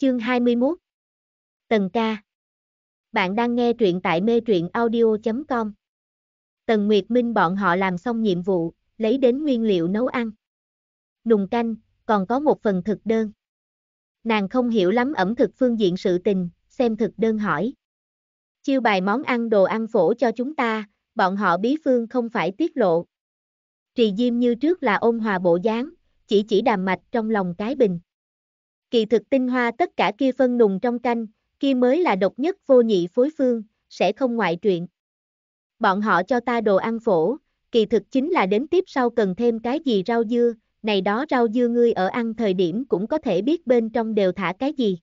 Chương 21 Tần ca Bạn đang nghe truyện tại mê truyện audio.com Tần Nguyệt Minh bọn họ làm xong nhiệm vụ, lấy đến nguyên liệu nấu ăn. Nùng canh, còn có một phần thực đơn. Nàng không hiểu lắm ẩm thực phương diện sự tình, xem thực đơn hỏi. Chiêu bài món ăn đồ ăn phổ cho chúng ta, bọn họ bí phương không phải tiết lộ. Trì Diêm như trước là ôn hòa bộ dáng, chỉ chỉ đàm mạch trong lòng cái bình. Kỳ thực tinh hoa tất cả kia phân nùng trong canh, kia mới là độc nhất vô nhị phối phương, sẽ không ngoại truyện. Bọn họ cho ta đồ ăn phổ, kỳ thực chính là đến tiếp sau cần thêm cái gì rau dưa, này đó rau dưa ngươi ở ăn thời điểm cũng có thể biết bên trong đều thả cái gì.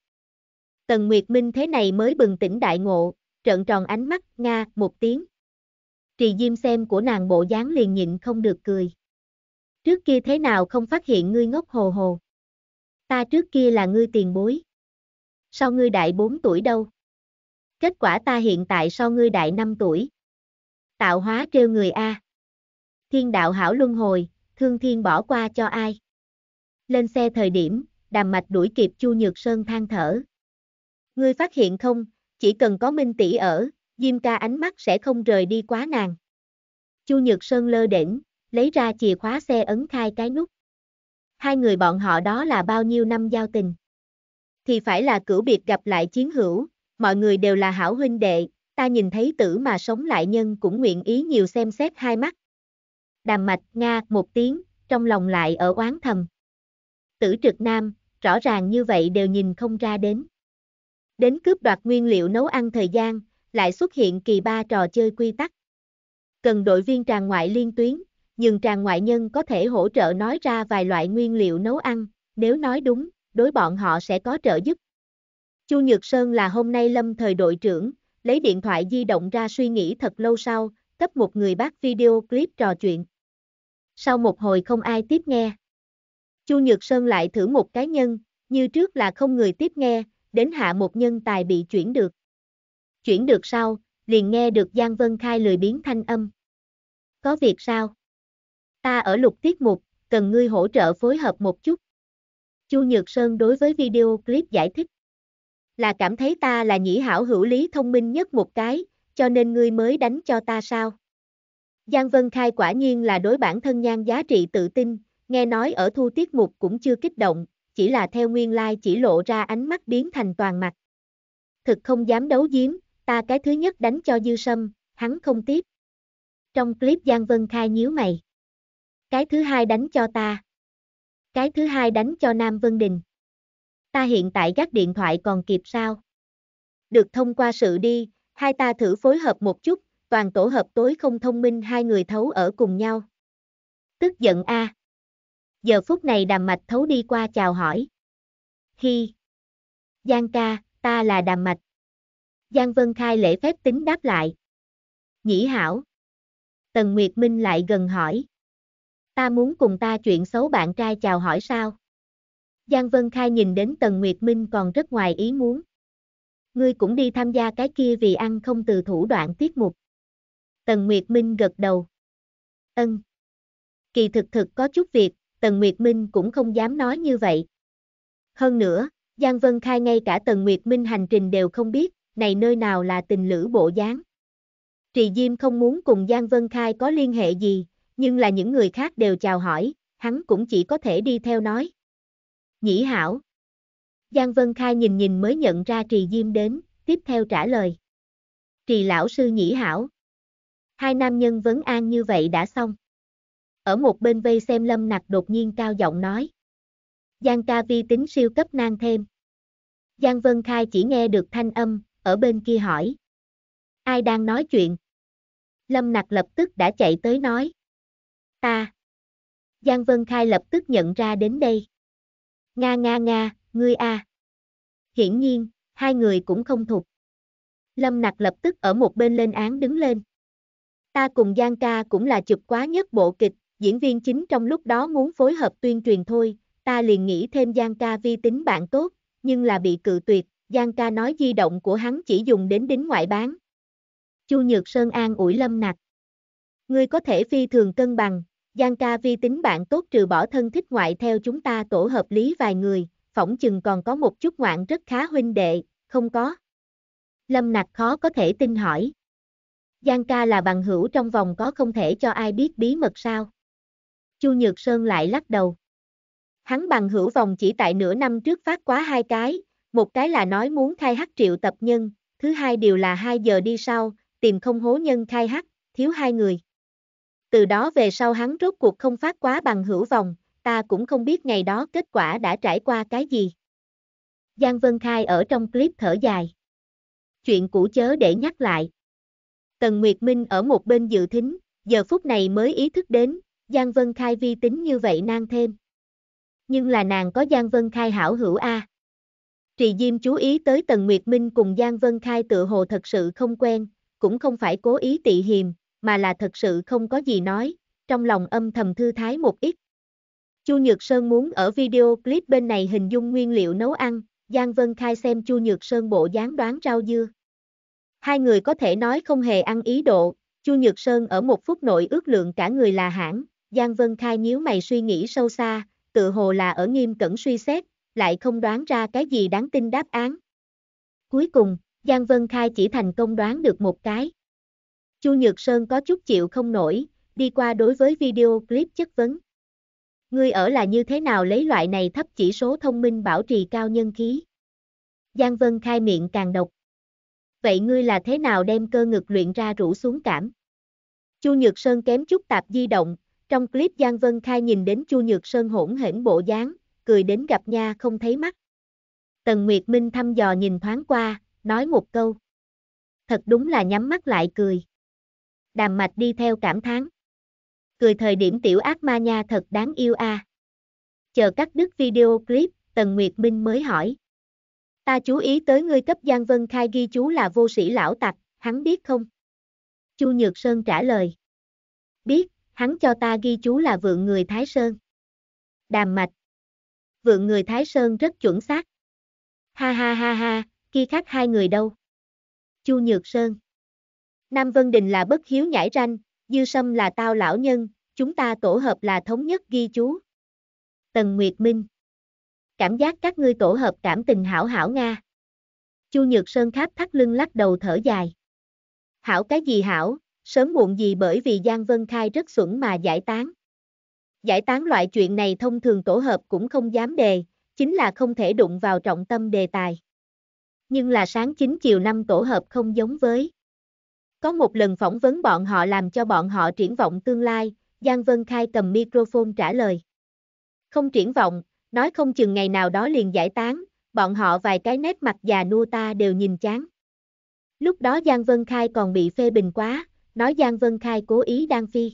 Tần Nguyệt Minh thế này mới bừng tỉnh đại ngộ, trợn tròn ánh mắt, nga, một tiếng. Trì Diêm xem của nàng bộ dáng liền nhịn không được cười. Trước kia thế nào không phát hiện ngươi ngốc hồ hồ. Ta trước kia là ngươi tiền bối. Sau ngươi đại 4 tuổi đâu? Kết quả ta hiện tại sau ngươi đại 5 tuổi. Tạo hóa trêu người A. Thiên đạo hảo luân hồi, thương thiên bỏ qua cho ai? Lên xe thời điểm, đàm mạch đuổi kịp Chu Nhược Sơn than thở. Ngươi phát hiện không, chỉ cần có Minh tỷ ở, Diêm ca ánh mắt sẽ không rời đi quá nàng. Chu Nhược Sơn lơ đỉnh, lấy ra chìa khóa xe ấn khai cái nút hai người bọn họ đó là bao nhiêu năm giao tình. Thì phải là cửu biệt gặp lại chiến hữu, mọi người đều là hảo huynh đệ, ta nhìn thấy tử mà sống lại nhân cũng nguyện ý nhiều xem xét hai mắt. Đàm mạch nga một tiếng, trong lòng lại ở oán thầm. Tử trực nam, rõ ràng như vậy đều nhìn không ra đến. Đến cướp đoạt nguyên liệu nấu ăn thời gian, lại xuất hiện kỳ ba trò chơi quy tắc. Cần đội viên tràn ngoại liên tuyến, nhưng tràng ngoại nhân có thể hỗ trợ nói ra vài loại nguyên liệu nấu ăn, nếu nói đúng, đối bọn họ sẽ có trợ giúp. Chu Nhược Sơn là hôm nay lâm thời đội trưởng, lấy điện thoại di động ra suy nghĩ thật lâu sau, cấp một người bác video clip trò chuyện. Sau một hồi không ai tiếp nghe. Chu Nhược Sơn lại thử một cái nhân, như trước là không người tiếp nghe, đến hạ một nhân tài bị chuyển được. Chuyển được sau, liền nghe được Giang Vân Khai lười biến thanh âm. Có việc sao? Ta ở lục tiết mục, cần ngươi hỗ trợ phối hợp một chút. Chu Nhược Sơn đối với video clip giải thích. Là cảm thấy ta là nhĩ hảo hữu lý thông minh nhất một cái, cho nên ngươi mới đánh cho ta sao? Giang Vân Khai quả nhiên là đối bản thân nhan giá trị tự tin, nghe nói ở thu tiết mục cũng chưa kích động, chỉ là theo nguyên lai like chỉ lộ ra ánh mắt biến thành toàn mặt. Thực không dám đấu giếm, ta cái thứ nhất đánh cho dư sâm, hắn không tiếp. Trong clip Giang Vân Khai nhíu mày. Cái thứ hai đánh cho ta. Cái thứ hai đánh cho Nam Vân Đình. Ta hiện tại gác điện thoại còn kịp sao? Được thông qua sự đi, hai ta thử phối hợp một chút, toàn tổ hợp tối không thông minh hai người thấu ở cùng nhau. Tức giận a. À. Giờ phút này đàm mạch thấu đi qua chào hỏi. Hi. Giang ca, ta là đàm mạch. Giang Vân Khai lễ phép tính đáp lại. Nhĩ hảo. Tần Nguyệt Minh lại gần hỏi. Ta muốn cùng ta chuyện xấu bạn trai chào hỏi sao? Giang Vân Khai nhìn đến Tần Nguyệt Minh còn rất ngoài ý muốn. Ngươi cũng đi tham gia cái kia vì ăn không từ thủ đoạn tiết mục. Tần Nguyệt Minh gật đầu. Ân. Kỳ thực thực có chút việc, Tần Nguyệt Minh cũng không dám nói như vậy. Hơn nữa, Giang Vân Khai ngay cả Tần Nguyệt Minh hành trình đều không biết, này nơi nào là tình lữ bộ dáng. Trì Diêm không muốn cùng Giang Vân Khai có liên hệ gì, nhưng là những người khác đều chào hỏi, hắn cũng chỉ có thể đi theo nói. Nhĩ hảo. Giang Vân Khai nhìn nhìn mới nhận ra Trì Diêm đến, tiếp theo trả lời. Trì lão sư nhĩ hảo. Hai nam nhân vấn an như vậy đã xong. Ở một bên vây xem lâm nặc đột nhiên cao giọng nói. Giang ca vi tính siêu cấp nan thêm. Giang Vân Khai chỉ nghe được thanh âm, ở bên kia hỏi. Ai đang nói chuyện? Lâm nặc lập tức đã chạy tới nói ta. Giang Vân Khai lập tức nhận ra đến đây. Nga nga nga, ngươi a. À. Hiển nhiên, hai người cũng không thuộc. Lâm Nặc lập tức ở một bên lên án đứng lên. Ta cùng Giang ca cũng là chụp quá nhất bộ kịch, diễn viên chính trong lúc đó muốn phối hợp tuyên truyền thôi, ta liền nghĩ thêm Giang ca vi tính bạn tốt, nhưng là bị cự tuyệt, Giang ca nói di động của hắn chỉ dùng đến đính ngoại bán. Chu Nhược Sơn An ủi Lâm Nặc. Ngươi có thể phi thường cân bằng, Giang ca vi tính bạn tốt trừ bỏ thân thích ngoại theo chúng ta tổ hợp lý vài người, phỏng chừng còn có một chút ngoạn rất khá huynh đệ, không có. Lâm nặc khó có thể tin hỏi. Giang ca là bằng hữu trong vòng có không thể cho ai biết bí mật sao. Chu Nhược Sơn lại lắc đầu. Hắn bằng hữu vòng chỉ tại nửa năm trước phát quá hai cái, một cái là nói muốn khai hắc triệu tập nhân, thứ hai điều là hai giờ đi sau, tìm không hố nhân khai hắc, thiếu hai người. Từ đó về sau hắn rốt cuộc không phát quá bằng hữu vòng, ta cũng không biết ngày đó kết quả đã trải qua cái gì. Giang Vân Khai ở trong clip thở dài. Chuyện cũ chớ để nhắc lại. Tần Nguyệt Minh ở một bên dự thính, giờ phút này mới ý thức đến, Giang Vân Khai vi tính như vậy nang thêm. Nhưng là nàng có Giang Vân Khai hảo hữu A. Trì Diêm chú ý tới Tần Nguyệt Minh cùng Giang Vân Khai tự hồ thật sự không quen, cũng không phải cố ý tị hiềm, mà là thật sự không có gì nói, trong lòng âm thầm thư thái một ít. Chu Nhược Sơn muốn ở video clip bên này hình dung nguyên liệu nấu ăn, Giang Vân Khai xem Chu Nhược Sơn bộ dáng đoán rau dưa. Hai người có thể nói không hề ăn ý độ, Chu Nhược Sơn ở một phút nội ước lượng cả người là hãng, Giang Vân Khai nhíu mày suy nghĩ sâu xa, tự hồ là ở nghiêm cẩn suy xét, lại không đoán ra cái gì đáng tin đáp án. Cuối cùng, Giang Vân Khai chỉ thành công đoán được một cái. Chu Nhược Sơn có chút chịu không nổi, đi qua đối với video clip chất vấn. Ngươi ở là như thế nào lấy loại này thấp chỉ số thông minh bảo trì cao nhân khí? Giang Vân khai miệng càng độc. Vậy ngươi là thế nào đem cơ ngực luyện ra rũ xuống cảm? Chu Nhược Sơn kém chút tạp di động, trong clip Giang Vân khai nhìn đến Chu Nhược Sơn hỗn hển bộ dáng, cười đến gặp nha không thấy mắt. Tần Nguyệt Minh thăm dò nhìn thoáng qua, nói một câu. Thật đúng là nhắm mắt lại cười đàm mạch đi theo cảm thán. Cười thời điểm tiểu ác ma nha thật đáng yêu a. À. Chờ cắt đứt video clip, Tần Nguyệt Minh mới hỏi. Ta chú ý tới ngươi cấp Giang Vân Khai ghi chú là vô sĩ lão tặc, hắn biết không? Chu Nhược Sơn trả lời. Biết, hắn cho ta ghi chú là vượng người Thái Sơn. Đàm mạch. Vượng người Thái Sơn rất chuẩn xác. Ha ha ha ha, kia khác hai người đâu? Chu Nhược Sơn. Nam Vân Đình là bất hiếu nhãi ranh, Dư Sâm là tao lão nhân, chúng ta tổ hợp là thống nhất ghi chú. Tần Nguyệt Minh Cảm giác các ngươi tổ hợp cảm tình hảo hảo Nga. Chu Nhược Sơn Tháp thắt lưng lắc đầu thở dài. Hảo cái gì hảo, sớm muộn gì bởi vì Giang Vân Khai rất xuẩn mà giải tán. Giải tán loại chuyện này thông thường tổ hợp cũng không dám đề, chính là không thể đụng vào trọng tâm đề tài. Nhưng là sáng chính chiều năm tổ hợp không giống với. Có một lần phỏng vấn bọn họ làm cho bọn họ triển vọng tương lai, Giang Vân Khai cầm microphone trả lời. Không triển vọng, nói không chừng ngày nào đó liền giải tán, bọn họ vài cái nét mặt già nua ta đều nhìn chán. Lúc đó Giang Vân Khai còn bị phê bình quá, nói Giang Vân Khai cố ý đang phi.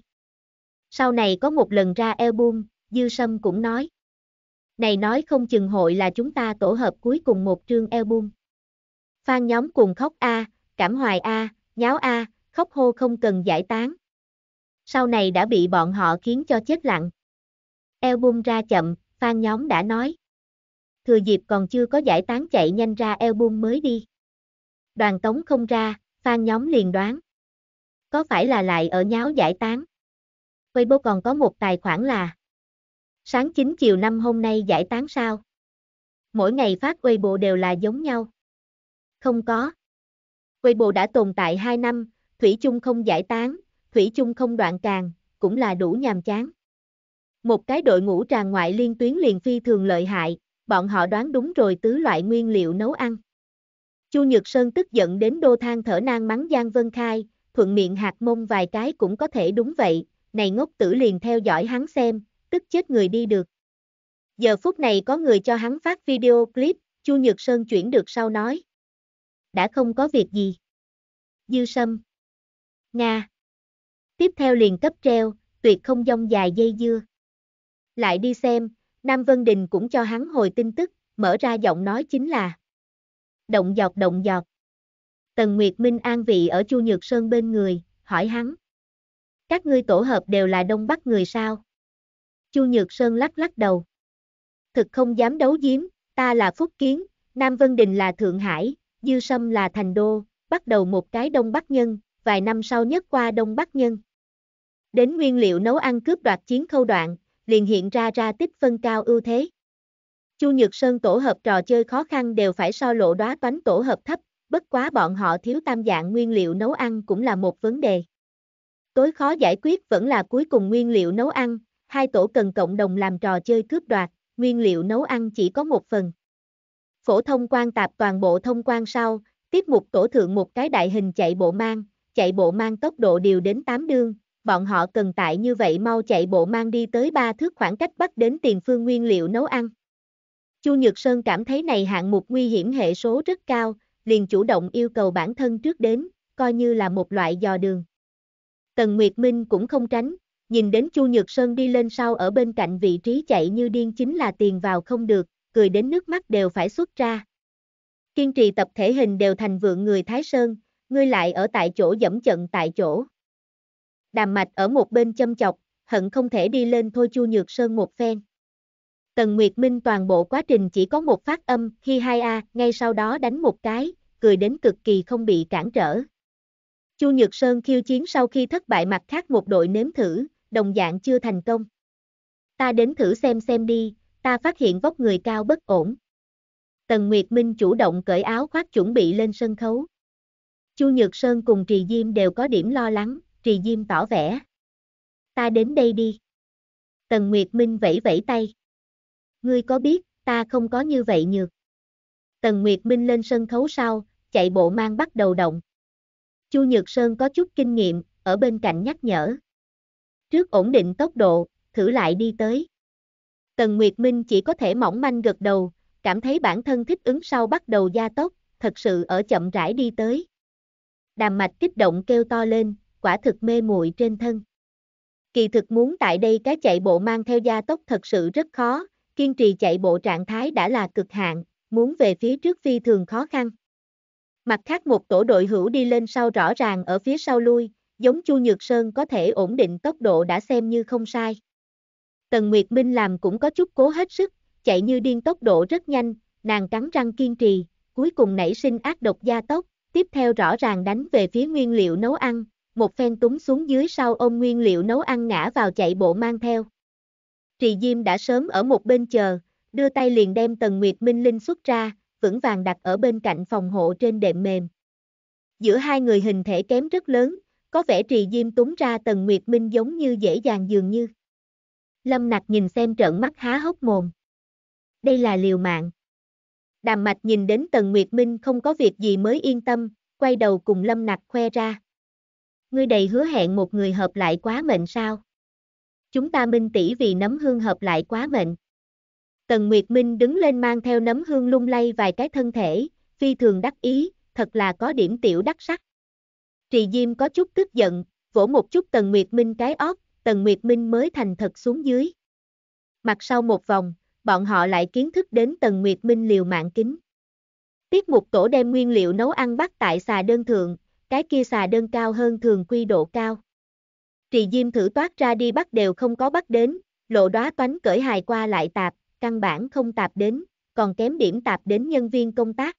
Sau này có một lần ra album, Dư Sâm cũng nói. Này nói không chừng hội là chúng ta tổ hợp cuối cùng một trương album. Phan nhóm cùng khóc A, cảm hoài A, nháo a, à, khóc hô không cần giải tán. Sau này đã bị bọn họ khiến cho chết lặng. Album ra chậm, fan nhóm đã nói. Thừa dịp còn chưa có giải tán chạy nhanh ra album mới đi. Đoàn tống không ra, fan nhóm liền đoán. Có phải là lại ở nháo giải tán? Weibo còn có một tài khoản là Sáng 9 chiều năm hôm nay giải tán sao? Mỗi ngày phát Weibo đều là giống nhau. Không có. Weibo đã tồn tại 2 năm, Thủy chung không giải tán, Thủy chung không đoạn càng, cũng là đủ nhàm chán. Một cái đội ngũ tràn ngoại liên tuyến liền phi thường lợi hại, bọn họ đoán đúng rồi tứ loại nguyên liệu nấu ăn. Chu Nhược Sơn tức giận đến đô thang thở nang mắng Giang Vân Khai, thuận miệng hạt mông vài cái cũng có thể đúng vậy, này ngốc tử liền theo dõi hắn xem, tức chết người đi được. Giờ phút này có người cho hắn phát video clip, Chu Nhược Sơn chuyển được sau nói đã không có việc gì. Dư sâm. Nga. Tiếp theo liền cấp treo, tuyệt không dông dài dây dưa. Lại đi xem, Nam Vân Đình cũng cho hắn hồi tin tức, mở ra giọng nói chính là Động giọt động giọt. Tần Nguyệt Minh an vị ở Chu Nhược Sơn bên người, hỏi hắn. Các ngươi tổ hợp đều là Đông Bắc người sao? Chu Nhược Sơn lắc lắc đầu. Thực không dám đấu giếm, ta là Phúc Kiến, Nam Vân Đình là Thượng Hải, Dư Sâm là thành đô, bắt đầu một cái Đông Bắc Nhân, vài năm sau nhất qua Đông Bắc Nhân. Đến nguyên liệu nấu ăn cướp đoạt chiến khâu đoạn, liền hiện ra ra tích phân cao ưu thế. Chu Nhược Sơn tổ hợp trò chơi khó khăn đều phải so lộ đóa toán tổ hợp thấp, bất quá bọn họ thiếu tam dạng nguyên liệu nấu ăn cũng là một vấn đề. Tối khó giải quyết vẫn là cuối cùng nguyên liệu nấu ăn, hai tổ cần cộng đồng làm trò chơi cướp đoạt, nguyên liệu nấu ăn chỉ có một phần phổ thông quan tạp toàn bộ thông quan sau, tiếp mục tổ thượng một cái đại hình chạy bộ mang, chạy bộ mang tốc độ đều đến 8 đương, bọn họ cần tại như vậy mau chạy bộ mang đi tới ba thước khoảng cách bắt đến tiền phương nguyên liệu nấu ăn. Chu Nhược Sơn cảm thấy này hạng mục nguy hiểm hệ số rất cao, liền chủ động yêu cầu bản thân trước đến, coi như là một loại dò đường. Tần Nguyệt Minh cũng không tránh, nhìn đến Chu Nhược Sơn đi lên sau ở bên cạnh vị trí chạy như điên chính là tiền vào không được, cười đến nước mắt đều phải xuất ra. Kiên trì tập thể hình đều thành vượng người Thái Sơn, ngươi lại ở tại chỗ dẫm trận tại chỗ. Đàm mạch ở một bên châm chọc, hận không thể đi lên thôi Chu Nhược Sơn một phen. Tần Nguyệt Minh toàn bộ quá trình chỉ có một phát âm khi hai a ngay sau đó đánh một cái, cười đến cực kỳ không bị cản trở. Chu Nhược Sơn khiêu chiến sau khi thất bại mặt khác một đội nếm thử, đồng dạng chưa thành công. Ta đến thử xem xem đi, ta phát hiện vóc người cao bất ổn. Tần Nguyệt Minh chủ động cởi áo khoác chuẩn bị lên sân khấu. Chu Nhược Sơn cùng Trì Diêm đều có điểm lo lắng, Trì Diêm tỏ vẻ. Ta đến đây đi. Tần Nguyệt Minh vẫy vẫy tay. Ngươi có biết, ta không có như vậy nhược. Tần Nguyệt Minh lên sân khấu sau, chạy bộ mang bắt đầu động. Chu Nhược Sơn có chút kinh nghiệm, ở bên cạnh nhắc nhở. Trước ổn định tốc độ, thử lại đi tới. Tần Nguyệt Minh chỉ có thể mỏng manh gật đầu, cảm thấy bản thân thích ứng sau bắt đầu gia tốc, thật sự ở chậm rãi đi tới. Đàm mạch kích động kêu to lên, quả thực mê muội trên thân. Kỳ thực muốn tại đây cái chạy bộ mang theo gia tốc thật sự rất khó, kiên trì chạy bộ trạng thái đã là cực hạn, muốn về phía trước phi thường khó khăn. Mặt khác một tổ đội hữu đi lên sau rõ ràng ở phía sau lui, giống Chu Nhược Sơn có thể ổn định tốc độ đã xem như không sai. Tần Nguyệt Minh làm cũng có chút cố hết sức, chạy như điên tốc độ rất nhanh, nàng cắn răng kiên trì, cuối cùng nảy sinh ác độc gia tốc, tiếp theo rõ ràng đánh về phía nguyên liệu nấu ăn, một phen túng xuống dưới sau ôm nguyên liệu nấu ăn ngã vào chạy bộ mang theo. Trì Diêm đã sớm ở một bên chờ, đưa tay liền đem Tần Nguyệt Minh Linh xuất ra, vững vàng đặt ở bên cạnh phòng hộ trên đệm mềm. Giữa hai người hình thể kém rất lớn, có vẻ Trì Diêm túng ra Tần Nguyệt Minh giống như dễ dàng dường như. Lâm Nặc nhìn xem trợn mắt há hốc mồm. Đây là liều mạng. Đàm Mạch nhìn đến Tần Nguyệt Minh không có việc gì mới yên tâm, quay đầu cùng Lâm Nặc khoe ra. Ngươi đầy hứa hẹn một người hợp lại quá mệnh sao? Chúng ta minh tỷ vì nấm hương hợp lại quá mệnh. Tần Nguyệt Minh đứng lên mang theo nấm hương lung lay vài cái thân thể, phi thường đắc ý, thật là có điểm tiểu đắc sắc. Trì Diêm có chút tức giận, vỗ một chút Tần Nguyệt Minh cái óc. Tần Nguyệt Minh mới thành thật xuống dưới. Mặt sau một vòng, bọn họ lại kiến thức đến Tần Nguyệt Minh liều mạng kính. Tiết mục tổ đem nguyên liệu nấu ăn bắt tại xà đơn thượng, cái kia xà đơn cao hơn thường quy độ cao. Trì Diêm thử toát ra đi bắt đều không có bắt đến, lộ đóa toánh cởi hài qua lại tạp, căn bản không tạp đến, còn kém điểm tạp đến nhân viên công tác.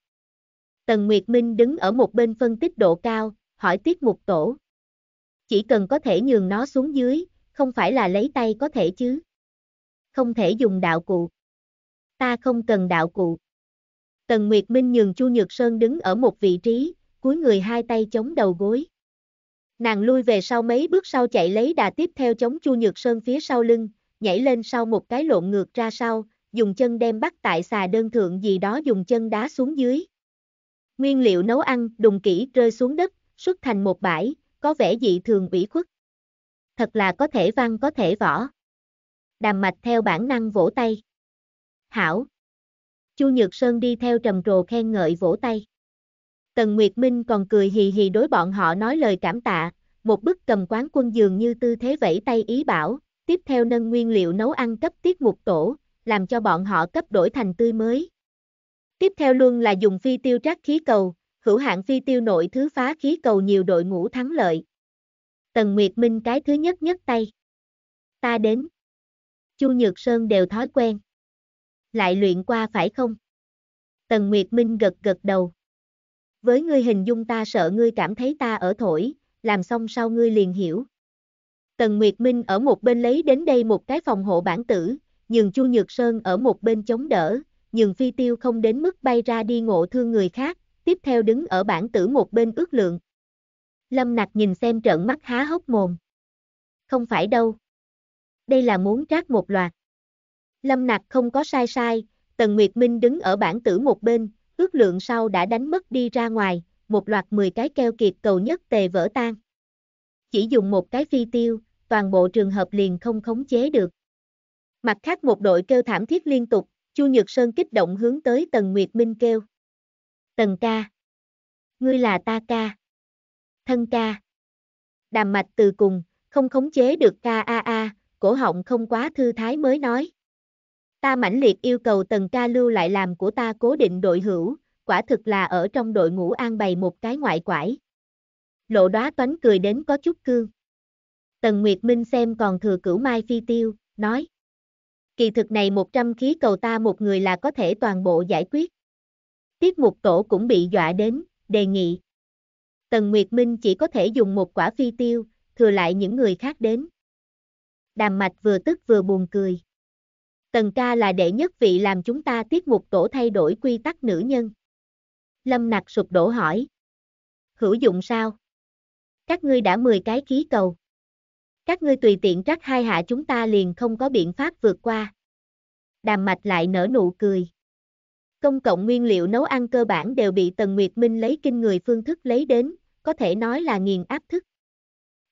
Tần Nguyệt Minh đứng ở một bên phân tích độ cao, hỏi tiết mục tổ. Chỉ cần có thể nhường nó xuống dưới, không phải là lấy tay có thể chứ. Không thể dùng đạo cụ. Ta không cần đạo cụ. Tần Nguyệt Minh nhường Chu Nhược Sơn đứng ở một vị trí, cúi người hai tay chống đầu gối. Nàng lui về sau mấy bước sau chạy lấy đà tiếp theo chống Chu Nhược Sơn phía sau lưng, nhảy lên sau một cái lộn ngược ra sau, dùng chân đem bắt tại xà đơn thượng gì đó dùng chân đá xuống dưới. Nguyên liệu nấu ăn đùng kỹ rơi xuống đất, xuất thành một bãi, có vẻ dị thường ủy khuất thật là có thể văn có thể võ. Đàm mạch theo bản năng vỗ tay. Hảo. Chu Nhược Sơn đi theo trầm trồ khen ngợi vỗ tay. Tần Nguyệt Minh còn cười hì hì đối bọn họ nói lời cảm tạ, một bức cầm quán quân dường như tư thế vẫy tay ý bảo, tiếp theo nâng nguyên liệu nấu ăn cấp tiết mục tổ, làm cho bọn họ cấp đổi thành tươi mới. Tiếp theo luôn là dùng phi tiêu trác khí cầu, hữu hạn phi tiêu nội thứ phá khí cầu nhiều đội ngũ thắng lợi. Tần Nguyệt Minh cái thứ nhất nhất tay. Ta đến. Chu Nhược Sơn đều thói quen. Lại luyện qua phải không? Tần Nguyệt Minh gật gật đầu. Với ngươi hình dung ta sợ ngươi cảm thấy ta ở thổi, làm xong sau ngươi liền hiểu. Tần Nguyệt Minh ở một bên lấy đến đây một cái phòng hộ bản tử, nhường Chu Nhược Sơn ở một bên chống đỡ, nhường phi tiêu không đến mức bay ra đi ngộ thương người khác, tiếp theo đứng ở bản tử một bên ước lượng. Lâm Nặc nhìn xem trợn mắt há hốc mồm. Không phải đâu. Đây là muốn trát một loạt. Lâm Nặc không có sai sai, Tần Nguyệt Minh đứng ở bản tử một bên, ước lượng sau đã đánh mất đi ra ngoài, một loạt 10 cái keo kiệt cầu nhất tề vỡ tan. Chỉ dùng một cái phi tiêu, toàn bộ trường hợp liền không khống chế được. Mặt khác một đội kêu thảm thiết liên tục, Chu Nhược Sơn kích động hướng tới Tần Nguyệt Minh kêu. Tần ca. Ngươi là ta ca thân ca. Đàm mạch từ cùng, không khống chế được ca a a, cổ họng không quá thư thái mới nói. Ta mãnh liệt yêu cầu tần ca lưu lại làm của ta cố định đội hữu, quả thực là ở trong đội ngũ an bày một cái ngoại quải. Lộ đoá toán cười đến có chút cương. Tần Nguyệt Minh xem còn thừa cửu mai phi tiêu, nói. Kỳ thực này 100 khí cầu ta một người là có thể toàn bộ giải quyết. Tiết mục tổ cũng bị dọa đến, đề nghị. Tần Nguyệt Minh chỉ có thể dùng một quả phi tiêu, thừa lại những người khác đến. Đàm Mạch vừa tức vừa buồn cười. Tần ca là đệ nhất vị làm chúng ta tiết mục tổ thay đổi quy tắc nữ nhân. Lâm Nặc sụp đổ hỏi. Hữu dụng sao? Các ngươi đã 10 cái khí cầu. Các ngươi tùy tiện rắc hai hạ chúng ta liền không có biện pháp vượt qua. Đàm Mạch lại nở nụ cười. Công cộng nguyên liệu nấu ăn cơ bản đều bị Tần Nguyệt Minh lấy kinh người phương thức lấy đến, có thể nói là nghiền áp thức.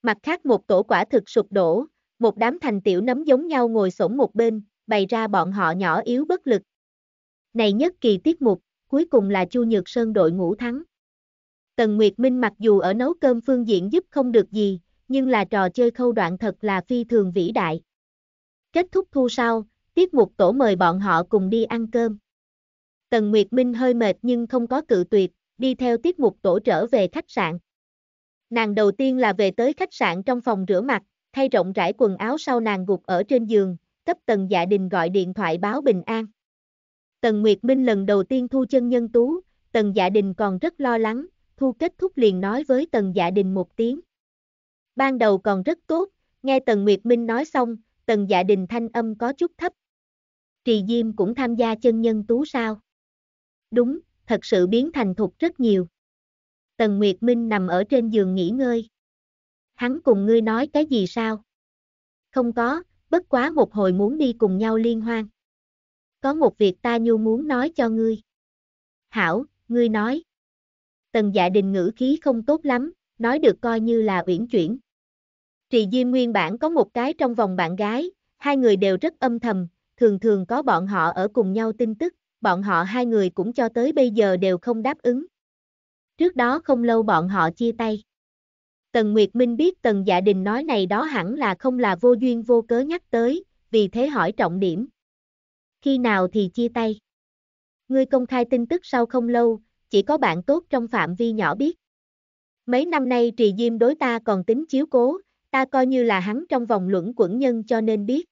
Mặt khác một tổ quả thực sụp đổ, một đám thành tiểu nấm giống nhau ngồi sổng một bên, bày ra bọn họ nhỏ yếu bất lực. Này nhất kỳ tiết mục, cuối cùng là Chu Nhược Sơn đội ngũ thắng. Tần Nguyệt Minh mặc dù ở nấu cơm phương diện giúp không được gì, nhưng là trò chơi khâu đoạn thật là phi thường vĩ đại. Kết thúc thu sau, tiết mục tổ mời bọn họ cùng đi ăn cơm. Tần Nguyệt Minh hơi mệt nhưng không có cự tuyệt, đi theo tiết mục tổ trở về khách sạn. Nàng đầu tiên là về tới khách sạn trong phòng rửa mặt, thay rộng rãi quần áo sau nàng gục ở trên giường, cấp Tần Dạ Đình gọi điện thoại báo bình an. Tần Nguyệt Minh lần đầu tiên thu chân nhân tú, Tần Dạ Đình còn rất lo lắng, thu kết thúc liền nói với Tần Dạ Đình một tiếng. Ban đầu còn rất tốt, nghe Tần Nguyệt Minh nói xong, Tần Dạ Đình thanh âm có chút thấp. Trì Diêm cũng tham gia chân nhân tú sao? Đúng, thật sự biến thành thục rất nhiều. Tần Nguyệt Minh nằm ở trên giường nghỉ ngơi. Hắn cùng ngươi nói cái gì sao? Không có, bất quá một hồi muốn đi cùng nhau liên hoan. Có một việc ta nhu muốn nói cho ngươi. Hảo, ngươi nói. Tần dạ đình ngữ khí không tốt lắm, nói được coi như là uyển chuyển. Trì Diêm nguyên bản có một cái trong vòng bạn gái, hai người đều rất âm thầm, thường thường có bọn họ ở cùng nhau tin tức bọn họ hai người cũng cho tới bây giờ đều không đáp ứng. Trước đó không lâu bọn họ chia tay. Tần Nguyệt Minh biết Tần Dạ Đình nói này đó hẳn là không là vô duyên vô cớ nhắc tới, vì thế hỏi trọng điểm. Khi nào thì chia tay? Ngươi công khai tin tức sau không lâu, chỉ có bạn tốt trong phạm vi nhỏ biết. Mấy năm nay Trì Diêm đối ta còn tính chiếu cố, ta coi như là hắn trong vòng luẩn quẩn nhân cho nên biết.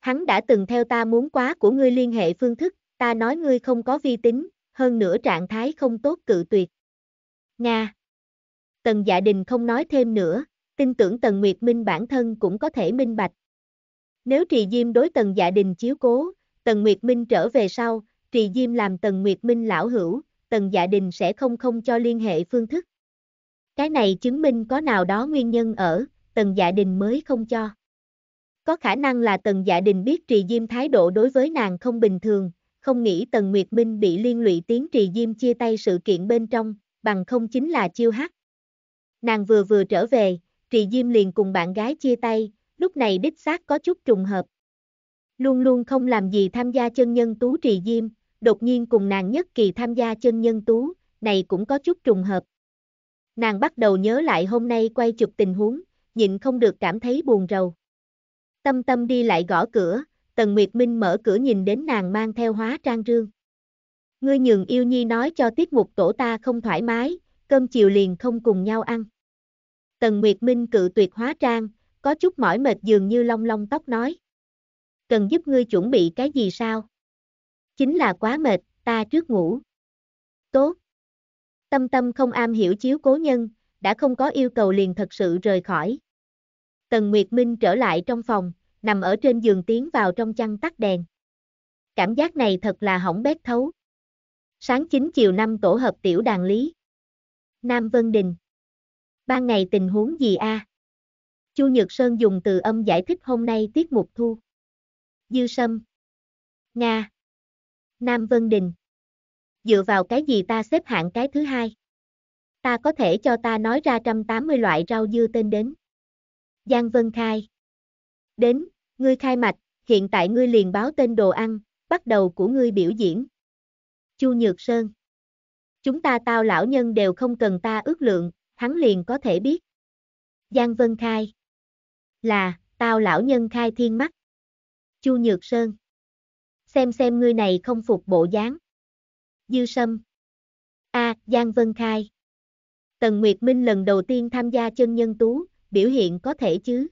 Hắn đã từng theo ta muốn quá của ngươi liên hệ phương thức, ta nói ngươi không có vi tính, hơn nữa trạng thái không tốt cự tuyệt. Nga Tần Dạ Đình không nói thêm nữa, tin tưởng Tần Nguyệt Minh bản thân cũng có thể minh bạch. Nếu Trì Diêm đối Tần Dạ Đình chiếu cố, Tần Nguyệt Minh trở về sau, Trì Diêm làm Tần Nguyệt Minh lão hữu, Tần Dạ Đình sẽ không không cho liên hệ phương thức. Cái này chứng minh có nào đó nguyên nhân ở, Tần Dạ Đình mới không cho. Có khả năng là Tần Dạ Đình biết Trì Diêm thái độ đối với nàng không bình thường, không nghĩ Tần Nguyệt Minh bị liên lụy tiến trì diêm chia tay sự kiện bên trong, bằng không chính là chiêu hắc. Nàng vừa vừa trở về, trì diêm liền cùng bạn gái chia tay, lúc này đích xác có chút trùng hợp. Luôn luôn không làm gì tham gia chân nhân tú trì diêm, đột nhiên cùng nàng nhất kỳ tham gia chân nhân tú, này cũng có chút trùng hợp. Nàng bắt đầu nhớ lại hôm nay quay chụp tình huống, nhịn không được cảm thấy buồn rầu. Tâm tâm đi lại gõ cửa, Tần Nguyệt Minh mở cửa nhìn đến nàng mang theo hóa trang rương. Ngươi nhường yêu nhi nói cho tiết mục tổ ta không thoải mái, cơm chiều liền không cùng nhau ăn. Tần Nguyệt Minh cự tuyệt hóa trang, có chút mỏi mệt dường như long long tóc nói. Cần giúp ngươi chuẩn bị cái gì sao? Chính là quá mệt, ta trước ngủ. Tốt. Tâm tâm không am hiểu chiếu cố nhân, đã không có yêu cầu liền thật sự rời khỏi. Tần Nguyệt Minh trở lại trong phòng, nằm ở trên giường tiến vào trong chăn tắt đèn. Cảm giác này thật là hỏng bét thấu. Sáng 9 chiều 5 tổ hợp tiểu đàn lý. Nam Vân Đình. Ban ngày tình huống gì a? À? Chu Nhược Sơn dùng từ âm giải thích hôm nay tiết mục thu. Dư Sâm. Nga. Nam Vân Đình. Dựa vào cái gì ta xếp hạng cái thứ hai? Ta có thể cho ta nói ra 180 loại rau dưa tên đến. Giang Vân Khai. Đến, ngươi khai mạch, hiện tại ngươi liền báo tên đồ ăn, bắt đầu của ngươi biểu diễn. Chu Nhược Sơn Chúng ta tao lão nhân đều không cần ta ước lượng, hắn liền có thể biết. Giang Vân khai Là, tao lão nhân khai thiên mắt. Chu Nhược Sơn Xem xem ngươi này không phục bộ dáng. Dư Sâm A. À, Giang Vân khai Tần Nguyệt Minh lần đầu tiên tham gia chân nhân tú, biểu hiện có thể chứ.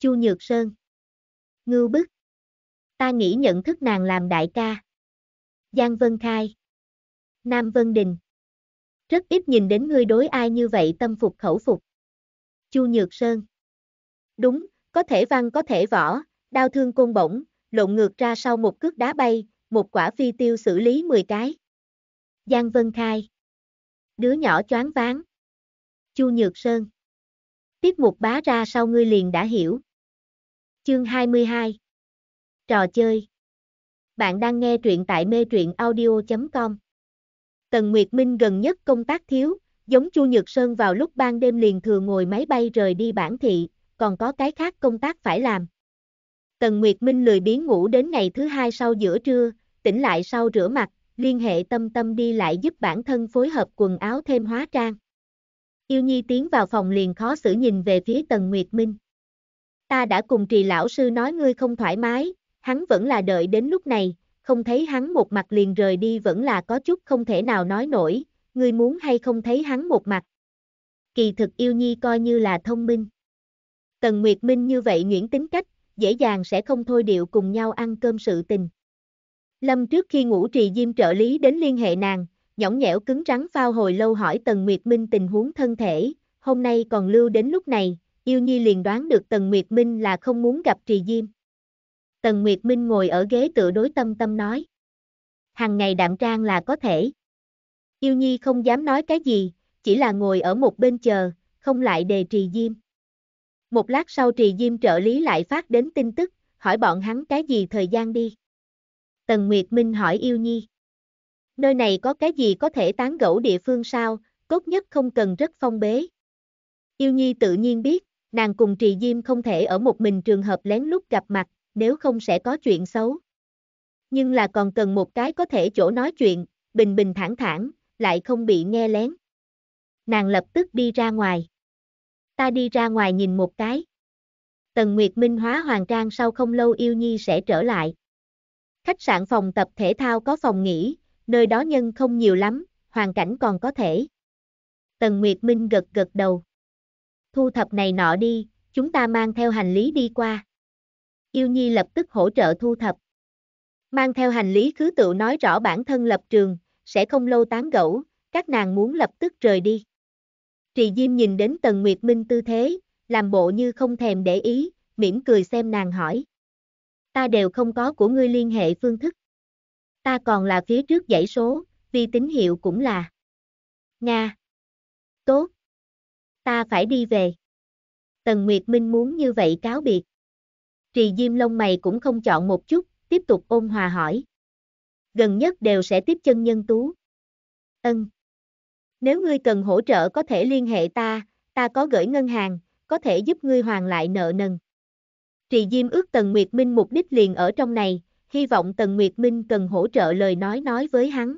Chu Nhược Sơn. Ngưu Bức. Ta nghĩ nhận thức nàng làm đại ca. Giang Vân Khai. Nam Vân Đình. Rất ít nhìn đến ngươi đối ai như vậy tâm phục khẩu phục. Chu Nhược Sơn. Đúng, có thể văn có thể võ, đau thương côn bổng, lộn ngược ra sau một cước đá bay, một quả phi tiêu xử lý 10 cái. Giang Vân Khai. Đứa nhỏ choáng váng. Chu Nhược Sơn. Tiết mục bá ra sau ngươi liền đã hiểu. Chương 22 Trò chơi Bạn đang nghe truyện tại mê truyện audio.com Tần Nguyệt Minh gần nhất công tác thiếu, giống Chu Nhược Sơn vào lúc ban đêm liền thường ngồi máy bay rời đi bản thị, còn có cái khác công tác phải làm. Tần Nguyệt Minh lười biếng ngủ đến ngày thứ hai sau giữa trưa, tỉnh lại sau rửa mặt, liên hệ tâm tâm đi lại giúp bản thân phối hợp quần áo thêm hóa trang. Yêu Nhi tiến vào phòng liền khó xử nhìn về phía Tần Nguyệt Minh. Ta đã cùng trì lão sư nói ngươi không thoải mái, hắn vẫn là đợi đến lúc này, không thấy hắn một mặt liền rời đi vẫn là có chút không thể nào nói nổi, ngươi muốn hay không thấy hắn một mặt. Kỳ thực yêu nhi coi như là thông minh. Tần Nguyệt Minh như vậy nguyễn tính cách, dễ dàng sẽ không thôi điệu cùng nhau ăn cơm sự tình. Lâm trước khi ngủ trì diêm trợ lý đến liên hệ nàng, nhõng nhẽo cứng rắn phao hồi lâu hỏi Tần Nguyệt Minh tình huống thân thể, hôm nay còn lưu đến lúc này, Yêu Nhi liền đoán được Tần Nguyệt Minh là không muốn gặp Trì Diêm. Tần Nguyệt Minh ngồi ở ghế tựa đối tâm tâm nói. Hằng ngày đạm trang là có thể. Yêu Nhi không dám nói cái gì, chỉ là ngồi ở một bên chờ, không lại đề Trì Diêm. Một lát sau Trì Diêm trợ lý lại phát đến tin tức, hỏi bọn hắn cái gì thời gian đi. Tần Nguyệt Minh hỏi Yêu Nhi. Nơi này có cái gì có thể tán gẫu địa phương sao, tốt nhất không cần rất phong bế. Yêu Nhi tự nhiên biết, nàng cùng Trì Diêm không thể ở một mình trường hợp lén lút gặp mặt, nếu không sẽ có chuyện xấu. Nhưng là còn cần một cái có thể chỗ nói chuyện, bình bình thản thản, lại không bị nghe lén. Nàng lập tức đi ra ngoài. Ta đi ra ngoài nhìn một cái. Tần Nguyệt Minh hóa hoàng trang sau không lâu yêu nhi sẽ trở lại. Khách sạn phòng tập thể thao có phòng nghỉ, nơi đó nhân không nhiều lắm, hoàn cảnh còn có thể. Tần Nguyệt Minh gật gật đầu thu thập này nọ đi, chúng ta mang theo hành lý đi qua. Yêu Nhi lập tức hỗ trợ thu thập. Mang theo hành lý khứ tự nói rõ bản thân lập trường, sẽ không lâu tán gẫu, các nàng muốn lập tức rời đi. Trì Diêm nhìn đến Tần Nguyệt Minh tư thế, làm bộ như không thèm để ý, mỉm cười xem nàng hỏi. Ta đều không có của ngươi liên hệ phương thức. Ta còn là phía trước dãy số, vì tín hiệu cũng là. Nga. Tốt, ta phải đi về. Tần Nguyệt Minh muốn như vậy cáo biệt. Trì Diêm lông mày cũng không chọn một chút, tiếp tục ôn hòa hỏi. Gần nhất đều sẽ tiếp chân nhân tú. Ân. Nếu ngươi cần hỗ trợ có thể liên hệ ta, ta có gửi ngân hàng, có thể giúp ngươi hoàn lại nợ nần. Trì Diêm ước Tần Nguyệt Minh mục đích liền ở trong này, hy vọng Tần Nguyệt Minh cần hỗ trợ lời nói nói với hắn.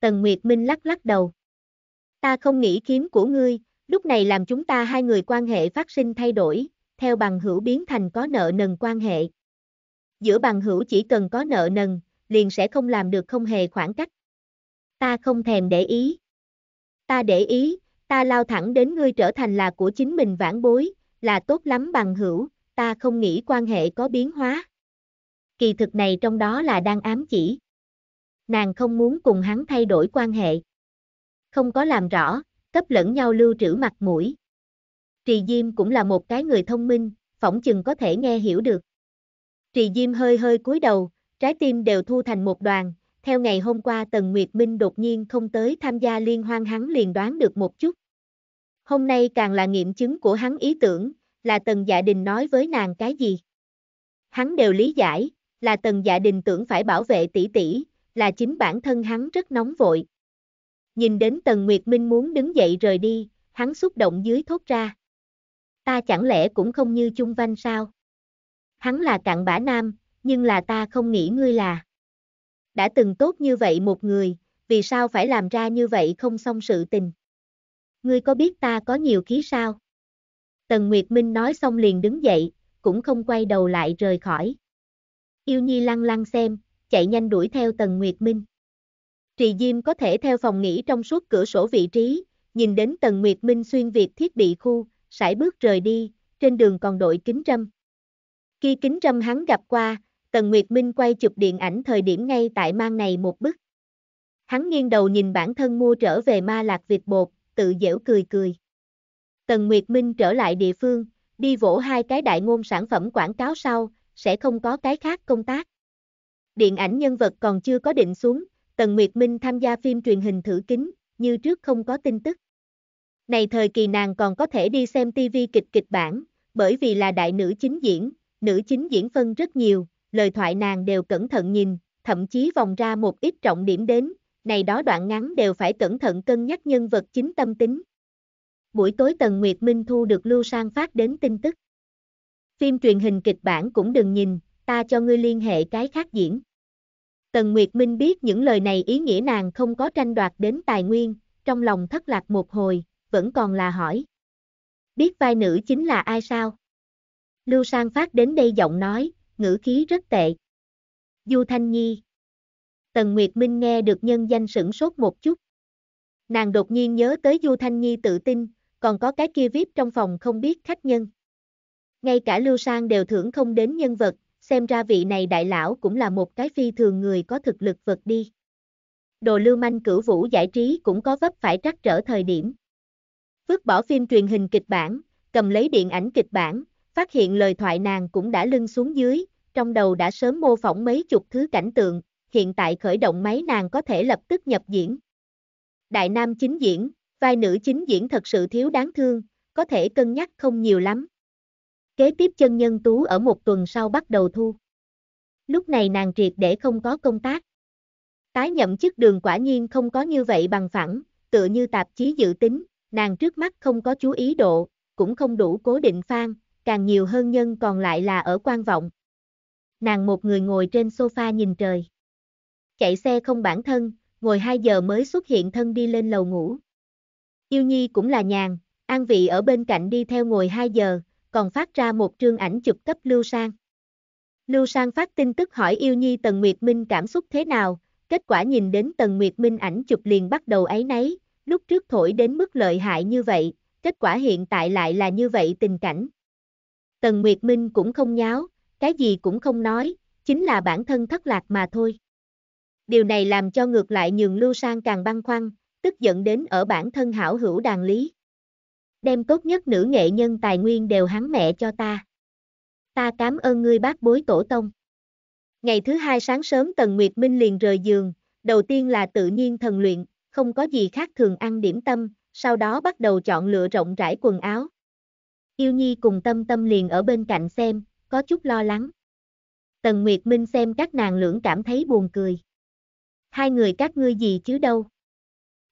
Tần Nguyệt Minh lắc lắc đầu. Ta không nghĩ kiếm của ngươi, Lúc này làm chúng ta hai người quan hệ phát sinh thay đổi, theo bằng hữu biến thành có nợ nần quan hệ. Giữa bằng hữu chỉ cần có nợ nần, liền sẽ không làm được không hề khoảng cách. Ta không thèm để ý. Ta để ý, ta lao thẳng đến ngươi trở thành là của chính mình vãn bối, là tốt lắm bằng hữu, ta không nghĩ quan hệ có biến hóa. Kỳ thực này trong đó là đang ám chỉ. Nàng không muốn cùng hắn thay đổi quan hệ. Không có làm rõ, cấp lẫn nhau lưu trữ mặt mũi. Trì Diêm cũng là một cái người thông minh, phỏng chừng có thể nghe hiểu được. Trì Diêm hơi hơi cúi đầu, trái tim đều thu thành một đoàn, theo ngày hôm qua Tần Nguyệt Minh đột nhiên không tới tham gia liên hoan hắn liền đoán được một chút. Hôm nay càng là nghiệm chứng của hắn ý tưởng, là Tần Dạ Đình nói với nàng cái gì. Hắn đều lý giải, là Tần Dạ Đình tưởng phải bảo vệ tỷ tỷ, là chính bản thân hắn rất nóng vội, Nhìn đến Tần Nguyệt Minh muốn đứng dậy rời đi, hắn xúc động dưới thốt ra. Ta chẳng lẽ cũng không như Chung Văn sao? Hắn là cặn bã nam, nhưng là ta không nghĩ ngươi là. Đã từng tốt như vậy một người, vì sao phải làm ra như vậy không xong sự tình? Ngươi có biết ta có nhiều khí sao? Tần Nguyệt Minh nói xong liền đứng dậy, cũng không quay đầu lại rời khỏi. Yêu Nhi lăng lăng xem, chạy nhanh đuổi theo Tần Nguyệt Minh. Trì Diêm có thể theo phòng nghỉ trong suốt cửa sổ vị trí, nhìn đến Tần Nguyệt Minh xuyên việt thiết bị khu, sải bước rời đi, trên đường còn đội kính trâm. Khi kính trâm hắn gặp qua, Tần Nguyệt Minh quay chụp điện ảnh thời điểm ngay tại mang này một bức. Hắn nghiêng đầu nhìn bản thân mua trở về ma lạc vịt bột, tự dễu cười cười. Tần Nguyệt Minh trở lại địa phương, đi vỗ hai cái đại ngôn sản phẩm quảng cáo sau, sẽ không có cái khác công tác. Điện ảnh nhân vật còn chưa có định xuống, Tần Nguyệt Minh tham gia phim truyền hình thử kính, như trước không có tin tức. Này thời kỳ nàng còn có thể đi xem TV kịch kịch bản, bởi vì là đại nữ chính diễn, nữ chính diễn phân rất nhiều, lời thoại nàng đều cẩn thận nhìn, thậm chí vòng ra một ít trọng điểm đến, này đó đoạn ngắn đều phải cẩn thận cân nhắc nhân vật chính tâm tính. Buổi tối Tần Nguyệt Minh thu được Lưu Sang phát đến tin tức. Phim truyền hình kịch bản cũng đừng nhìn, ta cho ngươi liên hệ cái khác diễn. Tần Nguyệt Minh biết những lời này ý nghĩa nàng không có tranh đoạt đến tài nguyên, trong lòng thất lạc một hồi, vẫn còn là hỏi. Biết vai nữ chính là ai sao? Lưu Sang phát đến đây giọng nói, ngữ khí rất tệ. Du Thanh Nhi. Tần Nguyệt Minh nghe được nhân danh sửng sốt một chút. Nàng đột nhiên nhớ tới Du Thanh Nhi tự tin, còn có cái kia VIP trong phòng không biết khách nhân. Ngay cả Lưu Sang đều thưởng không đến nhân vật, xem ra vị này đại lão cũng là một cái phi thường người có thực lực vật đi. Đồ lưu manh cửu vũ giải trí cũng có vấp phải trắc trở thời điểm. Vứt bỏ phim truyền hình kịch bản, cầm lấy điện ảnh kịch bản, phát hiện lời thoại nàng cũng đã lưng xuống dưới, trong đầu đã sớm mô phỏng mấy chục thứ cảnh tượng, hiện tại khởi động máy nàng có thể lập tức nhập diễn. Đại nam chính diễn, vai nữ chính diễn thật sự thiếu đáng thương, có thể cân nhắc không nhiều lắm. Kế tiếp chân nhân tú ở một tuần sau bắt đầu thu. Lúc này nàng triệt để không có công tác. Tái nhậm chức đường quả nhiên không có như vậy bằng phẳng, tựa như tạp chí dự tính, nàng trước mắt không có chú ý độ, cũng không đủ cố định phan, càng nhiều hơn nhân còn lại là ở quan vọng. Nàng một người ngồi trên sofa nhìn trời. Chạy xe không bản thân, ngồi 2 giờ mới xuất hiện thân đi lên lầu ngủ. Yêu Nhi cũng là nhàn, An Vị ở bên cạnh đi theo ngồi 2 giờ, còn phát ra một trương ảnh chụp cấp Lưu Sang. Lưu Sang phát tin tức hỏi yêu nhi Tần Nguyệt Minh cảm xúc thế nào, kết quả nhìn đến Tần Nguyệt Minh ảnh chụp liền bắt đầu ấy nấy, lúc trước thổi đến mức lợi hại như vậy, kết quả hiện tại lại là như vậy tình cảnh. Tần Nguyệt Minh cũng không nháo, cái gì cũng không nói, chính là bản thân thất lạc mà thôi. Điều này làm cho ngược lại nhường Lưu Sang càng băng khoăn, tức giận đến ở bản thân hảo hữu đàn lý đem tốt nhất nữ nghệ nhân tài nguyên đều hắn mẹ cho ta. Ta cảm ơn ngươi bác bối tổ tông. Ngày thứ hai sáng sớm Tần Nguyệt Minh liền rời giường, đầu tiên là tự nhiên thần luyện, không có gì khác thường ăn điểm tâm, sau đó bắt đầu chọn lựa rộng rãi quần áo. Yêu Nhi cùng Tâm Tâm liền ở bên cạnh xem, có chút lo lắng. Tần Nguyệt Minh xem các nàng lưỡng cảm thấy buồn cười. Hai người các ngươi gì chứ đâu.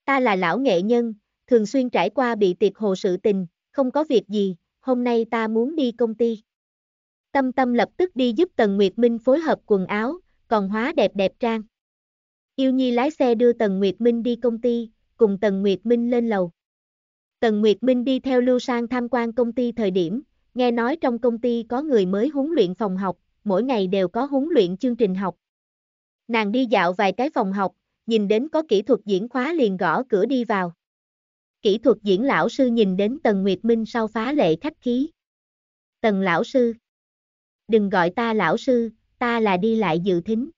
Ta là lão nghệ nhân, thường xuyên trải qua bị tiệc hồ sự tình, không có việc gì, hôm nay ta muốn đi công ty. Tâm Tâm lập tức đi giúp Tần Nguyệt Minh phối hợp quần áo, còn hóa đẹp đẹp trang. Yêu Nhi lái xe đưa Tần Nguyệt Minh đi công ty, cùng Tần Nguyệt Minh lên lầu. Tần Nguyệt Minh đi theo Lưu Sang tham quan công ty thời điểm, nghe nói trong công ty có người mới huấn luyện phòng học, mỗi ngày đều có huấn luyện chương trình học. Nàng đi dạo vài cái phòng học, nhìn đến có kỹ thuật diễn khóa liền gõ cửa đi vào. Kỹ thuật diễn lão sư nhìn đến Tần Nguyệt Minh sau phá lệ khách khí. Tần lão sư. Đừng gọi ta lão sư, ta là đi lại dự thính.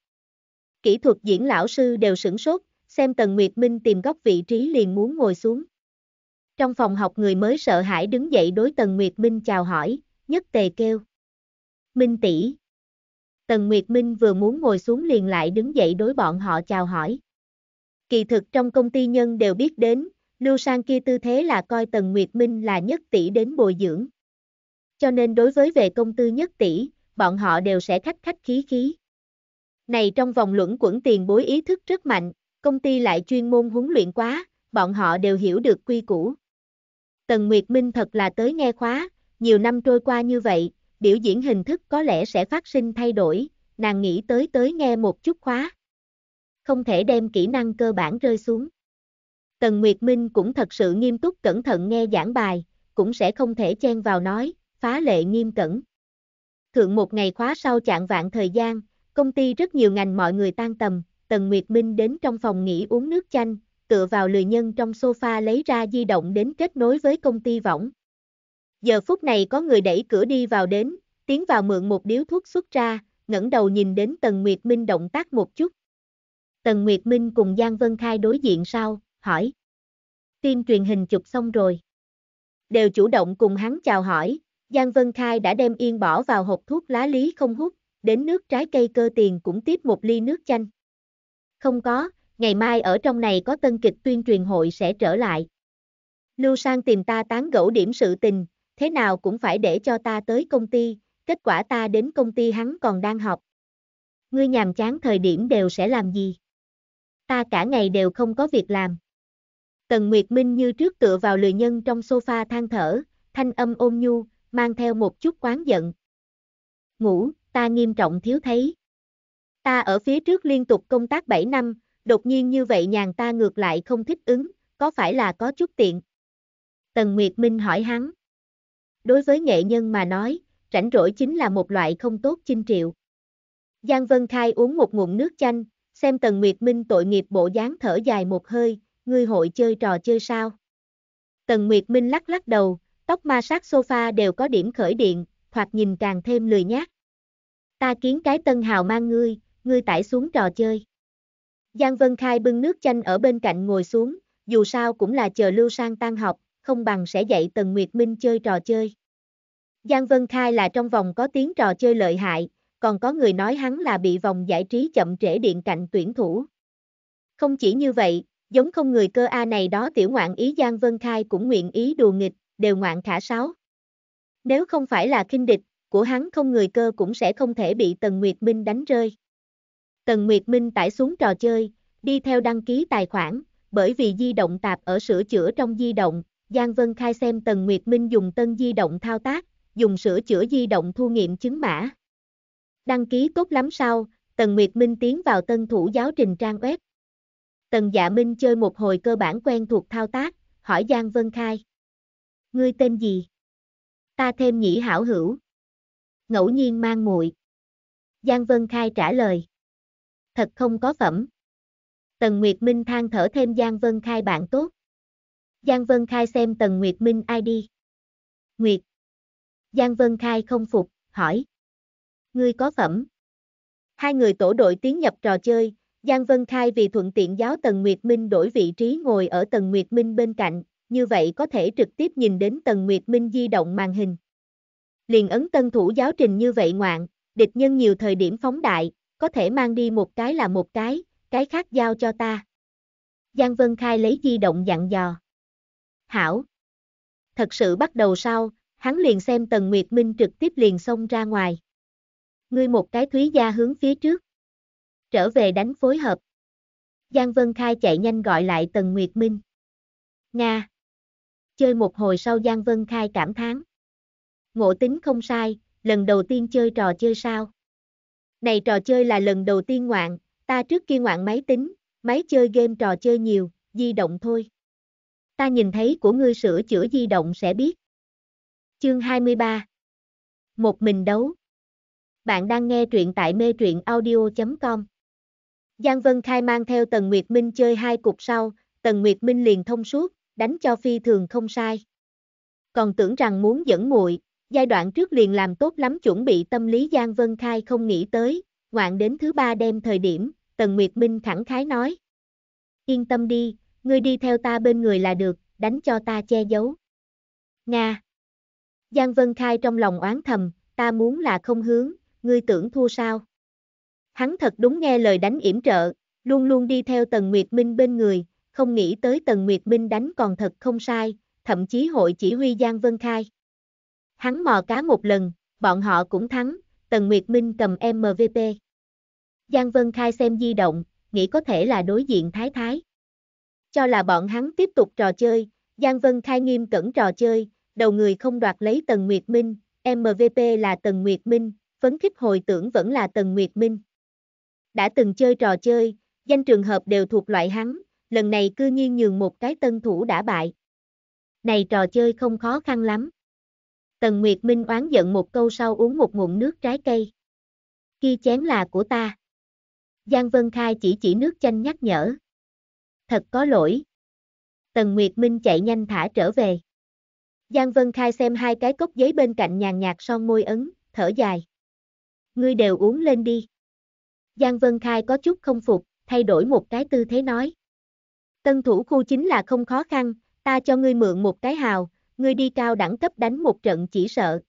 Kỹ thuật diễn lão sư đều sửng sốt, xem Tần Nguyệt Minh tìm góc vị trí liền muốn ngồi xuống. Trong phòng học người mới sợ hãi đứng dậy đối Tần Nguyệt Minh chào hỏi, nhất tề kêu. Minh tỷ. Tần Nguyệt Minh vừa muốn ngồi xuống liền lại đứng dậy đối bọn họ chào hỏi. Kỳ thực trong công ty nhân đều biết đến, Lưu Sang kia tư thế là coi Tần Nguyệt Minh là nhất tỷ đến bồi dưỡng. Cho nên đối với về công tư nhất tỷ, bọn họ đều sẽ khách khách khí khí. Này trong vòng luẩn quẩn tiền bối ý thức rất mạnh, công ty lại chuyên môn huấn luyện quá, bọn họ đều hiểu được quy củ. Tần Nguyệt Minh thật là tới nghe khóa, nhiều năm trôi qua như vậy, biểu diễn hình thức có lẽ sẽ phát sinh thay đổi, nàng nghĩ tới tới nghe một chút khóa. Không thể đem kỹ năng cơ bản rơi xuống. Tần Nguyệt Minh cũng thật sự nghiêm túc cẩn thận nghe giảng bài, cũng sẽ không thể chen vào nói, phá lệ nghiêm cẩn. Thượng một ngày khóa sau chạng vạn thời gian, công ty rất nhiều ngành mọi người tan tầm, Tần Nguyệt Minh đến trong phòng nghỉ uống nước chanh, tựa vào lười nhân trong sofa lấy ra di động đến kết nối với công ty võng. Giờ phút này có người đẩy cửa đi vào đến, tiến vào mượn một điếu thuốc xuất ra, ngẩng đầu nhìn đến Tần Nguyệt Minh động tác một chút. Tần Nguyệt Minh cùng Giang Vân Khai đối diện sau, hỏi. Phim truyền hình chụp xong rồi. Đều chủ động cùng hắn chào hỏi, Giang Vân Khai đã đem yên bỏ vào hộp thuốc lá lý không hút, đến nước trái cây cơ tiền cũng tiếp một ly nước chanh. Không có, ngày mai ở trong này có tân kịch tuyên truyền hội sẽ trở lại. Lưu Sang tìm ta tán gẫu điểm sự tình, thế nào cũng phải để cho ta tới công ty, kết quả ta đến công ty hắn còn đang học. Ngươi nhàm chán thời điểm đều sẽ làm gì? Ta cả ngày đều không có việc làm. Tần Nguyệt Minh như trước tựa vào lười nhân trong sofa than thở, thanh âm ôm nhu, mang theo một chút quán giận. Ngủ, ta nghiêm trọng thiếu thấy. Ta ở phía trước liên tục công tác 7 năm, đột nhiên như vậy nhàn ta ngược lại không thích ứng, có phải là có chút tiện? Tần Nguyệt Minh hỏi hắn. Đối với nghệ nhân mà nói, rảnh rỗi chính là một loại không tốt chinh triệu. Giang Vân Khai uống một ngụm nước chanh, xem Tần Nguyệt Minh tội nghiệp bộ dáng thở dài một hơi, ngươi hội chơi trò chơi sao? Tần Nguyệt Minh lắc lắc đầu, tóc ma sát sofa đều có điểm khởi điện, thoạt nhìn càng thêm lười nhác. Ta kiến cái tân hào mang ngươi, ngươi tải xuống trò chơi. Giang Vân Khai bưng nước chanh ở bên cạnh ngồi xuống, dù sao cũng là chờ Lưu Sang tan học, không bằng sẽ dạy Tần Nguyệt Minh chơi trò chơi. Giang Vân Khai là trong vòng có tiếng trò chơi lợi hại, còn có người nói hắn là bị vòng giải trí chậm trễ điện cạnh tuyển thủ. Không chỉ như vậy, giống không người cơ A này đó tiểu ngoạn ý Giang Vân Khai cũng nguyện ý đùa nghịch, đều ngoạn khả sáo. Nếu không phải là kinh địch, của hắn không người cơ cũng sẽ không thể bị Tần Nguyệt Minh đánh rơi. Tần Nguyệt Minh tải xuống trò chơi, đi theo đăng ký tài khoản, bởi vì di động tạp ở sửa chữa trong di động, Giang Vân Khai xem Tần Nguyệt Minh dùng tân di động thao tác, dùng sửa chữa di động thu nghiệm chứng mã. Đăng ký tốt lắm sao, Tần Nguyệt Minh tiến vào tân thủ giáo trình trang web, Tần Dạ Minh chơi một hồi cơ bản quen thuộc thao tác, hỏi Giang Vân Khai. Ngươi tên gì? Ta thêm nhĩ hảo hữu. Ngẫu nhiên mang muội. Giang Vân Khai trả lời. Thật không có phẩm. Tần Nguyệt Minh than thở thêm Giang Vân Khai bạn tốt. Giang Vân Khai xem Tần Nguyệt Minh ID. Nguyệt. Giang Vân Khai không phục, hỏi. Ngươi có phẩm. Hai người tổ đội tiến nhập trò chơi, Giang Vân Khai vì thuận tiện giáo Tần Nguyệt Minh đổi vị trí ngồi ở Tần Nguyệt Minh bên cạnh, như vậy có thể trực tiếp nhìn đến Tần Nguyệt Minh di động màn hình. Liền ấn tân thủ giáo trình như vậy ngoạn, địch nhân nhiều thời điểm phóng đại, có thể mang đi một cái là một cái, cái khác giao cho ta. Giang Vân Khai lấy di động dặn dò. Hảo. Thật sự bắt đầu sau, hắn liền xem Tần Nguyệt Minh trực tiếp liền xông ra ngoài. Ngươi một cái thúy gia hướng phía trước. Trở về đánh phối hợp. Giang Vân Khai chạy nhanh gọi lại Tần Nguyệt Minh. Nga. Chơi một hồi sau Giang Vân Khai cảm thán. Ngộ tính không sai, lần đầu tiên chơi trò chơi sao? Này trò chơi là lần đầu tiên ngoạn, ta trước kia ngoạn máy tính, máy chơi game trò chơi nhiều, di động thôi. Ta nhìn thấy của ngươi sửa chữa di động sẽ biết. Chương 23 Một mình đấu Bạn đang nghe truyện tại mê truyện audio.com Giang Vân Khai mang theo Tần Nguyệt Minh chơi hai cục sau, Tần Nguyệt Minh liền thông suốt, đánh cho phi thường không sai. Còn tưởng rằng muốn dẫn muội, giai đoạn trước liền làm tốt lắm chuẩn bị tâm lý Giang Vân Khai không nghĩ tới, ngoạn đến thứ ba đêm thời điểm, Tần Nguyệt Minh thẳng khái nói. Yên tâm đi, ngươi đi theo ta bên người là được, đánh cho ta che giấu. Nga Giang Vân Khai trong lòng oán thầm, ta muốn là không hướng, ngươi tưởng thua sao? Hắn thật đúng nghe lời đánh yểm trợ, luôn luôn đi theo Tần Nguyệt Minh bên người, không nghĩ tới Tần Nguyệt Minh đánh còn thật không sai, thậm chí hội chỉ huy Giang Vân Khai. Hắn mò cá một lần, bọn họ cũng thắng, Tần Nguyệt Minh cầm MVP. Giang Vân Khai xem di động, nghĩ có thể là đối diện Thái Thái. Cho là bọn hắn tiếp tục trò chơi, Giang Vân Khai nghiêm cẩn trò chơi, đầu người không đoạt lấy Tần Nguyệt Minh, MVP là Tần Nguyệt Minh, phấn khích hồi tưởng vẫn là Tần Nguyệt Minh đã từng chơi trò chơi, danh trường hợp đều thuộc loại hắn, lần này cư nhiên nhường một cái tân thủ đã bại. Này trò chơi không khó khăn lắm. Tần Nguyệt Minh oán giận một câu sau uống một ngụm nước trái cây. Khi chén là của ta. Giang Vân Khai chỉ chỉ nước chanh nhắc nhở. Thật có lỗi. Tần Nguyệt Minh chạy nhanh thả trở về. Giang Vân Khai xem hai cái cốc giấy bên cạnh nhàn nhạt son môi ấn, thở dài. Ngươi đều uống lên đi. Giang Vân Khai có chút không phục, thay đổi một cái tư thế nói. Tân thủ khu chính là không khó khăn, ta cho ngươi mượn một cái hào, ngươi đi cao đẳng cấp đánh một trận chỉ sợ.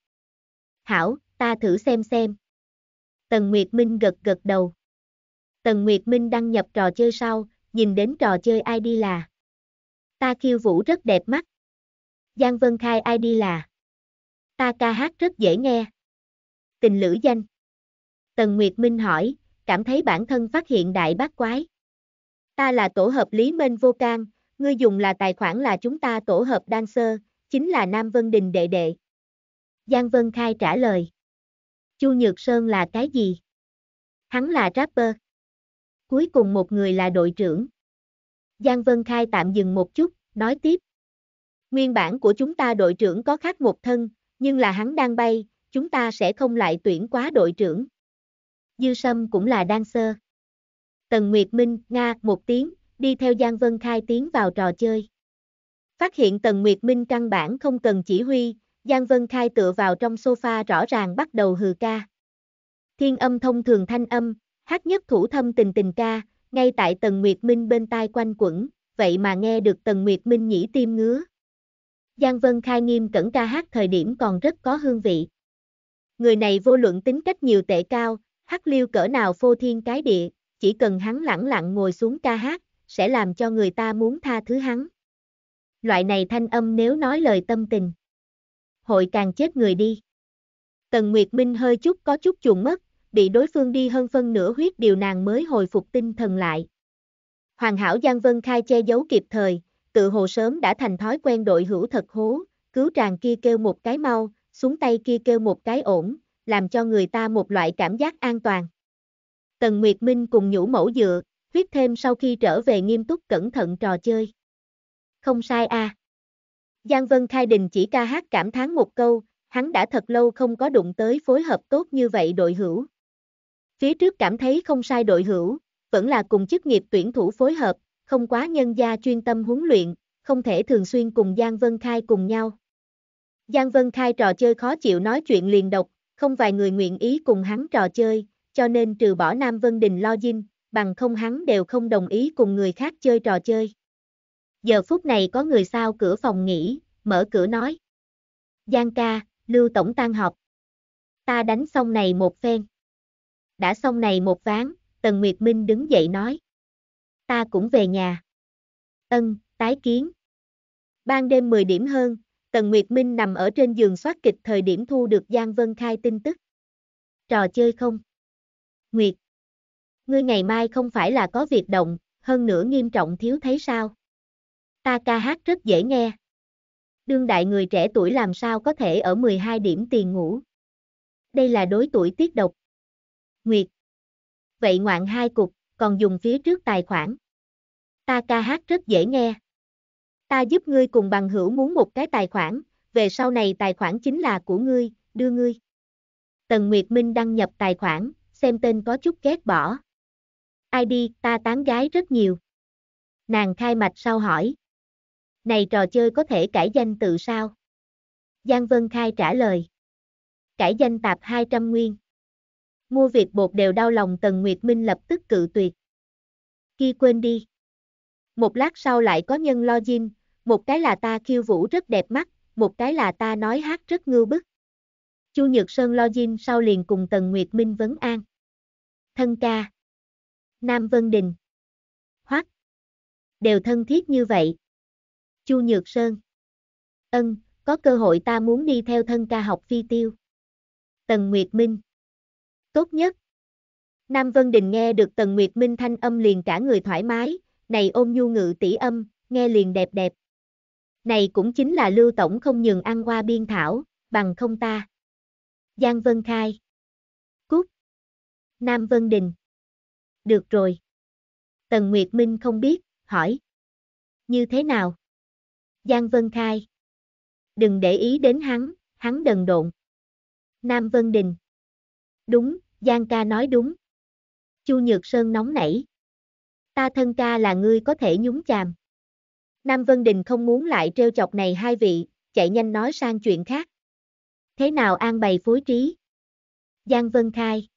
Hảo, ta thử xem xem. Tần Nguyệt Minh gật gật đầu. Tần Nguyệt Minh đăng nhập trò chơi sau, nhìn đến trò chơi ID là Ta khiêu vũ rất đẹp mắt. Giang Vân Khai ID là Ta ca hát rất dễ nghe. Tình lữ danh. Tần Nguyệt Minh hỏi, cảm thấy bản thân phát hiện đại bát quái. Ta là tổ hợp Lý Minh Vô can, ngươi dùng là tài khoản là chúng ta tổ hợp dancer, chính là Nam Vân Đình đệ đệ. Giang Vân Khai trả lời. Chu Nhược Sơn là cái gì? Hắn là rapper. Cuối cùng một người là đội trưởng. Giang Vân Khai tạm dừng một chút, nói tiếp. Nguyên bản của chúng ta đội trưởng có khác một thân, nhưng là hắn đang bay, chúng ta sẽ không lại tuyển quá đội trưởng. Dư Sâm cũng là đan sơ. Tần Nguyệt Minh, Nga, một tiếng, đi theo Giang Vân Khai tiến vào trò chơi. Phát hiện Tần Nguyệt Minh căn bản không cần chỉ huy, Giang Vân Khai tựa vào trong sofa rõ ràng bắt đầu hừ ca. Thiên âm thông thường thanh âm, hát nhất thủ thâm tình tình ca, ngay tại Tần Nguyệt Minh bên tai quanh quẩn, vậy mà nghe được Tần Nguyệt Minh nhĩ tim ngứa. Giang Vân Khai nghiêm cẩn ca hát thời điểm còn rất có hương vị. Người này vô luận tính cách nhiều tệ cao, hắc liêu cỡ nào phô thiên cái địa, chỉ cần hắn lẳng lặng ngồi xuống ca hát, sẽ làm cho người ta muốn tha thứ hắn. Loại này thanh âm nếu nói lời tâm tình. Hội càng chết người đi. Tần Nguyệt Minh hơi chút có chút chuồn mất, bị đối phương đi hơn phân nửa huyết điều nàng mới hồi phục tinh thần lại. Hoàng hảo Giang Vân Khai che giấu kịp thời, tự hồ sớm đã thành thói quen đội hữu thật hố, cứu tràng kia kêu một cái mau, xuống tay kia kêu một cái ổn, làm cho người ta một loại cảm giác an toàn. Tần Nguyệt Minh cùng nhũ mẫu dựa, huyết thêm sau khi trở về nghiêm túc cẩn thận trò chơi. Không sai a. À. Giang Vân Khai Đình chỉ ca hát cảm thán một câu, hắn đã thật lâu không có đụng tới phối hợp tốt như vậy đội hữu. Phía trước cảm thấy không sai đội hữu, vẫn là cùng chức nghiệp tuyển thủ phối hợp, không quá nhân gia chuyên tâm huấn luyện, không thể thường xuyên cùng Giang Vân Khai cùng nhau. Giang Vân Khai trò chơi khó chịu nói chuyện liền độc, không vài người nguyện ý cùng hắn trò chơi, cho nên trừ bỏ Nam Vân Đình lo dinh, bằng không hắn đều không đồng ý cùng người khác chơi trò chơi. Giờ phút này có người sao cửa phòng nghỉ, mở cửa nói. Giang ca, Lưu Tổng tan học, Ta đánh xong này một phen. Đã xong này một ván, Tần Nguyệt Minh đứng dậy nói. Ta cũng về nhà. Ân, tái kiến. Ban đêm 10 điểm hơn, Tần Nguyệt Minh nằm ở trên giường soát kịch thời điểm thu được Giang Vân Khai tin tức. Trò chơi không? Nguyệt. Ngươi ngày mai không phải là có việc động, hơn nữa nghiêm trọng thiếu thấy sao? Ta ca hát rất dễ nghe. Đương đại người trẻ tuổi làm sao có thể ở 12 điểm tiền ngủ? Đây là đối tuổi tiết độc. Nguyệt. Vậy ngoạn hai cục, còn dùng phía trước tài khoản. Ta ca hát rất dễ nghe. Ta giúp ngươi cùng bằng hữu muốn một cái tài khoản, về sau này tài khoản chính là của ngươi, đưa ngươi. Tần Nguyệt Minh đăng nhập tài khoản, xem tên có chút ghét bỏ. ID, ta tán gái rất nhiều. Nàng khai mạch sau hỏi. Này trò chơi có thể cải danh tự sao? Giang Vân Khai trả lời. Cải danh tạp 200 nguyên. Mua việc bột đều đau lòng Tần Nguyệt Minh lập tức cự tuyệt. Kia quên đi. Một lát sau lại có nhân login một cái là ta khiêu vũ rất đẹp mắt, một cái là ta nói hát rất ngưu bức. Chu Nhược Sơn lo diêm sau liền cùng Tần Nguyệt Minh vấn an. Thân ca. Nam Vân Đình. Hoắc. Đều thân thiết như vậy. Chu Nhược Sơn. Ân, có cơ hội ta muốn đi theo thân ca học phi tiêu. Tần Nguyệt Minh. Tốt nhất. Nam Vân Đình nghe được Tần Nguyệt Minh thanh âm liền cả người thoải mái, này ôm nhu ngự tỷ âm, nghe liền đẹp đẹp. Này cũng chính là Lưu Tổng không nhường ăn qua biên thảo, bằng không ta. Giang Vân Khai. Cúc. Nam Vân Đình. Được rồi. Tần Nguyệt Minh không biết, hỏi. Như thế nào? Giang Vân Khai. Đừng để ý đến hắn, hắn đần độn. Nam Vân Đình. Đúng, Giang ca nói đúng. Chu Nhược Sơn nóng nảy. Ta thân ca là ngươi có thể nhúng chàm. Nam Vân Đình không muốn lại trêu chọc này hai vị, chạy nhanh nói sang chuyện khác. Thế nào an bày phối trí? Giang Vân Khai.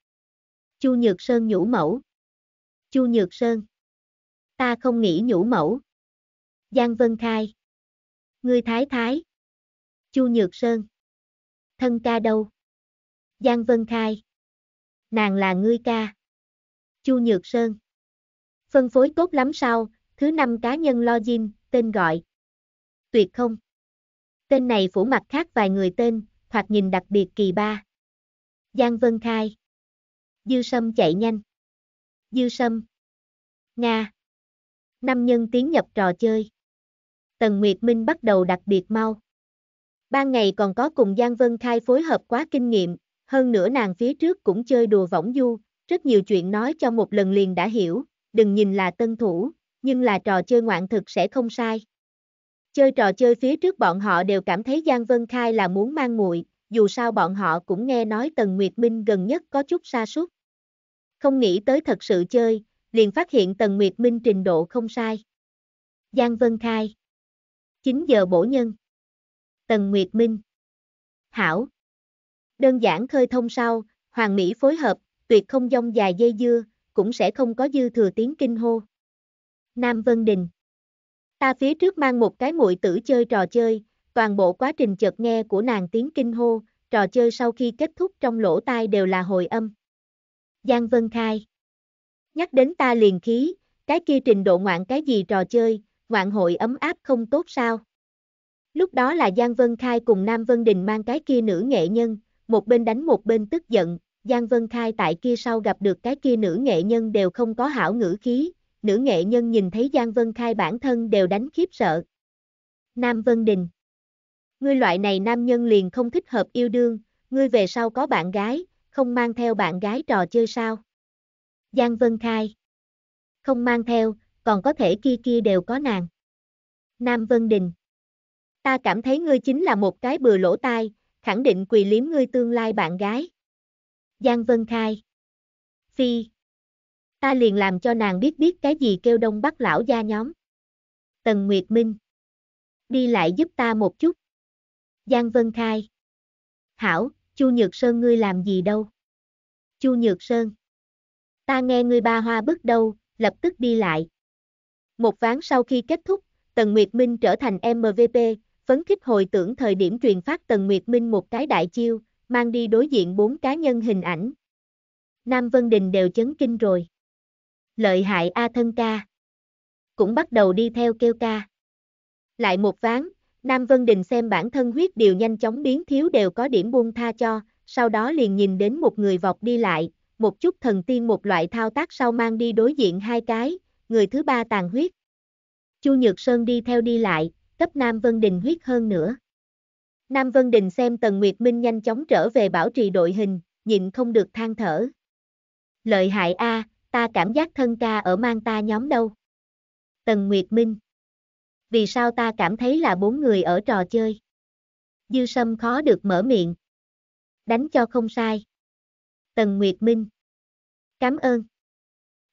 Chu Nhược Sơn nhũ mẫu. Chu Nhược Sơn. Ta không nghĩ nhũ mẫu. Giang Vân Khai. Ngươi thái thái. Chu Nhược Sơn. Thân ca đâu? Giang Vân Khai. Nàng là ngươi ca. Chu Nhược Sơn. Phân phối tốt lắm sao, thứ năm cá nhân lo dinh tên gọi. Tuyệt không? Tên này phủ mặt khác vài người tên, hoặc nhìn đặc biệt kỳ ba. Giang Vân Khai. Dư Sâm chạy nhanh. Dư Sâm. Nga. Năm nhân tiến nhập trò chơi. Tần Nguyệt Minh bắt đầu đặc biệt mau. Ban ngày còn có cùng Giang Vân Khai phối hợp quá kinh nghiệm, hơn nữa nàng phía trước cũng chơi đùa võng du, rất nhiều chuyện nói cho một lần liền đã hiểu, đừng nhìn là tân thủ, nhưng là trò chơi ngoạn thực sẽ không sai. Chơi trò chơi phía trước bọn họ đều cảm thấy Giang Vân Khai là muốn mang muội, dù sao bọn họ cũng nghe nói Tần Nguyệt Minh gần nhất có chút sa sút. Không nghĩ tới thật sự chơi, liền phát hiện Tần Nguyệt Minh trình độ không sai. Giang Vân Khai 9 giờ bổ nhân Tần Nguyệt Minh Hảo Đơn giản khơi thông sau, Hoàng Mỹ phối hợp, tuyệt không dông dài dây dưa, cũng sẽ không có dư thừa tiếng kinh hô. Nam Vân Đình. Ta phía trước mang một cái muội tử chơi trò chơi, toàn bộ quá trình chợt nghe của nàng tiếng kinh hô, trò chơi sau khi kết thúc trong lỗ tai đều là hồi âm. Giang Vân Khai. Nhắc đến ta liền khí, cái kia trình độ ngoạn cái gì trò chơi, ngoạn hội ấm áp không tốt sao? Lúc đó là Giang Vân Khai cùng Nam Vân Đình mang cái kia nữ nghệ nhân, một bên đánh một bên tức giận, Giang Vân Khai tại kia sau gặp được cái kia nữ nghệ nhân đều không có hảo ngữ khí, nữ nghệ nhân nhìn thấy Giang Vân Khai bản thân đều đánh khiếp sợ. Nam Vân Đình Ngươi loại này nam nhân liền không thích hợp yêu đương, ngươi về sau có bạn gái, không mang theo bạn gái trò chơi sao? Giang Vân Khai Không mang theo, còn có thể kia kia đều có nàng. Nam Vân Đình Ta cảm thấy ngươi chính là một cái bừa lỗ tai, khẳng định quỳ liếm ngươi tương lai bạn gái. Giang Vân Khai Phi Ta liền làm cho nàng biết biết cái gì kêu đông bắc lão gia nhóm. Tần Nguyệt Minh. Đi lại giúp ta một chút. Giang Vân Khai. Hảo, Chu Nhược Sơn ngươi làm gì đâu? Chu Nhược Sơn. Ta nghe ngươi ba hoa bước đâu, lập tức đi lại. Một ván sau khi kết thúc, Tần Nguyệt Minh trở thành MVP, phấn khích hồi tưởng thời điểm truyền phát Tần Nguyệt Minh một cái đại chiêu, mang đi đối diện bốn cá nhân hình ảnh. Nam Vân Đình đều chấn kinh rồi. Lợi hại A thân ca. Cũng bắt đầu đi theo kêu ca. Lại một ván, Nam Vân Đình xem bản thân huyết điều nhanh chóng biến thiếu đều có điểm buông tha cho, sau đó liền nhìn đến một người vọc đi lại, một chút thần tiên một loại thao tác sau mang đi đối diện hai cái, người thứ ba tàn huyết. Chu Nhược Sơn đi theo đi lại, cấp Nam Vân Đình huyết hơn nữa. Nam Vân Đình xem Tần Nguyệt Minh nhanh chóng trở về bảo trì đội hình, nhịn không được than thở. Lợi hại A, ta cảm giác thân ca ở mang ta nhóm đâu. Tần Nguyệt Minh Vì sao ta cảm thấy là bốn người ở trò chơi? Dư sâm khó được mở miệng. Đánh cho không sai. Tần Nguyệt Minh Cảm ơn.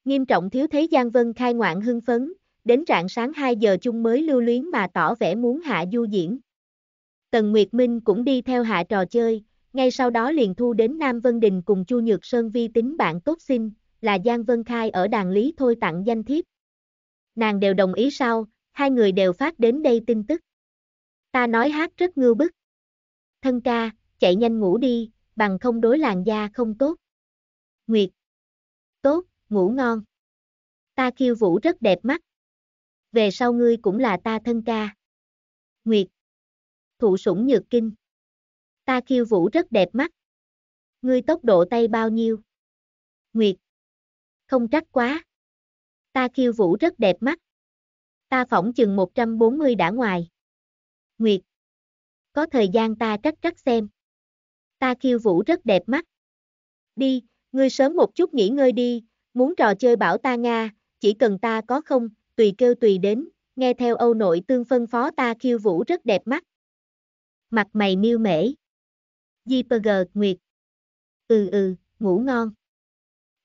Nghiêm trọng thiếu thấy Giang Vân khai ngoạn hưng phấn, đến trạng sáng 2 giờ chung mới lưu luyến mà tỏ vẻ muốn hạ du diễn. Tần Nguyệt Minh cũng đi theo hạ trò chơi, ngay sau đó liền thu đến Nam Vân Đình cùng Chu Nhược Sơn vi tính bạn tốt xin, là Giang Vân Khai ở đàn lý thôi tặng danh thiếp. Nàng đều đồng ý sau, hai người đều phát đến đây tin tức. Ta nói hát rất ngưu bức. Thân ca, chạy nhanh ngủ đi, bằng không đối làn da không tốt. Nguyệt. Tốt, ngủ ngon. Ta khiêu vũ rất đẹp mắt. Về sau ngươi cũng là ta thân ca. Nguyệt. Thụ sủng nhược kinh. Ta khiêu vũ rất đẹp mắt. Ngươi tốc độ tay bao nhiêu? Nguyệt không trách quá. Ta khiêu vũ rất đẹp mắt. Ta phỏng chừng 140 đã ngoài. Nguyệt. Có thời gian ta trách trách xem. Ta khiêu vũ rất đẹp mắt. Đi, ngươi sớm một chút nghỉ ngơi đi, muốn trò chơi bảo ta Nga, chỉ cần ta có không, tùy kêu tùy đến, nghe theo Âu nội tương phân phó ta khiêu vũ rất đẹp mắt. Mặt mày miêu mễ. Di Diperger Nguyệt. Ừ ừ, ngủ ngon.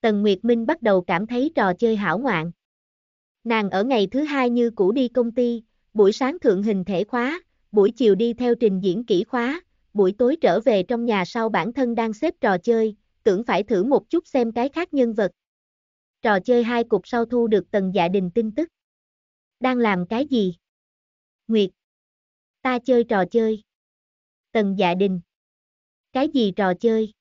Tần Nguyệt Minh bắt đầu cảm thấy trò chơi hảo ngoạn. Nàng ở ngày thứ hai như cũ đi công ty, buổi sáng thượng hình thể khóa, buổi chiều đi theo trình diễn kỹ khóa, buổi tối trở về trong nhà sau bản thân đang xếp trò chơi, tưởng phải thử một chút xem cái khác nhân vật. Trò chơi hai cục sau thu được tần dạ đình tin tức. Đang làm cái gì? Nguyệt. Ta chơi trò chơi. Tần dạ đình. Cái gì trò chơi?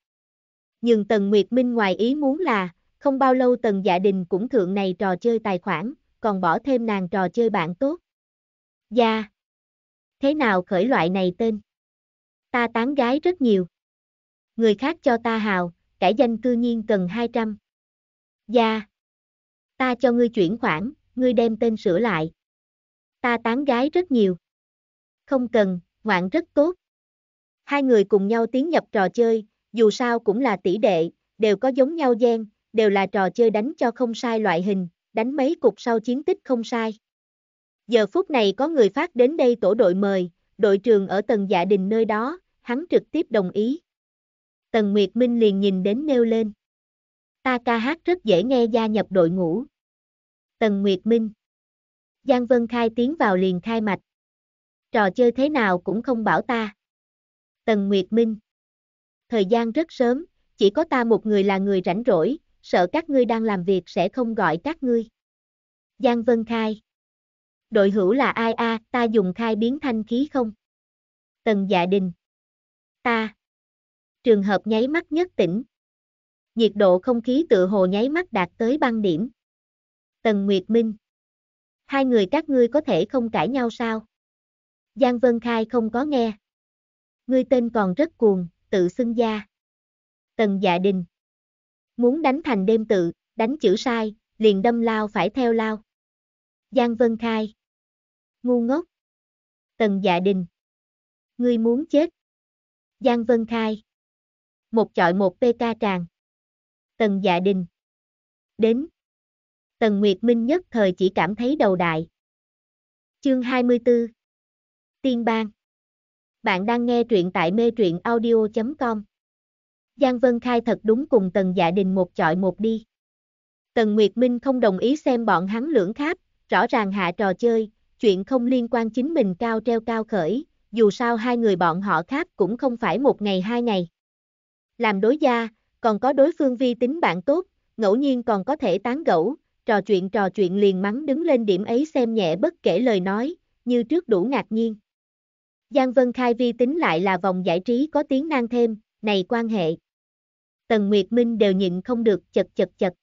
Nhưng Tần Nguyệt Minh ngoài ý muốn là, không bao lâu Tần Dạ Đình cũng thượng này trò chơi tài khoản, còn bỏ thêm nàng trò chơi bạn tốt. gia dạ. Thế nào khởi loại này tên? Ta tán gái rất nhiều. Người khác cho ta hào, cải danh cư nhiên cần 200. gia dạ. Ta cho ngươi chuyển khoản, ngươi đem tên sửa lại. Ta tán gái rất nhiều. Không cần, ngoạn rất tốt. Hai người cùng nhau tiến nhập trò chơi, dù sao cũng là tỷ đệ, đều có giống nhau gen, đều là trò chơi đánh cho không sai loại hình, đánh mấy cục sau chiến tích không sai. Giờ phút này có người phát đến đây tổ đội mời, đội trường ở tầng dạ đình nơi đó, hắn trực tiếp đồng ý. Tần Nguyệt Minh liền nhìn đến nêu lên. Ta ca hát rất dễ nghe gia nhập đội ngũ. Tần Nguyệt Minh. Giang Vân Khai tiến vào liền khai mạch. Trò chơi thế nào cũng không bảo ta. Tần Nguyệt Minh thời gian rất sớm, chỉ có ta một người là người rảnh rỗi, sợ các ngươi đang làm việc sẽ không gọi các ngươi. Giang Vân khai. Đội hữu là ai a, ta dùng khai biến thanh khí không? Tần Dạ Đình. Ta. Trường hợp nháy mắt nhất tỉnh. Nhiệt độ không khí tự hồ nháy mắt đạt tới băng điểm. Tần Nguyệt Minh. Hai người các ngươi có thể không cãi nhau sao? Giang Vân Khai không có nghe. Ngươi tên còn rất cuồng, tự xưng gia. Tần dạ đình. Muốn đánh thành đêm tự, đánh chữ sai, liền đâm lao phải theo lao. Giang Vân Khai. Ngu ngốc. Tần dạ đình. Ngươi muốn chết. Giang Vân Khai. Một chọi một PK tràn. Tần dạ đình. Đến. Tần Nguyệt Minh nhất thời chỉ cảm thấy đầu đại. Chương 24. Tiên bang. Bạn đang nghe truyện tại mê truyện audio.com. Giang Vân Khai thật đúng cùng Tần Dạ Đình một chọi một đi. Tần Nguyệt Minh không đồng ý xem bọn hắn lưỡng kháp, rõ ràng hạ trò chơi, chuyện không liên quan chính mình cao treo cao khởi, dù sao hai người bọn họ khác cũng không phải một ngày hai ngày. Làm đối gia, còn có đối phương vi tính bạn tốt, ngẫu nhiên còn có thể tán gẫu, trò chuyện trò chuyện liền mắng đứng lên điểm ấy xem nhẹ bất kể lời nói, như trước đủ ngạc nhiên. Giang Vân Khai vi tính lại là vòng giải trí có tiếng nang thêm, này quan hệ. Tần Nguyệt Minh đều nhịn không được chật chật chật.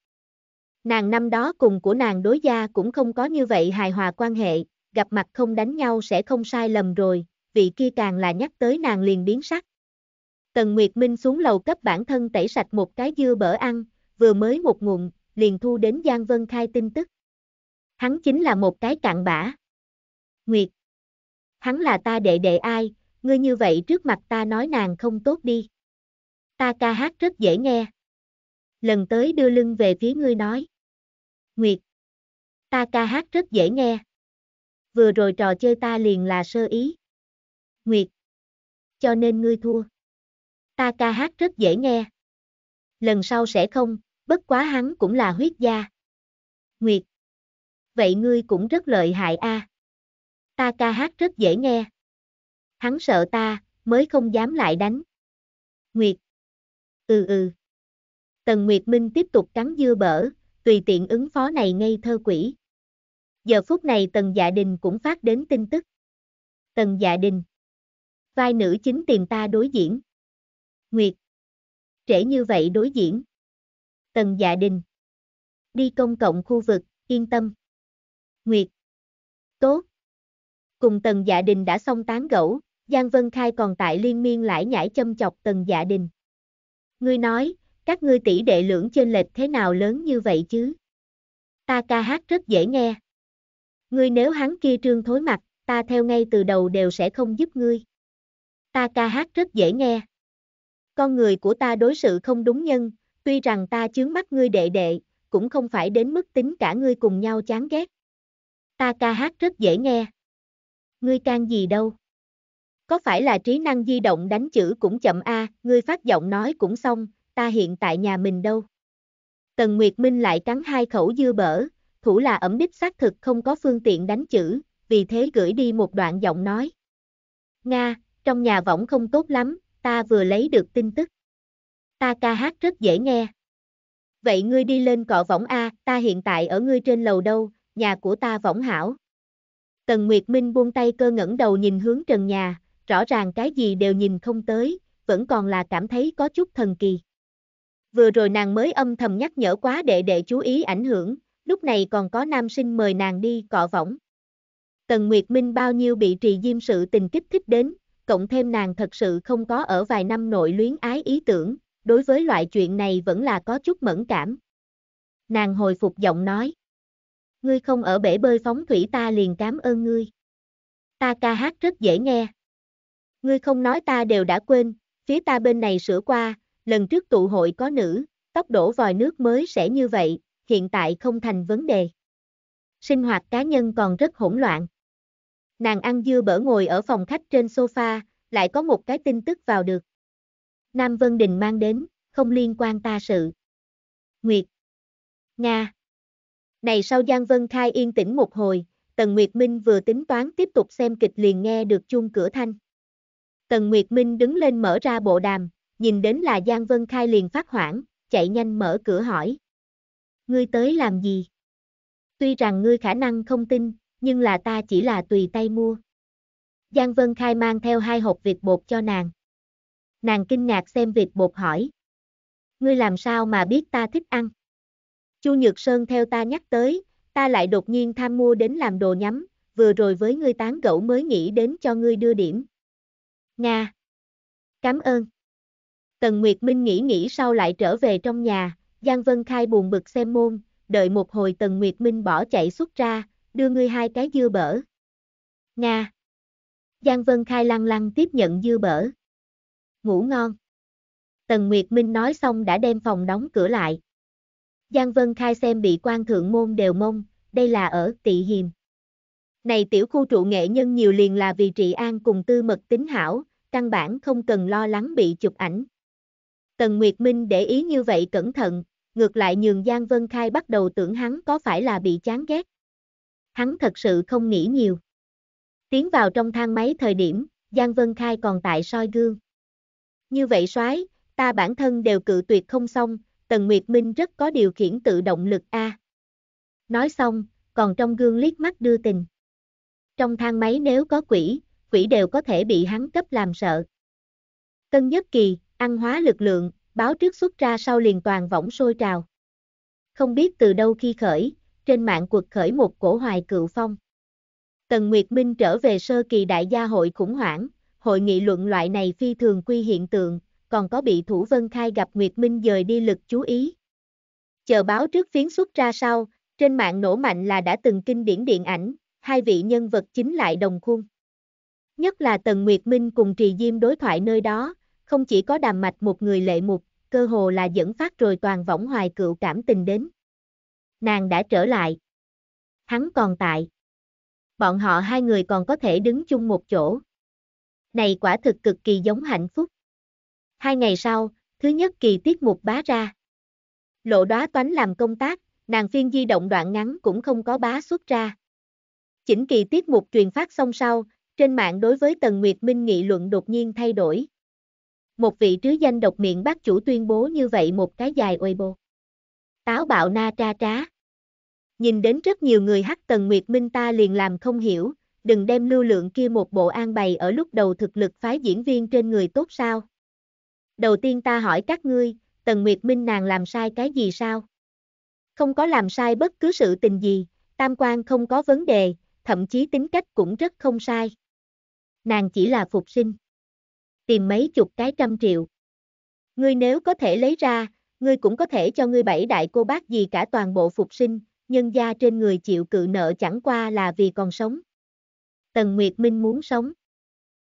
Nàng năm đó cùng của nàng đối gia cũng không có như vậy hài hòa quan hệ, gặp mặt không đánh nhau sẽ không sai lầm rồi, vị kia càng là nhắc tới nàng liền biến sắc. Tần Nguyệt Minh xuống lầu cấp bản thân tẩy sạch một cái dưa bở ăn, vừa mới một ngụm, liền thu đến Giang Vân Khai tin tức. Hắn chính là một cái cạn bã. Nguyệt, hắn là ta đệ đệ ai, ngươi như vậy trước mặt ta nói nàng không tốt đi. Ta ca hát rất dễ nghe. Lần tới đưa lưng về phía ngươi nói. Nguyệt. Ta ca hát rất dễ nghe. Vừa rồi trò chơi ta liền là sơ ý. Nguyệt. Cho nên ngươi thua. Ta ca hát rất dễ nghe. Lần sau sẽ không, bất quá hắn cũng là huyết gia. Nguyệt. Vậy ngươi cũng rất lợi hại a. À ta ca hát rất dễ nghe. Hắn sợ ta, mới không dám lại đánh. Nguyệt. Ừ ừ. Tần Nguyệt Minh tiếp tục cắn dưa bở, tùy tiện ứng phó này ngay thơ quỷ. Giờ phút này Tần Dạ Đình cũng phát đến tin tức. Tần Dạ Đình. Vai nữ chính tìm ta đối diễn. Nguyệt. Trễ như vậy đối diễn. Tần Dạ Đình. Đi công cộng khu vực, yên tâm. Nguyệt. Tốt. Cùng Tần Dạ Đình đã xong tán gẫu, Giang Vân Khai còn tại liên miên lại nhảy châm chọc Tần Dạ Đình. Ngươi nói, các ngươi tỷ đệ lưỡng trên lệch thế nào lớn như vậy chứ? Ta ca hát rất dễ nghe. Ngươi nếu hắn kia trương thối mặt, ta theo ngay từ đầu đều sẽ không giúp ngươi. Ta ca hát rất dễ nghe. Con người của ta đối sự không đúng nhân, tuy rằng ta chướng mắt ngươi đệ đệ, cũng không phải đến mức tính cả ngươi cùng nhau chán ghét. Ta ca hát rất dễ nghe. Ngươi can gì đâu? Có phải là trí năng di động đánh chữ cũng chậm a, à, ngươi phát giọng nói cũng xong, ta hiện tại nhà mình đâu? Tần Nguyệt Minh lại cắn hai khẩu dưa bở, thủ là ẩm đích xác thực không có phương tiện đánh chữ, vì thế gửi đi một đoạn giọng nói. Nga, trong nhà võng không tốt lắm, ta vừa lấy được tin tức. Ta ca hát rất dễ nghe. Vậy ngươi đi lên cọ võng A, ta hiện tại ở ngươi trên lầu đâu, nhà của ta võng hảo. Tần Nguyệt Minh buông tay cơ ngẩng đầu nhìn hướng trần nhà, rõ ràng cái gì đều nhìn không tới, vẫn còn là cảm thấy có chút thần kỳ. Vừa rồi nàng mới âm thầm nhắc nhở quá đệ đệ chú ý ảnh hưởng, lúc này còn có nam sinh mời nàng đi cọ võng. Tần Nguyệt Minh bao nhiêu bị trì diêm sự tình kích thích đến, cộng thêm nàng thật sự không có ở vài năm nội luyến ái ý tưởng, đối với loại chuyện này vẫn là có chút mẫn cảm. Nàng hồi phục giọng nói ngươi không ở bể bơi phóng thủy ta liền cảm ơn ngươi. Ta ca hát rất dễ nghe. Ngươi không nói ta đều đã quên, phía ta bên này sửa qua, lần trước tụ hội có nữ, tốc đổ vòi nước mới sẽ như vậy, hiện tại không thành vấn đề. Sinh hoạt cá nhân còn rất hỗn loạn. Nàng ăn dưa bở ngồi ở phòng khách trên sofa, lại có một cái tin tức vào được. Nam Vân Đình mang đến, không liên quan ta sự. Nguyệt. Nga. Này sau Giang Vân Khai yên tĩnh một hồi, Tần Nguyệt Minh vừa tính toán tiếp tục xem kịch liền nghe được chuông cửa thanh. Tần Nguyệt Minh đứng lên mở ra bộ đàm, nhìn đến là Giang Vân Khai liền phát hoảng, chạy nhanh mở cửa hỏi. Ngươi tới làm gì? Tuy rằng ngươi khả năng không tin, nhưng là ta chỉ là tùy tay mua. Giang Vân Khai mang theo hai hộp vịt bột cho nàng. Nàng kinh ngạc xem vịt bột hỏi. Ngươi làm sao mà biết ta thích ăn? Chu Nhược Sơn theo ta nhắc tới, ta lại đột nhiên tham mua đến làm đồ nhắm, vừa rồi với ngươi tán gẫu mới nghĩ đến cho ngươi đưa điểm. Nga. Cảm ơn. Tần Nguyệt Minh nghĩ nghĩ sau lại trở về trong nhà, Giang Vân Khai buồn bực xem môn, đợi một hồi Tần Nguyệt Minh bỏ chạy xuất ra, đưa ngươi hai cái dưa bở. Nga. Giang Vân Khai lăng lăng tiếp nhận dưa bở. Ngủ ngon. Tần Nguyệt Minh nói xong đã đem phòng đóng cửa lại. Giang Vân Khai xem bị quan thượng môn đều mông, đây là ở tị hiềm. Này tiểu khu trụ nghệ nhân nhiều liền là vì trị an cùng tư mật tính hảo, căn bản không cần lo lắng bị chụp ảnh. Tần Nguyệt Minh để ý như vậy cẩn thận, ngược lại nhường Giang Vân Khai bắt đầu tưởng hắn có phải là bị chán ghét. Hắn thật sự không nghĩ nhiều. Tiến vào trong thang máy thời điểm, Giang Vân Khai còn tại soi gương. Như vậy soái, ta bản thân đều cự tuyệt không xong, Tần Nguyệt Minh rất có điều khiển tự động lực A. Nói xong, còn trong gương liếc mắt đưa tình. Trong thang máy nếu có quỷ, quỷ đều có thể bị hắn cấp làm sợ. Cân Nhất Kỳ, ăn hóa lực lượng, báo trước xuất ra sau liền toàn võng sôi trào. Không biết từ đâu khi khởi, trên mạng cuộc khởi một cổ hoài cựu phong. Tần Nguyệt Minh trở về sơ kỳ đại gia hội khủng hoảng, hội nghị luận loại này phi thường quy hiện tượng, còn có bị Thủ Vân Khai gặp Nguyệt Minh dời đi lực chú ý. Chờ báo trước phiến xuất ra sau, trên mạng nổ mạnh là đã từng kinh điển điện ảnh, hai vị nhân vật chính lại đồng khuôn. Nhất là Tần Nguyệt Minh cùng Trì Diêm đối thoại nơi đó, không chỉ có đàm mạch một người lệ mục, cơ hồ là dẫn phát rồi toàn võng hoài cựu cảm tình đến. Nàng đã trở lại. Hắn còn tại. Bọn họ hai người còn có thể đứng chung một chỗ. Này quả thực cực kỳ giống hạnh phúc. Hai ngày sau, thứ nhất kỳ tiết mục bá ra. Lộ đóa toánh làm công tác, nàng phiên di động đoạn ngắn cũng không có bá xuất ra. Chỉnh kỳ tiết mục truyền phát xong sau, trên mạng đối với Tần Nguyệt Minh nghị luận đột nhiên thay đổi. Một vị trứ danh độc miệng bác chủ tuyên bố như vậy một cái dài uê bô. Táo bạo na tra trá. Nhìn đến rất nhiều người hắc Tần Nguyệt Minh ta liền làm không hiểu, đừng đem lưu lượng kia một bộ an bày ở lúc đầu thực lực phái diễn viên trên người tốt sao đầu tiên ta hỏi các ngươi, Tần Nguyệt Minh nàng làm sai cái gì sao? Không có làm sai bất cứ sự tình gì, tam quan không có vấn đề, thậm chí tính cách cũng rất không sai. Nàng chỉ là phục sinh. Tìm mấy chục cái trăm triệu. Ngươi nếu có thể lấy ra, ngươi cũng có thể cho ngươi bảy đại cô bác gì cả toàn bộ phục sinh, nhân gia trên người chịu cự nợ chẳng qua là vì còn sống. Tần Nguyệt Minh muốn sống.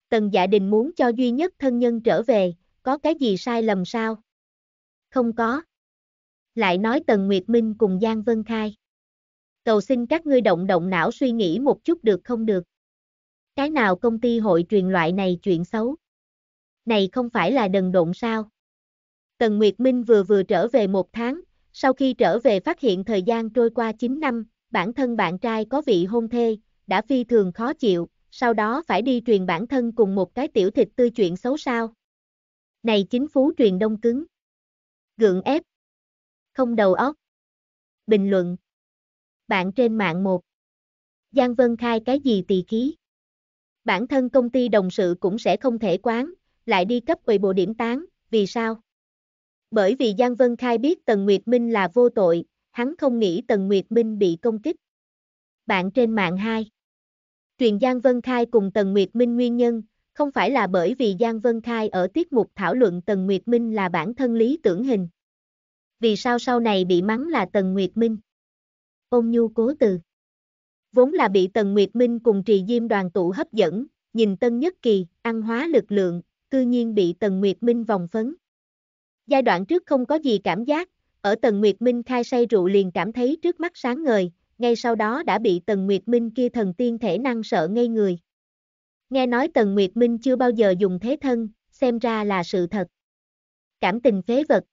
Tần Dạ Đình muốn cho duy nhất thân nhân trở về, có cái gì sai lầm sao? Không có. Lại nói Tần Nguyệt Minh cùng Giang Vân Khai. Cầu xin các ngươi động động não suy nghĩ một chút được không được? Cái nào công ty hội truyền loại này chuyện xấu? Này không phải là đần độn sao? Tần Nguyệt Minh vừa vừa trở về một tháng, sau khi trở về phát hiện thời gian trôi qua 9 năm, bản thân bạn trai có vị hôn thê, đã phi thường khó chịu, sau đó phải đi truyền bản thân cùng một cái tiểu thịt tươi chuyện xấu sao. Này chính phú truyền đông cứng. Gượng ép. Không đầu óc. Bình luận. Bạn trên mạng một. Giang Vân khai cái gì tỳ khí? Bản thân công ty đồng sự cũng sẽ không thể quán, lại đi cấp ủy bộ điểm tán, vì sao? Bởi vì Giang Vân khai biết Tần Nguyệt Minh là vô tội, hắn không nghĩ Tần Nguyệt Minh bị công kích. Bạn trên mạng 2 Truyền Giang Vân Khai cùng Tần Nguyệt Minh nguyên nhân, không phải là bởi vì Giang Vân Khai ở tiết mục thảo luận Tần Nguyệt Minh là bản thân lý tưởng hình. Vì sao sau này bị mắng là Tần Nguyệt Minh? Ôn nhu cố từ. Vốn là bị Tần Nguyệt Minh cùng trì diêm đoàn tụ hấp dẫn, nhìn Tân Nhất Kỳ, ăn hóa lực lượng, cư nhiên bị Tần Nguyệt Minh vòng phấn. Giai đoạn trước không có gì cảm giác, ở Tần Nguyệt Minh khai say rượu liền cảm thấy trước mắt sáng ngời, ngay sau đó đã bị Tần Nguyệt Minh kia thần tiên thể năng sợ ngây người. Nghe nói Tần Nguyệt Minh chưa bao giờ dùng thế thân, xem ra là sự thật. Cảm tình phế vật.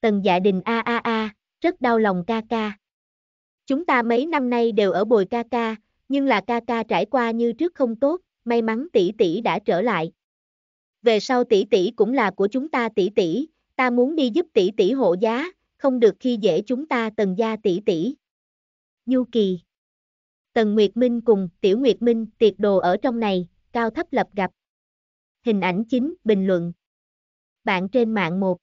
Tần Dạ Đình a a a, rất đau lòng ca ca. Chúng ta mấy năm nay đều ở bồi ca ca, nhưng là ca ca trải qua như trước không tốt, may mắn tỷ tỷ đã trở lại. Về sau tỷ tỷ cũng là của chúng ta tỷ tỷ, ta muốn đi giúp tỷ tỷ hộ giá, không được khi dễ chúng ta Tần gia tỷ tỷ. Nhu Kỳ Tần Nguyệt Minh cùng Tiểu Nguyệt Minh tiệc đồ ở trong này, cao thấp lập gặp. Hình ảnh chính, bình luận. Bạn trên mạng 1.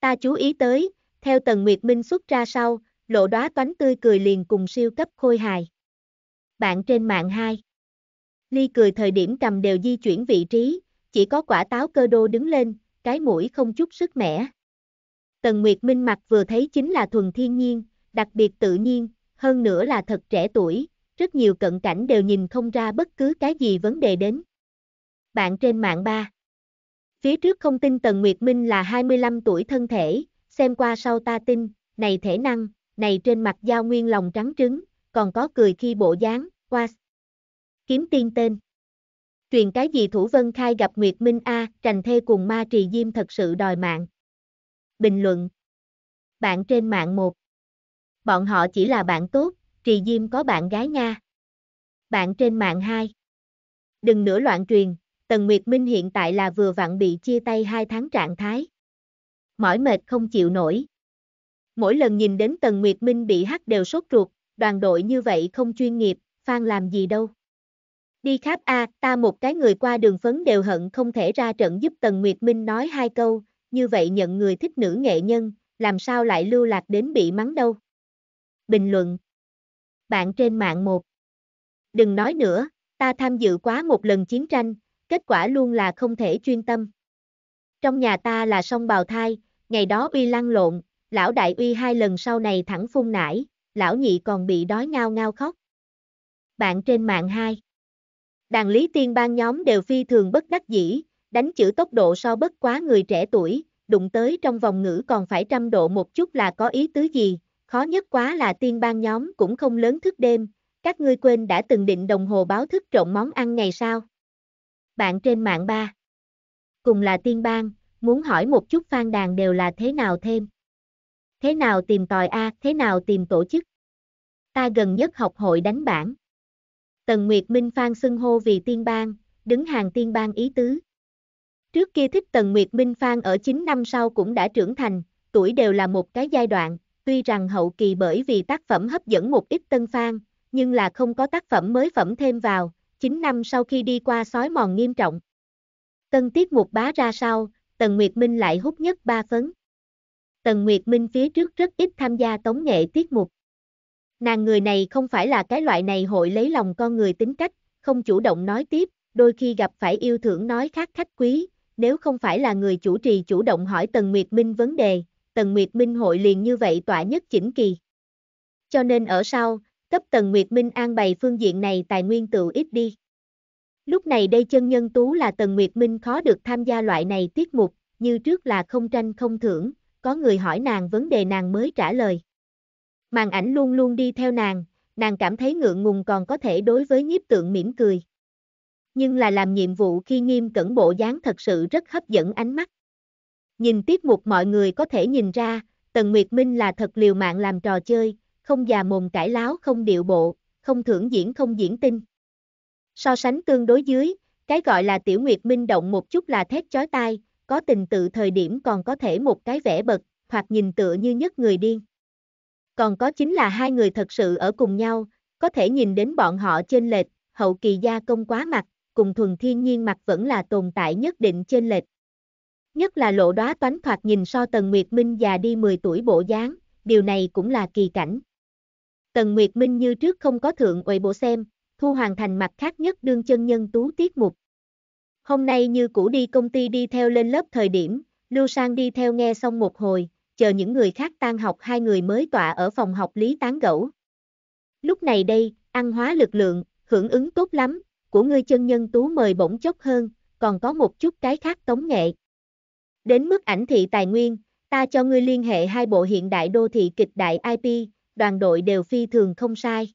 Ta chú ý tới, theo Tần Nguyệt Minh xuất ra sau, lộ đóa toánh tươi cười liền cùng siêu cấp khôi hài. Bạn trên mạng 2. Ly cười thời điểm cầm đều di chuyển vị trí, chỉ có quả táo cơ đô đứng lên, cái mũi không chút sức mẻ. Tần Nguyệt Minh mặt vừa thấy chính là thuần thiên nhiên, đặc biệt tự nhiên, hơn nữa là thật trẻ tuổi, rất nhiều cận cảnh đều nhìn không ra bất cứ cái gì vấn đề đến. Bạn trên mạng 3 Phía trước không tin Tần Nguyệt Minh là 25 tuổi thân thể, xem qua sau ta tin, này thể năng, này trên mặt giao nguyên lòng trắng trứng, còn có cười khi bộ dáng, qua. Kiếm tiên tên Truyền cái gì Thủ Vân Khai gặp Nguyệt Minh A, trành thê cùng ma trì diêm thật sự đòi mạng. Bình luận Bạn trên mạng 1 Bọn họ chỉ là bạn tốt, Trì Diêm có bạn gái nha. Bạn trên mạng 2. Đừng nữa loạn truyền, Tần Nguyệt Minh hiện tại là vừa vặn bị chia tay 2 tháng trạng thái. Mỏi mệt không chịu nổi. Mỗi lần nhìn đến Tần Nguyệt Minh bị hắt đều sốt ruột, đoàn đội như vậy không chuyên nghiệp, Phan làm gì đâu. Đi khắp A, à, ta một cái người qua đường phấn đều hận không thể ra trận giúp Tần Nguyệt Minh nói hai câu, như vậy nhận người thích nữ nghệ nhân, làm sao lại lưu lạc đến bị mắng đâu. Bình luận bạn trên mạng một. Đừng nói nữa, ta tham dự quá một lần chiến tranh, kết quả luôn là không thể chuyên tâm. Trong nhà ta là song bào thai, ngày đó uy lăn lộn, lão đại uy hai lần sau này thẳng phun nải, lão nhị còn bị đói ngao ngao khóc. Bạn trên mạng 2 Đàn lý tiên ban nhóm đều phi thường bất đắc dĩ, đánh chữ tốc độ so bất quá người trẻ tuổi, đụng tới trong vòng ngữ còn phải trăm độ một chút là có ý tứ gì, Khó nhất quá là tiên ban nhóm cũng không lớn thức đêm, các ngươi quên đã từng định đồng hồ báo thức trộn món ăn ngày sao. Bạn trên mạng ba. Cùng là tiên Bang, muốn hỏi một chút phan đàn đều là thế nào thêm. Thế nào tìm tòi A, thế nào tìm tổ chức. Ta gần nhất học hội đánh bản. Tần Nguyệt Minh Phan xưng hô vì tiên bang, đứng hàng tiên bang ý tứ. Trước kia thích Tần Nguyệt Minh Phan ở 9 năm sau cũng đã trưởng thành, tuổi đều là một cái giai đoạn, Tuy rằng hậu kỳ bởi vì tác phẩm hấp dẫn một ít tân phan, nhưng là không có tác phẩm mới phẩm thêm vào, 9 năm sau khi đi qua sói mòn nghiêm trọng. Tân tiết mục bá ra sau, Tần Nguyệt Minh lại hút nhất ba phấn. Tần Nguyệt Minh phía trước rất ít tham gia tống nghệ tiết mục. Nàng người này không phải là cái loại này hội lấy lòng con người tính cách, không chủ động nói tiếp, đôi khi gặp phải yêu thưởng nói khác khách quý, nếu không phải là người chủ trì chủ động hỏi Tần Nguyệt Minh vấn đề, Tần Nguyệt Minh hội liền như vậy tỏa nhất chỉnh kỳ. Cho nên ở sau, cấp Tần Nguyệt Minh an bày phương diện này tài nguyên tự ít đi. Lúc này đây chân nhân tú là Tần Nguyệt Minh khó được tham gia loại này tiết mục, như trước là không tranh không thưởng, có người hỏi nàng vấn đề nàng mới trả lời. Màn ảnh luôn luôn đi theo nàng, nàng cảm thấy ngượng ngùng còn có thể đối với nhiếp tượng mỉm cười. Nhưng là làm nhiệm vụ khi nghiêm cẩn bộ dáng thật sự rất hấp dẫn ánh mắt. Nhìn tiếp mục mọi người có thể nhìn ra, Tần Nguyệt Minh là thật liều mạng làm trò chơi, không già mồm cải láo không điệu bộ, không thưởng diễn không diễn tinh. So sánh tương đối dưới, cái gọi là Tiểu Nguyệt Minh động một chút là thét chói tai, có tình tự thời điểm còn có thể một cái vẻ bật, hoặc nhìn tựa như nhất người điên. Còn có chính là hai người thật sự ở cùng nhau, có thể nhìn đến bọn họ trên lệch, hậu kỳ gia công quá mặt, cùng thuần thiên nhiên mặt vẫn là tồn tại nhất định trên lệch. Nhất là lộ đóa toán thoạt nhìn so Tần Nguyệt Minh già đi 10 tuổi bộ dáng, điều này cũng là kỳ cảnh. Tần Nguyệt Minh như trước không có thượng uệ bộ xem, thu hoàn thành mặt khác nhất đương chân nhân tú tiết mục. Hôm nay như cũ đi công ty đi theo lên lớp thời điểm, Lưu Sang đi theo nghe xong một hồi, chờ những người khác tan học hai người mới tọa ở phòng học lý tán gẫu. Lúc này đây, ăn hóa lực lượng, hưởng ứng tốt lắm, của ngươi chân nhân tú mời bỗng chốc hơn, còn có một chút cái khác tống nghệ. Đến mức ảnh thị tài nguyên, ta cho ngươi liên hệ hai bộ hiện đại đô thị kịch đại IP, đoàn đội đều phi thường không sai.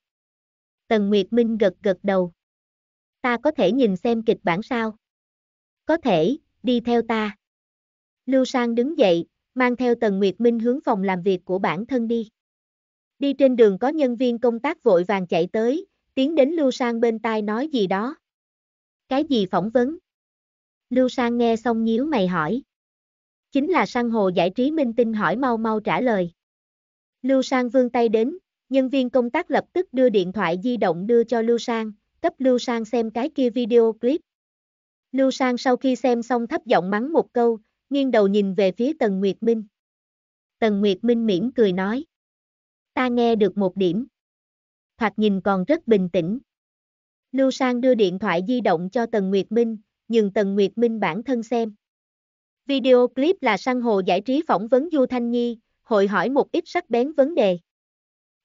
Tần Nguyệt Minh gật gật đầu. Ta có thể nhìn xem kịch bản sao? Có thể, đi theo ta. Lưu Sang đứng dậy, mang theo Tần Nguyệt Minh hướng phòng làm việc của bản thân đi. Đi trên đường có nhân viên công tác vội vàng chạy tới, tiến đến Lưu Sang bên tai nói gì đó. Cái gì phỏng vấn? Lưu Sang nghe xong nhíu mày hỏi chính là sang hồ giải trí minh tinh hỏi mau mau trả lời. Lưu Sang vươn tay đến, nhân viên công tác lập tức đưa điện thoại di động đưa cho Lưu Sang, cấp Lưu Sang xem cái kia video clip. Lưu Sang sau khi xem xong thấp giọng mắng một câu, nghiêng đầu nhìn về phía Tần Nguyệt Minh. Tần Nguyệt Minh mỉm cười nói. Ta nghe được một điểm. Thoạt nhìn còn rất bình tĩnh. Lưu Sang đưa điện thoại di động cho Tần Nguyệt Minh, nhường Tần Nguyệt Minh bản thân xem. Video clip là sang hồ giải trí phỏng vấn Du Thanh Nhi, hội hỏi một ít sắc bén vấn đề.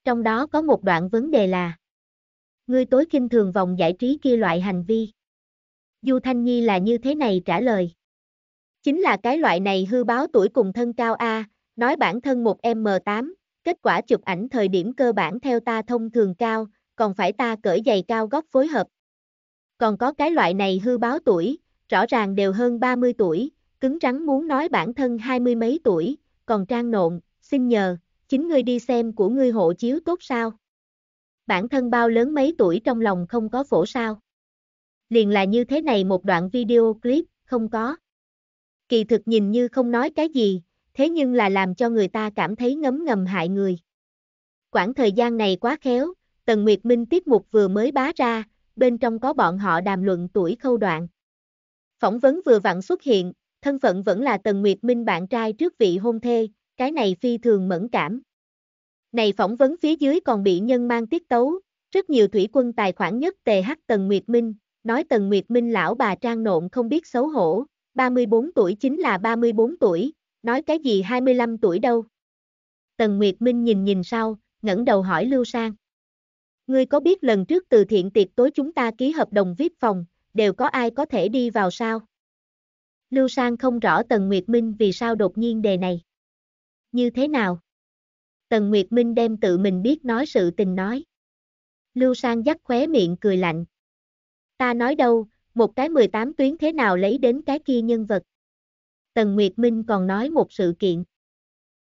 Trong đó có một đoạn vấn đề là Ngươi tối kinh thường vòng giải trí kia loại hành vi. Du Thanh Nhi là như thế này trả lời. Chính là cái loại này hư báo tuổi cùng thân cao A, nói bản thân một M8, kết quả chụp ảnh thời điểm cơ bản theo ta thông thường cao, còn phải ta cởi giày cao góc phối hợp. Còn có cái loại này hư báo tuổi, rõ ràng đều hơn 30 tuổi, cứng rắn muốn nói bản thân hai mươi mấy tuổi, còn trang nộn, xin nhờ, chính ngươi đi xem của ngươi hộ chiếu tốt sao. Bản thân bao lớn mấy tuổi trong lòng không có phổ sao. Liền là như thế này một đoạn video clip, không có. Kỳ thực nhìn như không nói cái gì, thế nhưng là làm cho người ta cảm thấy ngấm ngầm hại người. Quãng thời gian này quá khéo, Tần Nguyệt Minh tiết mục vừa mới bá ra, bên trong có bọn họ đàm luận tuổi khâu đoạn. Phỏng vấn vừa vặn xuất hiện, thân phận vẫn là Tần Nguyệt Minh bạn trai trước vị hôn thê, cái này phi thường mẫn cảm. Này phỏng vấn phía dưới còn bị nhân mang tiết tấu, rất nhiều thủy quân tài khoản nhất tề TH Tần Nguyệt Minh, nói Tần Nguyệt Minh lão bà trang nộn không biết xấu hổ, 34 tuổi chính là 34 tuổi, nói cái gì 25 tuổi đâu. Tần Nguyệt Minh nhìn nhìn sau, ngẩng đầu hỏi Lưu Sang. Ngươi có biết lần trước từ thiện tiệc tối chúng ta ký hợp đồng viết phòng, đều có ai có thể đi vào sao? Lưu Sang không rõ Tần Nguyệt Minh vì sao đột nhiên đề này. Như thế nào? Tần Nguyệt Minh đem tự mình biết nói sự tình nói. Lưu Sang dắt khóe miệng cười lạnh. Ta nói đâu, một cái 18 tuyến thế nào lấy đến cái kia nhân vật. Tần Nguyệt Minh còn nói một sự kiện.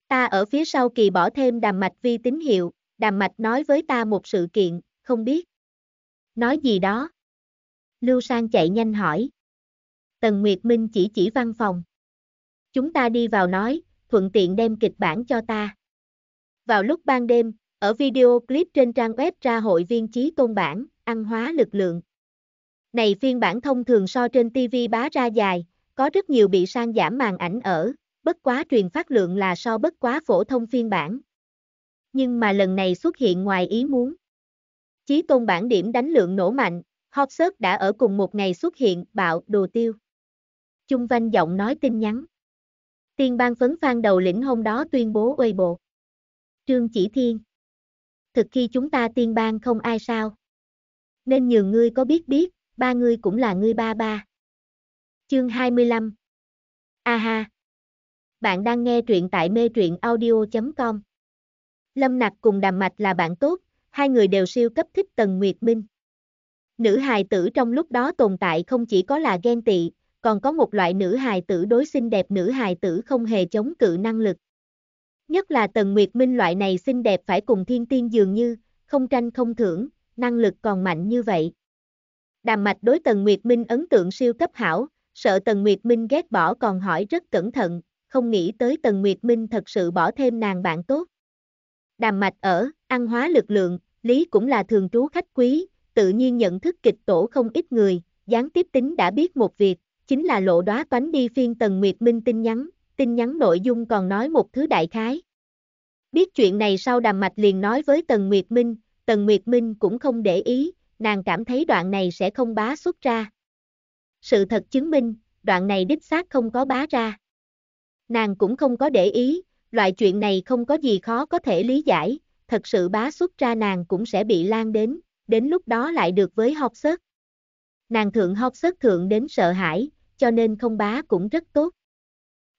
Ta ở phía sau kỳ bỏ thêm đàm mạch vi tín hiệu, đàm mạch nói với ta một sự kiện, không biết. Nói gì đó? Lưu Sang chạy nhanh hỏi. Tần Nguyệt Minh chỉ chỉ văn phòng. Chúng ta đi vào nói, thuận tiện đem kịch bản cho ta. Vào lúc ban đêm, ở video clip trên trang web ra hội viên trí tôn bản, ăn hóa lực lượng. Này phiên bản thông thường so trên TV bá ra dài, có rất nhiều bị sang giảm màn ảnh ở, bất quá truyền phát lượng là so bất quá phổ thông phiên bản. Nhưng mà lần này xuất hiện ngoài ý muốn. Chí tôn bản điểm đánh lượng nổ mạnh, Hot Search đã ở cùng một ngày xuất hiện bạo đồ tiêu. Chung quanh giọng nói tin nhắn. Tiên ban phấn phan đầu lĩnh hôm đó tuyên bố uê bộ. Trương Chỉ Thiên. Thực khi chúng ta tiên ban không ai sao. Nên nhiều ngươi có biết biết, ba ngươi cũng là ngươi ba ba. Chương 25. A ha. Bạn đang nghe truyện tại mê truyện audio.com. Lâm Nặc cùng Đàm Mạch là bạn tốt, hai người đều siêu cấp thích Tần Nguyệt Minh. Nữ hài tử trong lúc đó tồn tại không chỉ có là ghen tị, còn có một loại nữ hài tử đối xinh đẹp nữ hài tử không hề chống cự năng lực. Nhất là Tần Nguyệt Minh loại này xinh đẹp phải cùng thiên tiên dường như, không tranh không thưởng, năng lực còn mạnh như vậy. Đàm mạch đối Tần Nguyệt Minh ấn tượng siêu cấp hảo, sợ Tần Nguyệt Minh ghét bỏ còn hỏi rất cẩn thận, không nghĩ tới Tần Nguyệt Minh thật sự bỏ thêm nàng bạn tốt. Đàm mạch ở, ăn hóa lực lượng, Lý cũng là thường trú khách quý, tự nhiên nhận thức kịch tổ không ít người, gián tiếp tính đã biết một việc, chính là lộ đóa toánh đi phiên Tần Nguyệt Minh tin nhắn, tin nhắn nội dung còn nói một thứ đại khái. Biết chuyện này sau đàm mạch liền nói với Tần Nguyệt Minh, Tần Nguyệt Minh cũng không để ý, nàng cảm thấy đoạn này sẽ không bá xuất ra. Sự thật chứng minh, đoạn này đích xác không có bá ra. Nàng cũng không có để ý, loại chuyện này không có gì khó có thể lý giải, thật sự bá xuất ra nàng cũng sẽ bị lan đến, đến lúc đó lại được với học sớt. Nàng thượng học sớt thượng đến sợ hãi, cho nên không bá cũng rất tốt.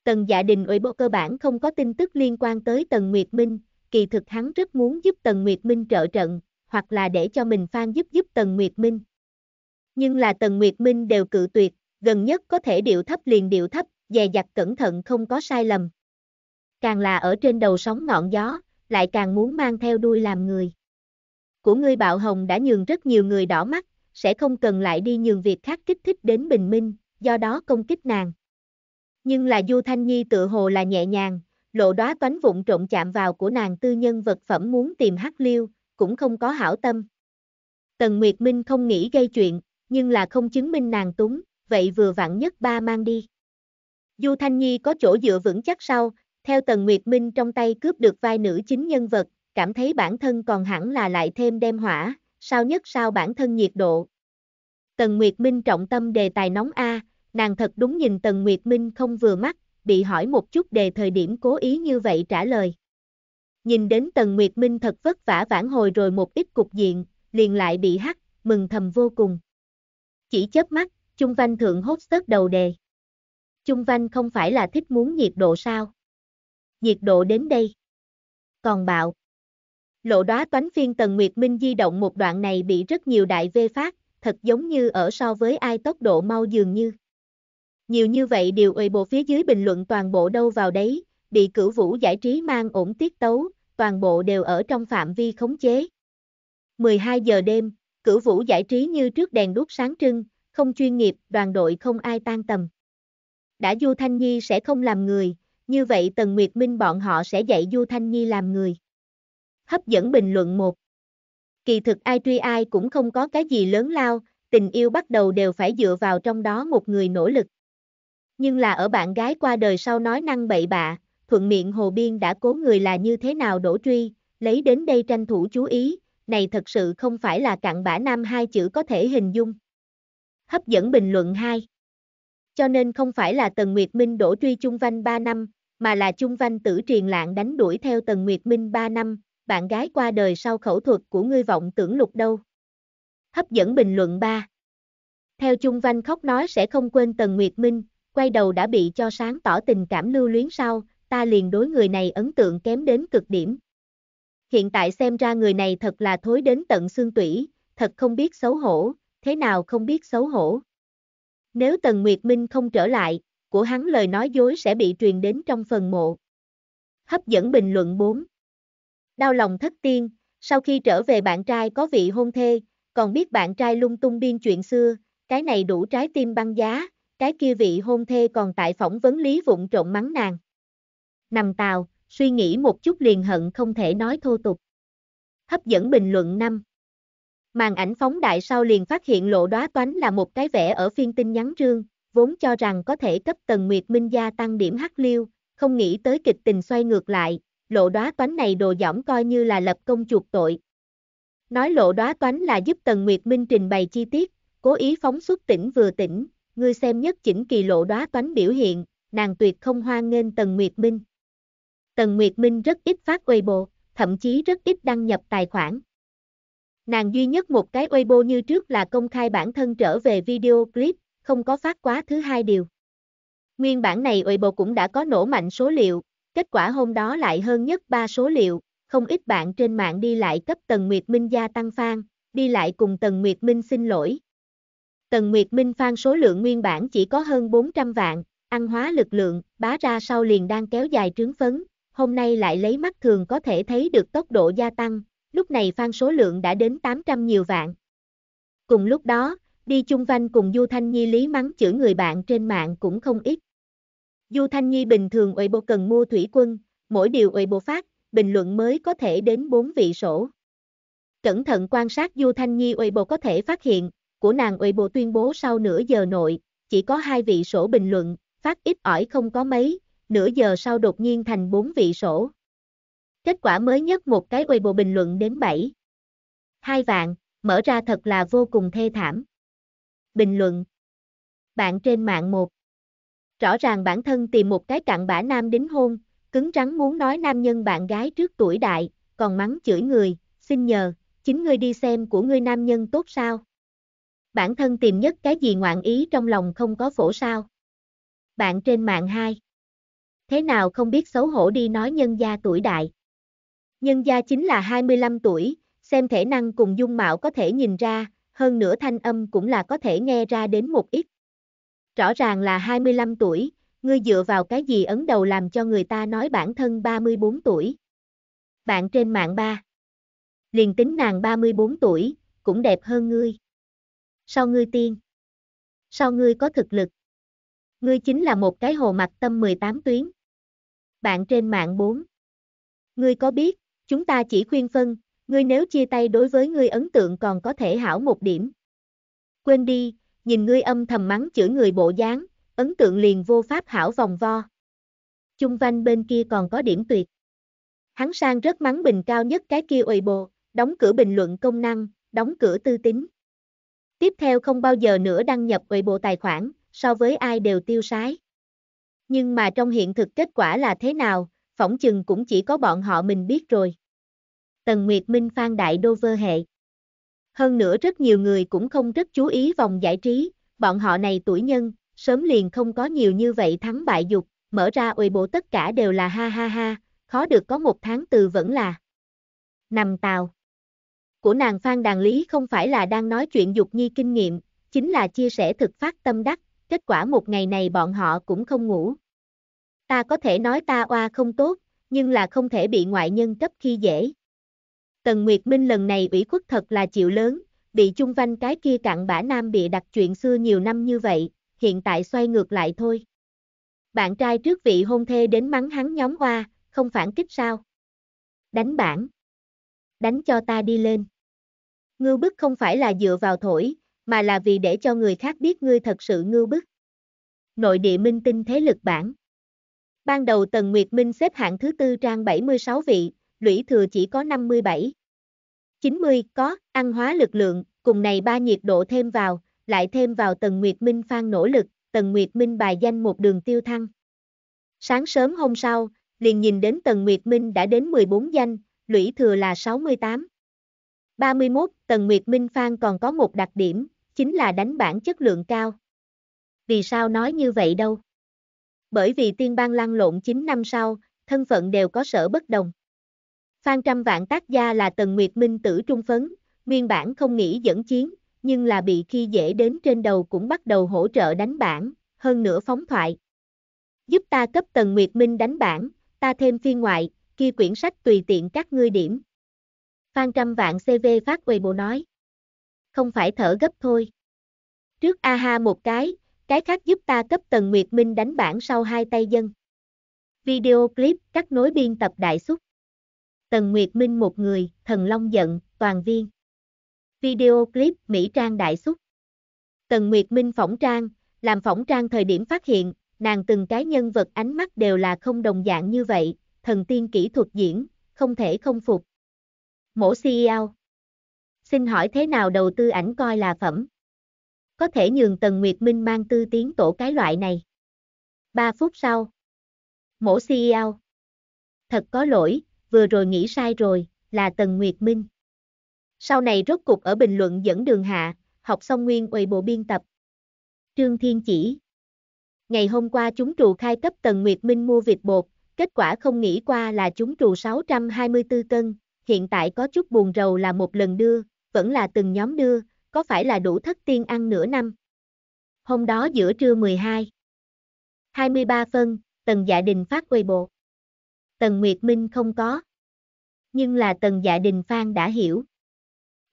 Tần Dạ Đình ủy bộ cơ bản không có tin tức liên quan tới Tần Nguyệt Minh, kỳ thực hắn rất muốn giúp Tần Nguyệt Minh trợ trận, hoặc là để cho mình fan giúp giúp Tần Nguyệt Minh. Nhưng là Tần Nguyệt Minh đều cự tuyệt, gần nhất có thể điệu thấp liền điệu thấp, dè dặt cẩn thận không có sai lầm. Càng là ở trên đầu sóng ngọn gió, lại càng muốn mang theo đuôi làm người. Của ngươi bạo hồng đã nhường rất nhiều người đỏ mắt, sẽ không cần lại đi nhường việc khác kích thích đến bình minh, do đó công kích nàng. Nhưng là Du Thanh Nhi tự hồ là nhẹ nhàng, lộ đóa toánh vụng trộn chạm vào của nàng tư nhân vật phẩm muốn tìm hắc liêu, cũng không có hảo tâm. Tần Nguyệt Minh không nghĩ gây chuyện, nhưng là không chứng minh nàng túng, vậy vừa vặn nhất ba mang đi. Du Thanh Nhi có chỗ dựa vững chắc sau, theo Tần Nguyệt Minh trong tay cướp được vai nữ chính nhân vật, cảm thấy bản thân còn hẳn là lại thêm đem hỏa, sao nhất sao bản thân nhiệt độ, Tần Nguyệt Minh trọng tâm đề tài nóng A, nàng thật đúng nhìn Tần Nguyệt Minh không vừa mắt, bị hỏi một chút đề thời điểm cố ý như vậy trả lời. Nhìn đến Tần Nguyệt Minh thật vất vả vãn hồi rồi một ít cục diện, liền lại bị hắt, mừng thầm vô cùng. Chỉ chớp mắt, Trung Văn thượng hốt sớt đầu đề. Trung Văn không phải là thích muốn nhiệt độ sao? Nhiệt độ đến đây. Còn bạo. Lộ đóa toán phiên Tần Nguyệt Minh di động một đoạn này bị rất nhiều đại vê phát, thật giống như ở so với ai tốc độ mau dường như. Nhiều như vậy đều ủy bộ phía dưới bình luận toàn bộ đâu vào đấy, bị cửu vũ giải trí mang ổn tiết tấu, toàn bộ đều ở trong phạm vi khống chế. 12 giờ đêm, cửu vũ giải trí như trước đèn đuốc sáng trưng, không chuyên nghiệp, đoàn đội không ai tan tầm. Đã Du Thanh Nhi sẽ không làm người, như vậy Tần Nguyệt Minh bọn họ sẽ dạy Du Thanh Nhi làm người. Hấp dẫn bình luận 1 Kỳ thực ai truy ai cũng không có cái gì lớn lao, tình yêu bắt đầu đều phải dựa vào trong đó một người nỗ lực. Nhưng là ở bạn gái qua đời sau nói năng bậy bạ, thuận miệng Hồ Biên đã cố người là như thế nào đổ truy, lấy đến đây tranh thủ chú ý, này thật sự không phải là cặn bã nam hai chữ có thể hình dung. Hấp dẫn bình luận 2 Cho nên không phải là Tần Nguyệt Minh đổ truy Trung Văn 3 năm, mà là Trung Văn tử triền lạng đánh đuổi theo Tần Nguyệt Minh 3 năm, bạn gái qua đời sau khẩu thuật của ngươi vọng tưởng lục đâu. Hấp dẫn bình luận 3 Theo Chung Văn khóc nói sẽ không quên Tần Nguyệt Minh, quay đầu đã bị cho sáng tỏ tình cảm lưu luyến sau, ta liền đối người này ấn tượng kém đến cực điểm. Hiện tại xem ra người này thật là thối đến tận xương tủy, thật không biết xấu hổ, thế nào không biết xấu hổ. Nếu Tần Nguyệt Minh không trở lại, của hắn lời nói dối sẽ bị truyền đến trong phần mộ. Hấp dẫn bình luận 4 Đau lòng thất tiên, sau khi trở về bạn trai có vị hôn thê, còn biết bạn trai lung tung biên chuyện xưa, cái này đủ trái tim băng giá, cái kia vị hôn thê còn tại phỏng vấn lý vụng trộn mắng nàng. Nằm tàu, suy nghĩ một chút liền hận không thể nói thô tục. Hấp dẫn bình luận 5 Màn ảnh phóng đại sau liền phát hiện lộ đóa toán là một cái vẽ ở phiên tin nhắn trương, vốn cho rằng có thể cấp tầng Nguyệt Minh gia tăng điểm hắc liêu, không nghĩ tới kịch tình xoay ngược lại, lộ đóa toán này đồ dỏm coi như là lập công chuộc tội. Nói lộ đóa toán là giúp Tần Nguyệt Minh trình bày chi tiết, cố ý phóng xuất tỉnh vừa tỉnh, ngươi xem nhất chỉnh kỳ lộ đóa toán biểu hiện, nàng tuyệt không hoan nghênh Tần Nguyệt Minh. Tần Nguyệt Minh rất ít phát Weibo, thậm chí rất ít đăng nhập tài khoản. Nàng duy nhất một cái Weibo như trước là công khai bản thân trở về video clip, không có phát quá thứ hai điều. Nguyên bản này Weibo cũng đã có nổ mạnh số liệu, Kết quả hôm đó lại hơn nhất ba số liệu, không ít bạn trên mạng đi lại cấp Tần Nguyệt Minh gia tăng fan, đi lại cùng Tần Nguyệt Minh xin lỗi. Tần Nguyệt Minh fan số lượng nguyên bản chỉ có hơn 400 vạn, ăn hóa lực lượng, bá ra sau liền đang kéo dài trướng phấn, hôm nay lại lấy mắt thường có thể thấy được tốc độ gia tăng, lúc này fan số lượng đã đến 800 nhiều vạn. Cùng lúc đó, đi chung vanh cùng Du Thanh Nhi lý mắng chửi người bạn trên mạng cũng không ít. Du Thanh Nhi bình thường ủy bộ cần mua thủy quân, mỗi điều ủy bộ phát, bình luận mới có thể đến 4 vị sổ. Cẩn thận quan sát Du Thanh Nhi ủy bộ có thể phát hiện, của nàng ủy bộ tuyên bố sau nửa giờ nội, chỉ có hai vị sổ bình luận, phát ít ỏi không có mấy, nửa giờ sau đột nhiên thành 4 vị sổ. Kết quả mới nhất một cái ủy bộ bình luận đến 7. Hai vạn, mở ra thật là vô cùng thê thảm. Bình luận Bạn trên mạng một Rõ ràng bản thân tìm một cái cặn bã nam đính hôn, cứng rắn muốn nói nam nhân bạn gái trước tuổi đại, còn mắng chửi người, xin nhờ, chính ngươi đi xem của ngươi nam nhân tốt sao. Bản thân tìm nhất cái gì ngoạn ý trong lòng không có phổ sao. Bạn trên mạng 2. Thế nào không biết xấu hổ đi nói nhân gia tuổi đại. Nhân gia chính là 25 tuổi, xem thể năng cùng dung mạo có thể nhìn ra, hơn nữa thanh âm cũng là có thể nghe ra đến một ít rõ ràng là 25 tuổi, ngươi dựa vào cái gì ấn đầu làm cho người ta nói bản thân 34 tuổi. Bạn trên mạng 3, liền tính nàng 34 tuổi, cũng đẹp hơn ngươi. Sau ngươi tiên, sau ngươi có thực lực, ngươi chính là một cái hồ mặt tâm 18 tuyến. Bạn trên mạng 4, ngươi có biết, chúng ta chỉ khuyên phân, ngươi nếu chia tay đối với ngươi ấn tượng còn có thể hảo một điểm. Quên đi, nhìn ngươi âm thầm mắng chửi người bộ dáng, ấn tượng liền vô pháp hảo vòng vo. Chung quanh bên kia còn có điểm tuyệt. Hắn sang rất mắng bình cao nhất cái kia ủy bộ, đóng cửa bình luận công năng, đóng cửa tư tính. Tiếp theo không bao giờ nữa đăng nhập ủy bộ tài khoản, so với ai đều tiêu sái. Nhưng mà trong hiện thực kết quả là thế nào, phỏng chừng cũng chỉ có bọn họ mình biết rồi. Tần Nguyệt Minh Phan Đại Đô Vơ Hệ hơn nữa rất nhiều người cũng không rất chú ý vòng giải trí, bọn họ này tuổi nhân, sớm liền không có nhiều như vậy thắng bại dục, mở ra ôi bộ tất cả đều là ha ha ha, khó được có một tháng từ vẫn là nằm tàu. Của nàng Phan Đàn Lý không phải là đang nói chuyện dục nhi kinh nghiệm, chính là chia sẻ thực phát tâm đắc, kết quả một ngày này bọn họ cũng không ngủ. Ta có thể nói ta oa không tốt, nhưng là không thể bị ngoại nhân cấp khi dễ. Tần Nguyệt Minh lần này ủy khuất thật là chịu lớn, bị chung vanh cái kia cặn bã nam bị đặt chuyện xưa nhiều năm như vậy, hiện tại xoay ngược lại thôi. Bạn trai trước vị hôn thê đến mắng hắn nhóm hoa, không phản kích sao? Đánh bản. Đánh cho ta đi lên. Ngư bức không phải là dựa vào thổi, mà là vì để cho người khác biết ngươi thật sự ngư bức. Nội địa minh tinh thế lực bản. Ban đầu Tần Nguyệt Minh xếp hạng thứ tư trang 76 vị, lũy thừa chỉ có 57. 90 có, ăn hóa lực lượng, cùng này ba nhiệt độ thêm vào, lại thêm vào Tần Nguyệt Minh phan nỗ lực, Tần Nguyệt Minh bài danh một đường tiêu thăng. Sáng sớm hôm sau, liền nhìn đến Tần Nguyệt Minh đã đến 14 danh, lũy thừa là 68. 31, Tần Nguyệt Minh Phan còn có một đặc điểm, chính là đánh bản chất lượng cao. Vì sao nói như vậy đâu? Bởi vì tiên bang lăn lộn 9 năm sau, thân phận đều có sở bất đồng. Phan Trăm Vạn tác gia là Tần Nguyệt Minh tử trung phấn, nguyên bản không nghĩ dẫn chiến, nhưng là bị khi dễ đến trên đầu cũng bắt đầu hỗ trợ đánh bản, hơn nữa phóng thoại. Giúp ta cấp Tần Nguyệt Minh đánh bản, ta thêm phiên ngoại, kia quyển sách tùy tiện các ngươi điểm. Phan Trăm Vạn CV phát quầy bộ nói. Không phải thở gấp thôi. Trước a ha một cái, cái khác giúp ta cấp Tần Nguyệt Minh đánh bản sau hai tay dân. Video clip cắt nối biên tập đại xúc. Tần Nguyệt Minh một người, thần long giận, toàn viên. Video clip Mỹ Trang đại xuất. Tần Nguyệt Minh phỏng trang, làm phỏng trang thời điểm phát hiện, nàng từng cái nhân vật ánh mắt đều là không đồng dạng như vậy, thần tiên kỹ thuật diễn, không thể không phục. Mổ CEO. Xin hỏi thế nào đầu tư ảnh coi là phẩm? Có thể nhường Tần Nguyệt Minh mang tư tiến tổ cái loại này. 3 phút sau. Mổ CEO. Thật có lỗi, vừa rồi nghĩ sai rồi, là Tần Nguyệt Minh. Sau này rốt cục ở bình luận dẫn đường hạ, học xong nguyên quầy bộ biên tập. Trương Thiên Chỉ Ngày hôm qua chúng trù khai cấp Tần Nguyệt Minh mua vịt bột, kết quả không nghĩ qua là chúng trù 624 cân, hiện tại có chút buồn rầu là một lần đưa, vẫn là từng nhóm đưa, có phải là đủ thất tiên ăn nửa năm. Hôm đó giữa trưa 12, 23 phân, Tần Dạ Đình phát quầy bộ. Tần Nguyệt Minh không có. Nhưng là Tần Dạ Đình Phan đã hiểu.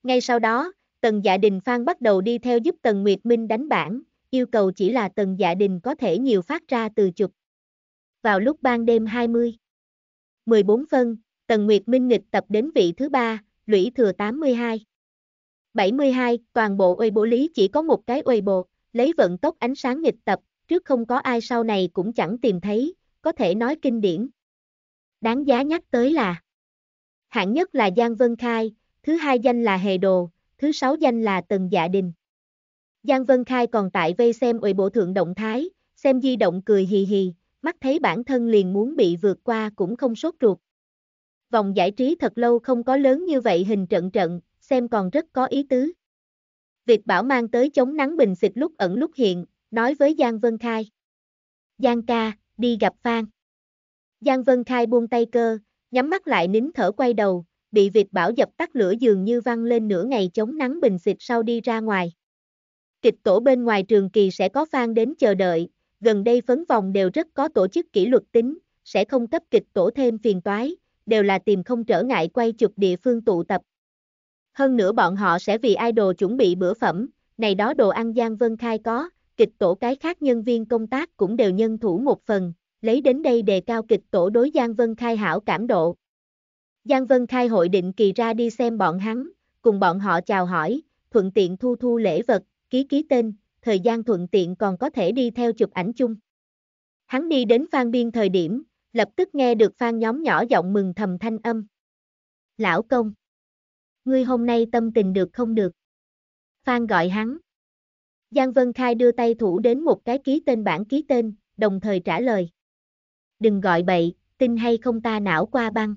Ngay sau đó, Tần Dạ Đình Phan bắt đầu đi theo giúp Tần Nguyệt Minh đánh bản, yêu cầu chỉ là Tần Dạ Đình có thể nhiều phát ra từ chục. Vào lúc ban đêm 20. 14 phân, Tần Nguyệt Minh nghịch tập đến vị thứ ba, lũy thừa 82. 72, toàn bộ uy bộ lý chỉ có một cái uy bộ, lấy vận tốc ánh sáng nghịch tập, trước không có ai sau này cũng chẳng tìm thấy, có thể nói kinh điển đáng giá nhắc tới là Hạng nhất là Giang Vân Khai, thứ hai danh là Hề Đồ, thứ sáu danh là Tần Dạ Đình. Giang Vân Khai còn tại vây xem ủy bộ thượng động thái, xem di động cười hì hì, mắt thấy bản thân liền muốn bị vượt qua cũng không sốt ruột. Vòng giải trí thật lâu không có lớn như vậy hình trận trận, xem còn rất có ý tứ. Việc bảo mang tới chống nắng bình xịt lúc ẩn lúc hiện, nói với Giang Vân Khai. Giang ca, đi gặp Phan. Giang Vân Khai buông tay cơ, nhắm mắt lại nín thở quay đầu, bị Việt Bảo dập tắt lửa dường như văng lên nửa ngày chống nắng bình xịt sau đi ra ngoài. Kịch tổ bên ngoài trường kỳ sẽ có phan đến chờ đợi, gần đây phấn vòng đều rất có tổ chức kỷ luật tính, sẽ không cấp kịch tổ thêm phiền toái, đều là tìm không trở ngại quay chụp địa phương tụ tập. Hơn nữa bọn họ sẽ vì idol chuẩn bị bữa phẩm, này đó đồ ăn Giang Vân Khai có, kịch tổ cái khác nhân viên công tác cũng đều nhân thủ một phần, lấy đến đây đề cao kịch tổ đối Giang Vân Khai hảo cảm độ. Giang Vân Khai hội định kỳ ra đi xem bọn hắn, cùng bọn họ chào hỏi, thuận tiện thu thu lễ vật, ký ký tên, thời gian thuận tiện còn có thể đi theo chụp ảnh chung. Hắn đi đến Phan Biên thời điểm, lập tức nghe được Phan nhóm nhỏ giọng mừng thầm thanh âm. Lão công! Ngươi hôm nay tâm tình được không được? Phan gọi hắn. Giang Vân Khai đưa tay thủ đến một cái ký tên bản ký tên, đồng thời trả lời đừng gọi bậy, tin hay không ta não qua băng.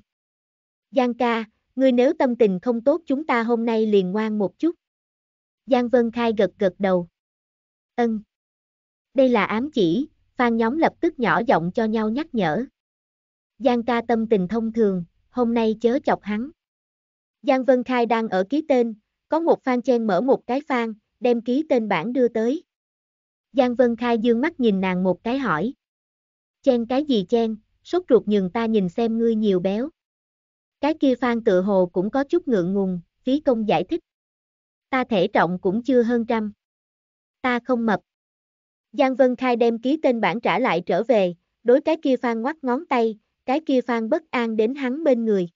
Giang ca, ngươi nếu tâm tình không tốt chúng ta hôm nay liền ngoan một chút. Giang Vân Khai gật gật đầu. Ân. Đây là ám chỉ, phan nhóm lập tức nhỏ giọng cho nhau nhắc nhở. Giang ca tâm tình thông thường, hôm nay chớ chọc hắn. Giang Vân Khai đang ở ký tên, có một phan chen mở một cái phan, đem ký tên bản đưa tới. Giang Vân Khai dương mắt nhìn nàng một cái hỏi. Chen cái gì chen, sốt ruột nhường ta nhìn xem ngươi nhiều béo. Cái kia Phan tự hồ cũng có chút ngượng ngùng, phí công giải thích. Ta thể trọng cũng chưa hơn trăm. Ta không mập. Giang Vân Khai đem ký tên bản trả lại trở về, đối cái kia Phan ngoắt ngón tay, cái kia Phan bất an đến hắn bên người.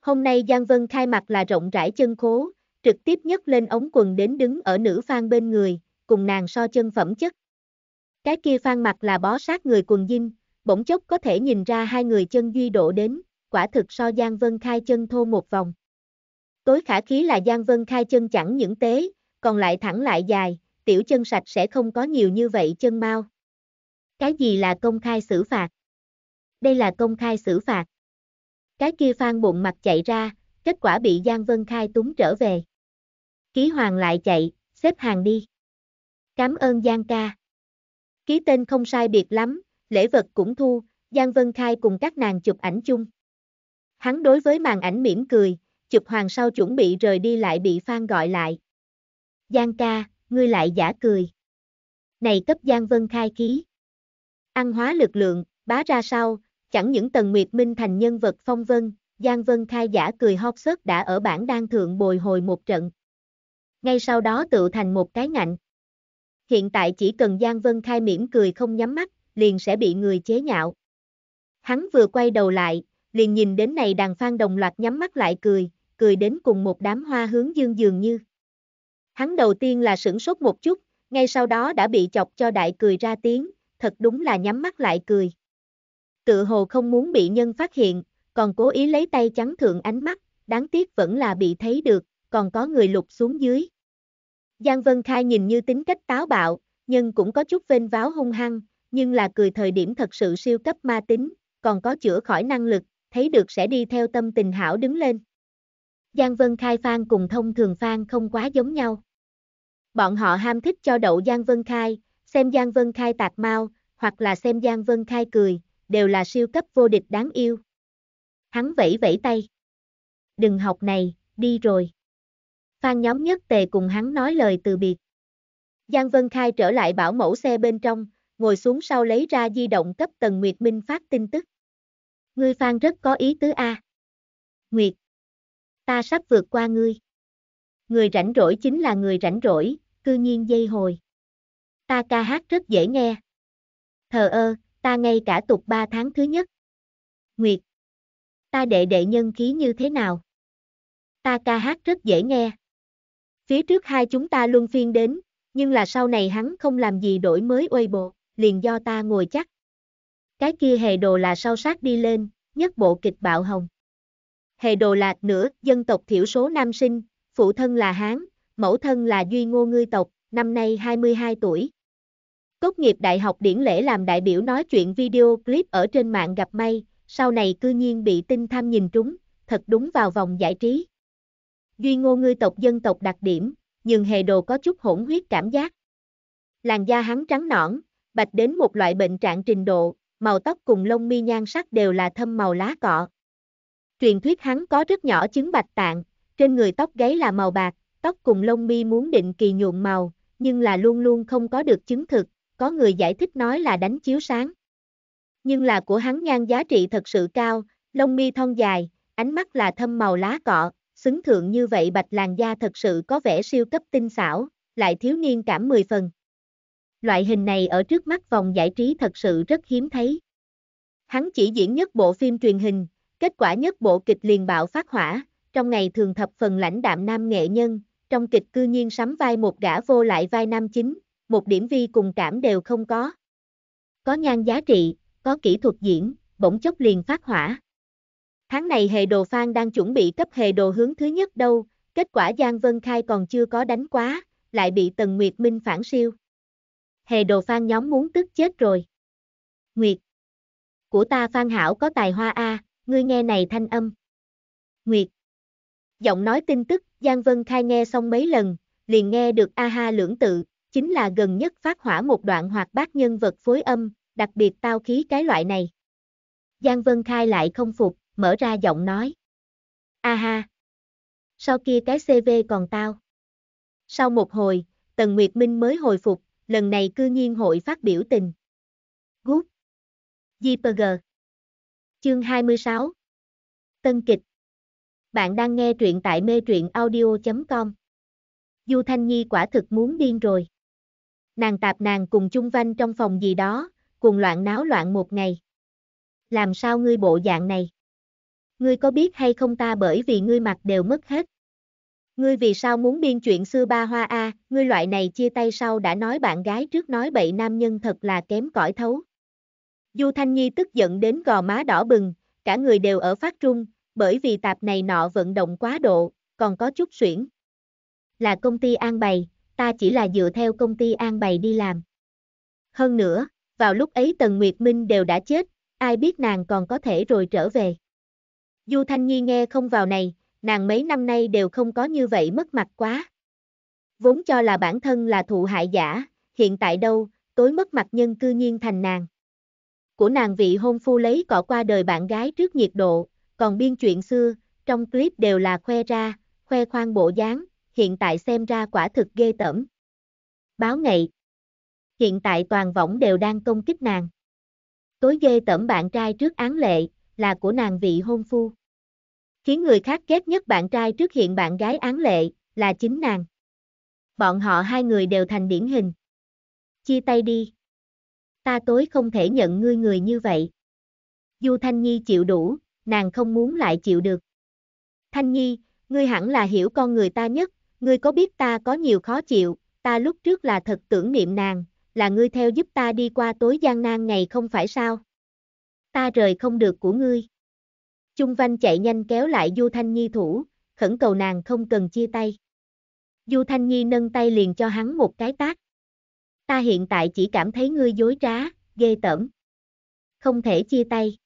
Hôm nay Giang Vân Khai mặt là rộng rãi chân khố, trực tiếp nhấc lên ống quần đến đứng ở nữ Phan bên người, cùng nàng so chân phẩm chất. Cái kia phan mặt là bó sát người quần dinh, bỗng chốc có thể nhìn ra hai người chân duy độ đến, quả thực so Giang Vân Khai chân thô một vòng. Tối khả khí là Giang Vân Khai chân chẳng những tế, còn lại thẳng lại dài, tiểu chân sạch sẽ không có nhiều như vậy chân mau. Cái gì là công khai xử phạt? Đây là công khai xử phạt. Cái kia phan bụng mặt chạy ra, kết quả bị Giang Vân Khai túng trở về. Ký Hoàng lại chạy, xếp hàng đi. Cảm ơn Giang ca ký tên không sai biệt lắm, lễ vật cũng thu, Giang Vân Khai cùng các nàng chụp ảnh chung. Hắn đối với màn ảnh mỉm cười, chụp hoàng sau chuẩn bị rời đi lại bị Phan gọi lại. Giang ca, ngươi lại giả cười. Này cấp Giang Vân Khai ký. Ăn hóa lực lượng, bá ra sau, chẳng những tần nguyệt minh thành nhân vật phong vân, Giang Vân Khai giả cười hót sớt đã ở bản đan thượng bồi hồi một trận. Ngay sau đó tự thành một cái ngạnh. Hiện tại chỉ cần Giang Vân Khai mỉm cười không nhắm mắt, liền sẽ bị người chế nhạo. Hắn vừa quay đầu lại, liền nhìn đến này đàn phan đồng loạt nhắm mắt lại cười, cười đến cùng một đám hoa hướng dương dường như. Hắn đầu tiên là sửng sốt một chút, ngay sau đó đã bị chọc cho đại cười ra tiếng, thật đúng là nhắm mắt lại cười. Tự hồ không muốn bị nhân phát hiện, còn cố ý lấy tay chắn thượng ánh mắt, đáng tiếc vẫn là bị thấy được, còn có người lục xuống dưới. Giang Vân Khai nhìn như tính cách táo bạo, nhưng cũng có chút vênh váo hung hăng, nhưng là cười thời điểm thật sự siêu cấp ma tính, còn có chữa khỏi năng lực, thấy được sẽ đi theo tâm tình hảo đứng lên. Giang Vân Khai Phan cùng thông thường Phan không quá giống nhau. Bọn họ ham thích cho đậu Giang Vân Khai, xem Giang Vân Khai tạc mau, hoặc là xem Giang Vân Khai cười, đều là siêu cấp vô địch đáng yêu. Hắn vẫy vẫy tay. Đừng học này, đi rồi. Phan nhóm nhất tề cùng hắn nói lời từ biệt. Giang Vân Khai trở lại bảo mẫu xe bên trong, ngồi xuống sau lấy ra di động cấp Tần Nguyệt Minh phát tin tức. Ngươi Phan rất có ý tứ A. Nguyệt, ta sắp vượt qua ngươi. Người rảnh rỗi chính là người rảnh rỗi, cư nhiên dây hồi. Ta ca hát rất dễ nghe. Thờ ơ, ta ngay cả tục ba tháng thứ nhất. Nguyệt, ta đệ đệ nhân khí như thế nào? Ta ca hát rất dễ nghe. Phía trước hai chúng ta luân phiên đến, nhưng là sau này hắn không làm gì đổi mới uây bộ, liền do ta ngồi chắc. Cái kia hề đồ là sau sát đi lên, nhất bộ kịch bạo hồng. Hề đồ lạc nữa, dân tộc thiểu số nam sinh, phụ thân là Hán, mẫu thân là Duy Ngô Ngươi tộc, năm nay 22 tuổi. Tốt nghiệp đại học điển lễ làm đại biểu nói chuyện video clip ở trên mạng gặp may, sau này cư nhiên bị tinh tham nhìn trúng, thật đúng vào vòng giải trí duy ngô ngư tộc dân tộc đặc điểm, nhưng hề đồ có chút hỗn huyết cảm giác. Làn da hắn trắng nõn, bạch đến một loại bệnh trạng trình độ, màu tóc cùng lông mi nhan sắc đều là thâm màu lá cọ. Truyền thuyết hắn có rất nhỏ chứng bạch tạng, trên người tóc gáy là màu bạc, tóc cùng lông mi muốn định kỳ nhuộm màu, nhưng là luôn luôn không có được chứng thực, có người giải thích nói là đánh chiếu sáng. Nhưng là của hắn nhan giá trị thật sự cao, lông mi thon dài, ánh mắt là thâm màu lá cọ, xứng thượng như vậy bạch làn da thật sự có vẻ siêu cấp tinh xảo, lại thiếu niên cảm 10 phần. Loại hình này ở trước mắt vòng giải trí thật sự rất hiếm thấy. Hắn chỉ diễn nhất bộ phim truyền hình, kết quả nhất bộ kịch liền bạo phát hỏa, trong ngày thường thập phần lãnh đạm nam nghệ nhân, trong kịch cư nhiên sắm vai một gã vô lại vai nam chính, một điểm vi cùng cảm đều không có. Có nhan giá trị, có kỹ thuật diễn, bỗng chốc liền phát hỏa. Tháng này hệ đồ Phan đang chuẩn bị cấp hệ đồ hướng thứ nhất đâu, kết quả Giang Vân Khai còn chưa có đánh quá, lại bị Tần Nguyệt Minh phản siêu. Hệ đồ Phan nhóm muốn tức chết rồi. Nguyệt. Của ta Phan Hảo có tài hoa A, ngươi nghe này thanh âm. Nguyệt. Giọng nói tin tức, Giang Vân Khai nghe xong mấy lần, liền nghe được a ha lưỡng tự, chính là gần nhất phát hỏa một đoạn hoạt bát nhân vật phối âm, đặc biệt tao khí cái loại này. Giang Vân Khai lại không phục mở ra giọng nói. A ha! Sau kia cái CV còn tao. Sau một hồi, Tần Nguyệt Minh mới hồi phục, lần này cư nhiên hội phát biểu tình. Gút! Zipperger! Chương 26 Tân kịch Bạn đang nghe truyện tại mê truyện audio.com Du Thanh Nhi quả thực muốn điên rồi. Nàng tạp nàng cùng chung Vanh trong phòng gì đó, cùng loạn náo loạn một ngày. Làm sao ngươi bộ dạng này? ngươi có biết hay không ta bởi vì ngươi mặt đều mất hết. Ngươi vì sao muốn biên chuyện xưa ba hoa a, ngươi loại này chia tay sau đã nói bạn gái trước nói bậy nam nhân thật là kém cỏi thấu. Du Thanh Nhi tức giận đến gò má đỏ bừng, cả người đều ở phát trung, bởi vì tạp này nọ vận động quá độ, còn có chút xuyển. Là công ty an bày, ta chỉ là dựa theo công ty an bày đi làm. Hơn nữa, vào lúc ấy Tần Nguyệt Minh đều đã chết, ai biết nàng còn có thể rồi trở về. Du Thanh Nhi nghe không vào này, nàng mấy năm nay đều không có như vậy mất mặt quá. Vốn cho là bản thân là thụ hại giả, hiện tại đâu, tối mất mặt nhân cư nhiên thành nàng. Của nàng vị hôn phu lấy cọ qua đời bạn gái trước nhiệt độ, còn biên chuyện xưa, trong clip đều là khoe ra, khoe khoang bộ dáng, hiện tại xem ra quả thực ghê tởm. Báo ngậy. Hiện tại toàn võng đều đang công kích nàng. Tối ghê tởm bạn trai trước án lệ, là của nàng vị hôn phu. Khiến người khác ghét nhất bạn trai trước hiện bạn gái án lệ, là chính nàng. Bọn họ hai người đều thành điển hình. Chia tay đi. Ta tối không thể nhận ngươi người như vậy. Du Thanh Nhi chịu đủ, nàng không muốn lại chịu được. Thanh Nhi, ngươi hẳn là hiểu con người ta nhất, ngươi có biết ta có nhiều khó chịu, ta lúc trước là thật tưởng niệm nàng, là ngươi theo giúp ta đi qua tối gian nan ngày không phải sao? Ta rời không được của ngươi. Trung Văn chạy nhanh kéo lại Du Thanh Nhi thủ, khẩn cầu nàng không cần chia tay. Du Thanh Nhi nâng tay liền cho hắn một cái tát. Ta hiện tại chỉ cảm thấy ngươi dối trá, ghê tởm. Không thể chia tay.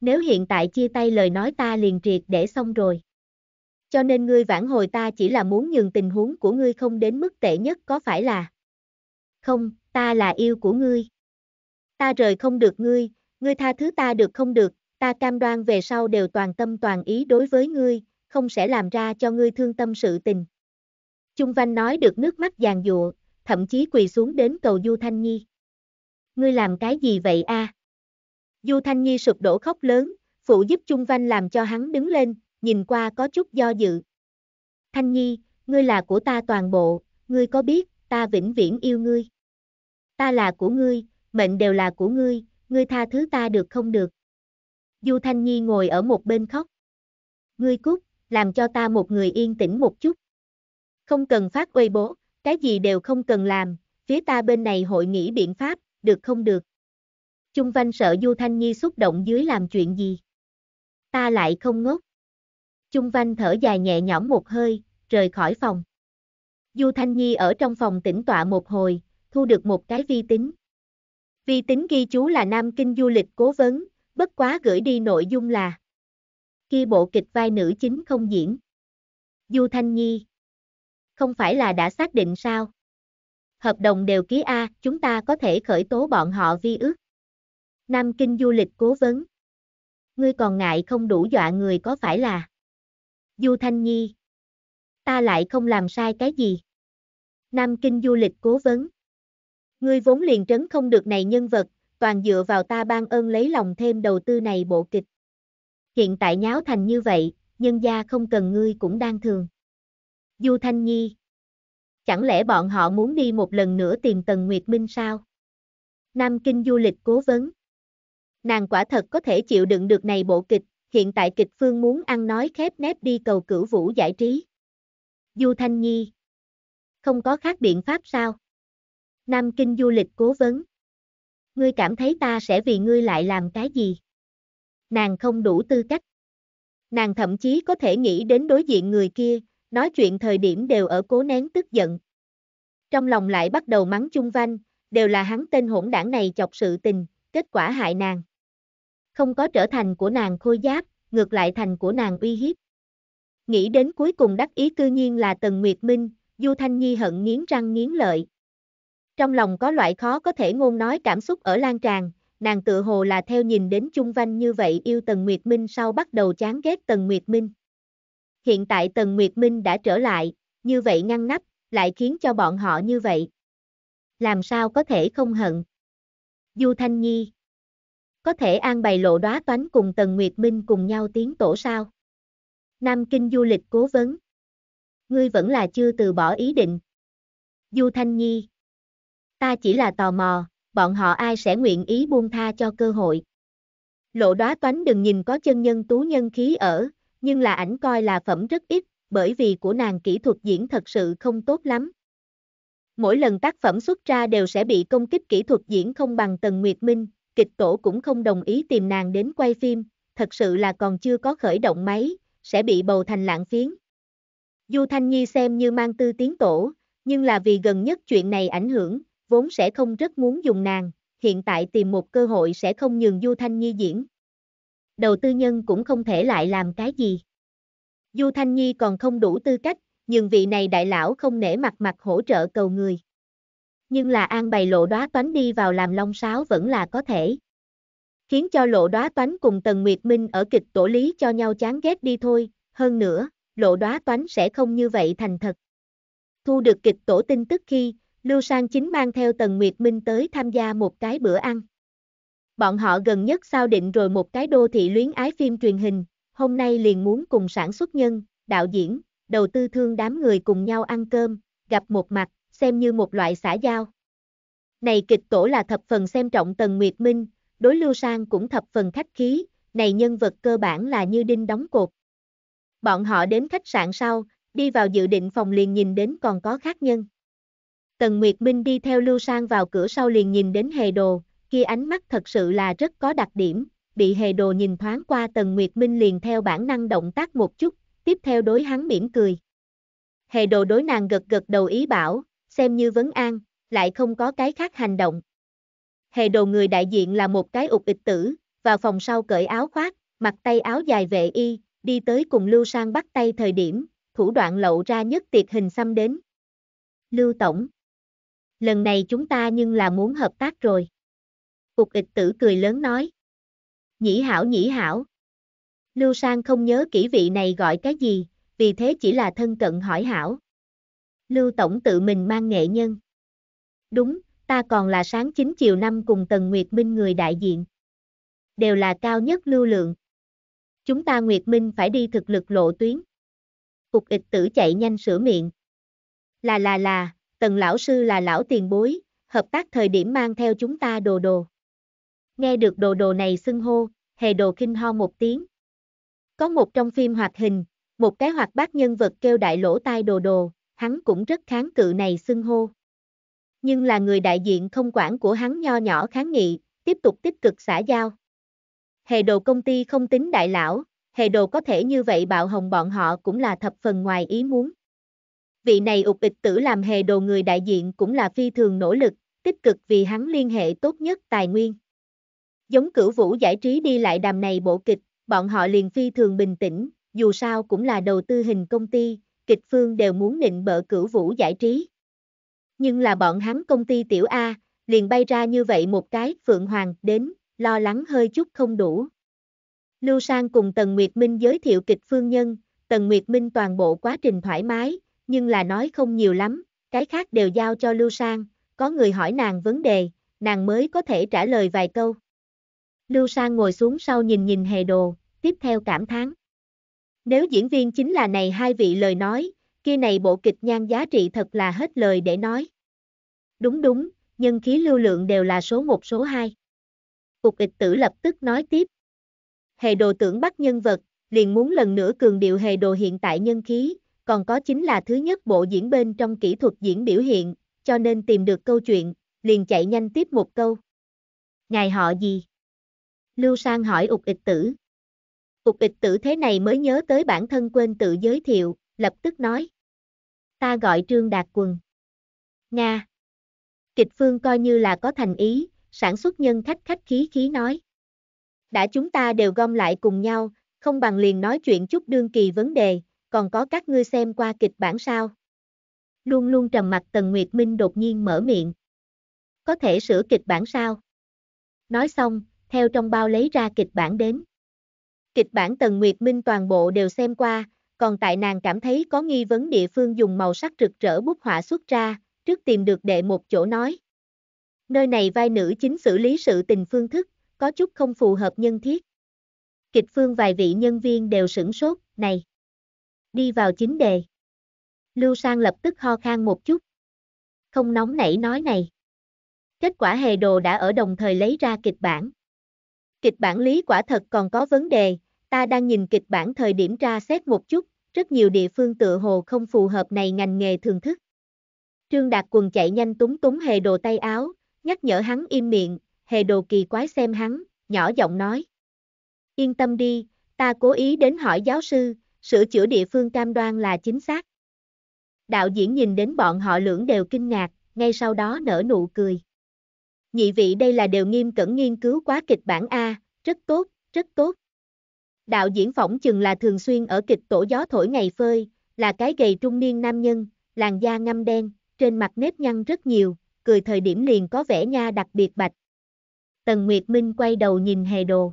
Nếu hiện tại chia tay lời nói ta liền triệt để xong rồi. Cho nên ngươi vãn hồi ta chỉ là muốn nhường tình huống của ngươi không đến mức tệ nhất có phải là. Không, ta là yêu của ngươi. Ta rời không được ngươi, ngươi tha thứ ta được không được, ta cam đoan về sau đều toàn tâm toàn ý đối với ngươi, không sẽ làm ra cho ngươi thương tâm sự tình. Trung Văn nói được nước mắt giàn dụa, thậm chí quỳ xuống đến cầu Du Thanh Nhi. Ngươi làm cái gì vậy a? À? Du Thanh Nhi sụp đổ khóc lớn, phụ giúp Trung Văn làm cho hắn đứng lên, nhìn qua có chút do dự. Thanh Nhi, ngươi là của ta toàn bộ, ngươi có biết, ta vĩnh viễn yêu ngươi. Ta là của ngươi, mệnh đều là của ngươi, ngươi tha thứ ta được không được. Du Thanh Nhi ngồi ở một bên khóc. Ngươi cút, làm cho ta một người yên tĩnh một chút. Không cần phát uê bố, cái gì đều không cần làm, phía ta bên này hội nghĩ biện pháp, được không được. Trung Văn sợ Du Thanh Nhi xúc động dưới làm chuyện gì. Ta lại không ngốc. Trung Văn thở dài nhẹ nhõm một hơi, rời khỏi phòng. Du Thanh Nhi ở trong phòng tĩnh tọa một hồi, thu được một cái vi tính. Vi tính ghi chú là Nam Kinh du lịch cố vấn, bất quá gửi đi nội dung là Khi bộ kịch vai nữ chính không diễn. Du Thanh Nhi. Không phải là đã xác định sao? Hợp đồng đều ký A, chúng ta có thể khởi tố bọn họ vi ước. Nam Kinh du lịch cố vấn. Ngươi còn ngại không đủ dọa người có phải là? Du Thanh Nhi. Ta lại không làm sai cái gì. Nam Kinh du lịch cố vấn. Ngươi vốn liền trấn không được này nhân vật, toàn dựa vào ta ban ơn lấy lòng thêm đầu tư này bộ kịch. Hiện tại nháo thành như vậy, nhân gia không cần ngươi cũng đang thường. Du Thanh Nhi Chẳng lẽ bọn họ muốn đi một lần nữa tìm Tần Nguyệt Minh sao? Nam Kinh du lịch cố vấn Nàng quả thật có thể chịu đựng được này bộ kịch, hiện tại kịch phương muốn ăn nói khép nép đi cầu cửu vũ giải trí. Du Thanh Nhi Không có khác biện pháp sao? Nam Kinh du lịch cố vấn Ngươi cảm thấy ta sẽ vì ngươi lại làm cái gì? Nàng không đủ tư cách. Nàng thậm chí có thể nghĩ đến đối diện người kia, nói chuyện thời điểm đều ở cố nén tức giận. Trong lòng lại bắt đầu mắng chung vanh, đều là hắn tên hỗn đảng này chọc sự tình, kết quả hại nàng. Không có trở thành của nàng khôi giáp, ngược lại thành của nàng uy hiếp. Nghĩ đến cuối cùng đắc ý cư nhiên là Tần Nguyệt Minh, Du Thanh Nhi hận nghiến răng nghiến lợi. Trong lòng có loại khó có thể ngôn nói cảm xúc ở lan tràn, nàng tự hồ là theo nhìn đến chung vanh như vậy yêu Tần Nguyệt Minh sau bắt đầu chán ghét Tần Nguyệt Minh. Hiện tại Tần Nguyệt Minh đã trở lại, như vậy ngăn nắp, lại khiến cho bọn họ như vậy. Làm sao có thể không hận? Du Thanh Nhi Có thể an bày lộ đóa toánh cùng Tần Nguyệt Minh cùng nhau tiến tổ sao? Nam Kinh du lịch cố vấn Ngươi vẫn là chưa từ bỏ ý định. Du Thanh Nhi ta chỉ là tò mò, bọn họ ai sẽ nguyện ý buông tha cho cơ hội. Lộ đóa toán đừng nhìn có chân nhân tú nhân khí ở, nhưng là ảnh coi là phẩm rất ít, bởi vì của nàng kỹ thuật diễn thật sự không tốt lắm. Mỗi lần tác phẩm xuất ra đều sẽ bị công kích kỹ thuật diễn không bằng Tần Nguyệt Minh, kịch tổ cũng không đồng ý tìm nàng đến quay phim, thật sự là còn chưa có khởi động máy, sẽ bị bầu thành lãng phiến. Du Thanh Nhi xem như mang tư tiến tổ, nhưng là vì gần nhất chuyện này ảnh hưởng, vốn sẽ không rất muốn dùng nàng, hiện tại tìm một cơ hội sẽ không nhường Du Thanh Nhi diễn. Đầu tư nhân cũng không thể lại làm cái gì. Du Thanh Nhi còn không đủ tư cách, nhưng vị này đại lão không nể mặt mặt hỗ trợ cầu người. Nhưng là an bày lộ đóa Toán đi vào làm long sáo vẫn là có thể. Khiến cho lộ đóa Toán cùng Tần Nguyệt Minh ở kịch tổ lý cho nhau chán ghét đi thôi, hơn nữa, lộ đóa Toán sẽ không như vậy thành thật. Thu được kịch tổ tin tức khi, Lưu Sang chính mang theo Tần Nguyệt Minh tới tham gia một cái bữa ăn. Bọn họ gần nhất sao định rồi một cái đô thị luyến ái phim truyền hình, hôm nay liền muốn cùng sản xuất nhân, đạo diễn, đầu tư thương đám người cùng nhau ăn cơm, gặp một mặt, xem như một loại xã giao. Này kịch tổ là thập phần xem trọng Tần Nguyệt Minh, đối Lưu Sang cũng thập phần khách khí, này nhân vật cơ bản là như đinh đóng cột. Bọn họ đến khách sạn sau, đi vào dự định phòng liền nhìn đến còn có khác nhân. Tần Nguyệt Minh đi theo Lưu Sang vào cửa sau liền nhìn đến hề đồ, kia ánh mắt thật sự là rất có đặc điểm, bị hề đồ nhìn thoáng qua Tần Nguyệt Minh liền theo bản năng động tác một chút, tiếp theo đối hắn mỉm cười. Hề đồ đối nàng gật gật đầu ý bảo, xem như vấn an, lại không có cái khác hành động. Hề đồ người đại diện là một cái ục ịch tử, vào phòng sau cởi áo khoác, mặc tay áo dài vệ y, đi tới cùng Lưu Sang bắt tay thời điểm, thủ đoạn lậu ra nhất tiệt hình xăm đến. Lưu Tổng lần này chúng ta nhưng là muốn hợp tác rồi. Cục ịch tử cười lớn nói. Nhĩ hảo nhĩ hảo. Lưu Sang không nhớ kỹ vị này gọi cái gì, vì thế chỉ là thân cận hỏi hảo. Lưu Tổng tự mình mang nghệ nhân. Đúng, ta còn là sáng 9 chiều năm cùng Tần Nguyệt Minh người đại diện. Đều là cao nhất lưu lượng. Chúng ta Nguyệt Minh phải đi thực lực lộ tuyến. Cục ịch tử chạy nhanh sửa miệng. Là là là, tần lão sư là lão tiền bối, hợp tác thời điểm mang theo chúng ta đồ đồ. Nghe được đồ đồ này xưng hô, hề đồ kinh ho một tiếng. Có một trong phim hoạt hình, một cái hoạt bát nhân vật kêu đại lỗ tai đồ đồ, hắn cũng rất kháng cự này xưng hô. Nhưng là người đại diện không quản của hắn nho nhỏ kháng nghị, tiếp tục tích cực xã giao. Hề đồ công ty không tính đại lão, hề đồ có thể như vậy bạo hồng bọn họ cũng là thập phần ngoài ý muốn vị này ục ịch tử làm hề đồ người đại diện cũng là phi thường nỗ lực, tích cực vì hắn liên hệ tốt nhất tài nguyên. Giống cửu vũ giải trí đi lại đàm này bộ kịch, bọn họ liền phi thường bình tĩnh, dù sao cũng là đầu tư hình công ty, kịch phương đều muốn nịnh bỡ cửu vũ giải trí. Nhưng là bọn hắn công ty tiểu A, liền bay ra như vậy một cái Phượng Hoàng đến, lo lắng hơi chút không đủ. Lưu Sang cùng Tần Nguyệt Minh giới thiệu kịch phương nhân, Tần Nguyệt Minh toàn bộ quá trình thoải mái, nhưng là nói không nhiều lắm, cái khác đều giao cho Lưu Sang, có người hỏi nàng vấn đề, nàng mới có thể trả lời vài câu. Lưu Sang ngồi xuống sau nhìn nhìn hề đồ, tiếp theo cảm thán. Nếu diễn viên chính là này hai vị lời nói, kia này bộ kịch nhan giá trị thật là hết lời để nói. Đúng đúng, nhân khí lưu lượng đều là số 1 số 2. Cục ịch tử lập tức nói tiếp. Hề đồ tưởng bắt nhân vật, liền muốn lần nữa cường điệu hề đồ hiện tại nhân khí, còn có chính là thứ nhất bộ diễn bên trong kỹ thuật diễn biểu hiện, cho nên tìm được câu chuyện, liền chạy nhanh tiếp một câu. Ngài họ gì? Lưu Sang hỏi ục ịch tử. Ục ịch tử thế này mới nhớ tới bản thân quên tự giới thiệu, lập tức nói. Ta gọi Trương Đạt Quần. Nga. Kịch phương coi như là có thành ý, sản xuất nhân khách khách khí khí nói. Đã chúng ta đều gom lại cùng nhau, không bằng liền nói chuyện chút đương kỳ vấn đề, còn có các ngươi xem qua kịch bản sao? Luôn luôn trầm mặt Tần Nguyệt Minh đột nhiên mở miệng. Có thể sửa kịch bản sao? Nói xong, theo trong bao lấy ra kịch bản đến. Kịch bản Tần Nguyệt Minh toàn bộ đều xem qua, còn tại nàng cảm thấy có nghi vấn địa phương dùng màu sắc rực rỡ bút họa xuất ra, trước tìm được đệ một chỗ nói. Nơi này vai nữ chính xử lý sự tình phương thức, có chút không phù hợp nhân thiết. Kịch phương vài vị nhân viên đều sửng sốt, này đi vào chính đề. Lưu Sang lập tức ho khan một chút. Không nóng nảy nói này. Kết quả hề đồ đã ở đồng thời lấy ra kịch bản. Kịch bản lý quả thật còn có vấn đề, ta đang nhìn kịch bản thời điểm ra xét một chút, rất nhiều địa phương tựa hồ không phù hợp này ngành nghề thường thức. Trương Đạt quần chạy nhanh túng túng hề đồ tay áo, nhắc nhở hắn im miệng, hề đồ kỳ quái xem hắn, nhỏ giọng nói. Yên tâm đi, ta cố ý đến hỏi giáo sư, sửa chữa địa phương cam đoan là chính xác. Đạo diễn nhìn đến bọn họ lưỡng đều kinh ngạc, ngay sau đó nở nụ cười. Nhị vị đây là đều nghiêm cẩn nghiên cứu quá kịch bản A, rất tốt, rất tốt. Đạo diễn phỏng chừng là thường xuyên ở kịch tổ gió thổi ngày phơi, là cái gầy trung niên nam nhân, làn da ngăm đen, trên mặt nếp nhăn rất nhiều, cười thời điểm liền có vẻ nha đặc biệt bạch. Tần Nguyệt Minh quay đầu nhìn hề đồ.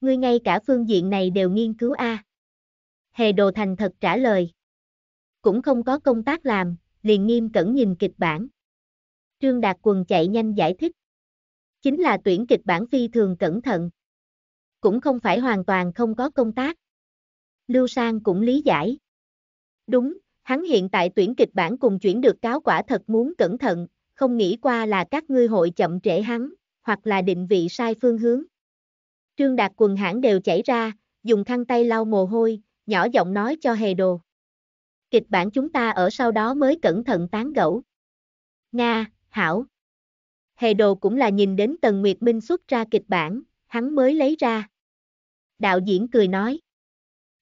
Ngươi ngay cả phương diện này đều nghiên cứu A. Hề Đồ Thành thật trả lời. Cũng không có công tác làm, liền nghiêm cẩn nhìn kịch bản. Trương Đạt Quần chạy nhanh giải thích. Chính là tuyển kịch bản phi thường cẩn thận. Cũng không phải hoàn toàn không có công tác. Lưu Sang cũng lý giải. Đúng, hắn hiện tại tuyển kịch bản cùng chuyển được cáo quả thật muốn cẩn thận, không nghĩ qua là các ngươi hội chậm trễ hắn, hoặc là định vị sai phương hướng. Trương Đạt quần hãng đều chảy ra, dùng khăn tay lau mồ hôi, nhỏ giọng nói cho hề đồ. Kịch bản chúng ta ở sau đó mới cẩn thận tán gẫu. Nga, Hảo. Hề đồ cũng là nhìn đến Tần Nguyệt Minh xuất ra kịch bản, hắn mới lấy ra. Đạo diễn cười nói.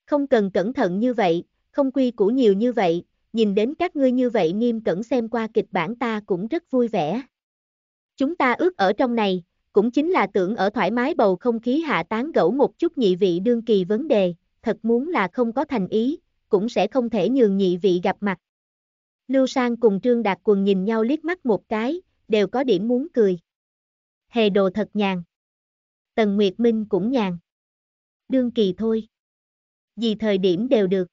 Không cần cẩn thận như vậy, không quy củ nhiều như vậy, nhìn đến các ngươi như vậy nghiêm cẩn xem qua kịch bản ta cũng rất vui vẻ. Chúng ta ước ở trong này, cũng chính là tưởng ở thoải mái bầu không khí hạ tán gẫu một chút nhị vị đương kỳ vấn đề, thật muốn là không có thành ý, cũng sẽ không thể nhường nhị vị gặp mặt. Lưu Sang cùng Trương Đạt Quần nhìn nhau liếc mắt một cái, đều có điểm muốn cười. Hề đồ thật nhàn. Tần Nguyệt Minh cũng nhàn. Đương kỳ thôi. Vì thời điểm đều được.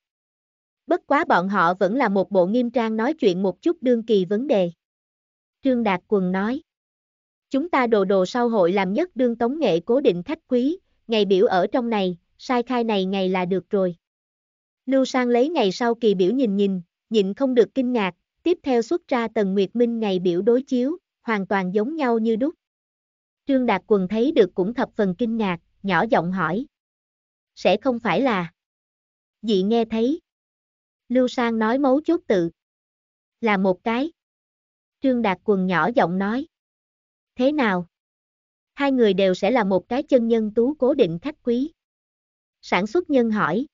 Bất quá bọn họ vẫn là một bộ nghiêm trang nói chuyện một chút đương kỳ vấn đề. Trương Đạt Quần nói. Chúng ta đồ đồ sau hội làm nhất đương tống nghệ cố định khách quý, ngày biểu ở trong này, sai khai này ngày là được rồi. Lưu Sang lấy ngày sau kỳ biểu nhìn nhìn, nhịn không được kinh ngạc, tiếp theo xuất ra Tần Nguyệt Minh ngày biểu đối chiếu, hoàn toàn giống nhau như đúc. Trương Đạt Quần thấy được cũng thập phần kinh ngạc, nhỏ giọng hỏi. Sẽ không phải là... Dị nghe thấy. Lưu Sang nói mấu chốt tự. Là một cái. Trương Đạt Quần nhỏ giọng nói. Thế nào? Hai người đều sẽ là một cái chân nhân tú cố định khách quý sản xuất nhân hỏi.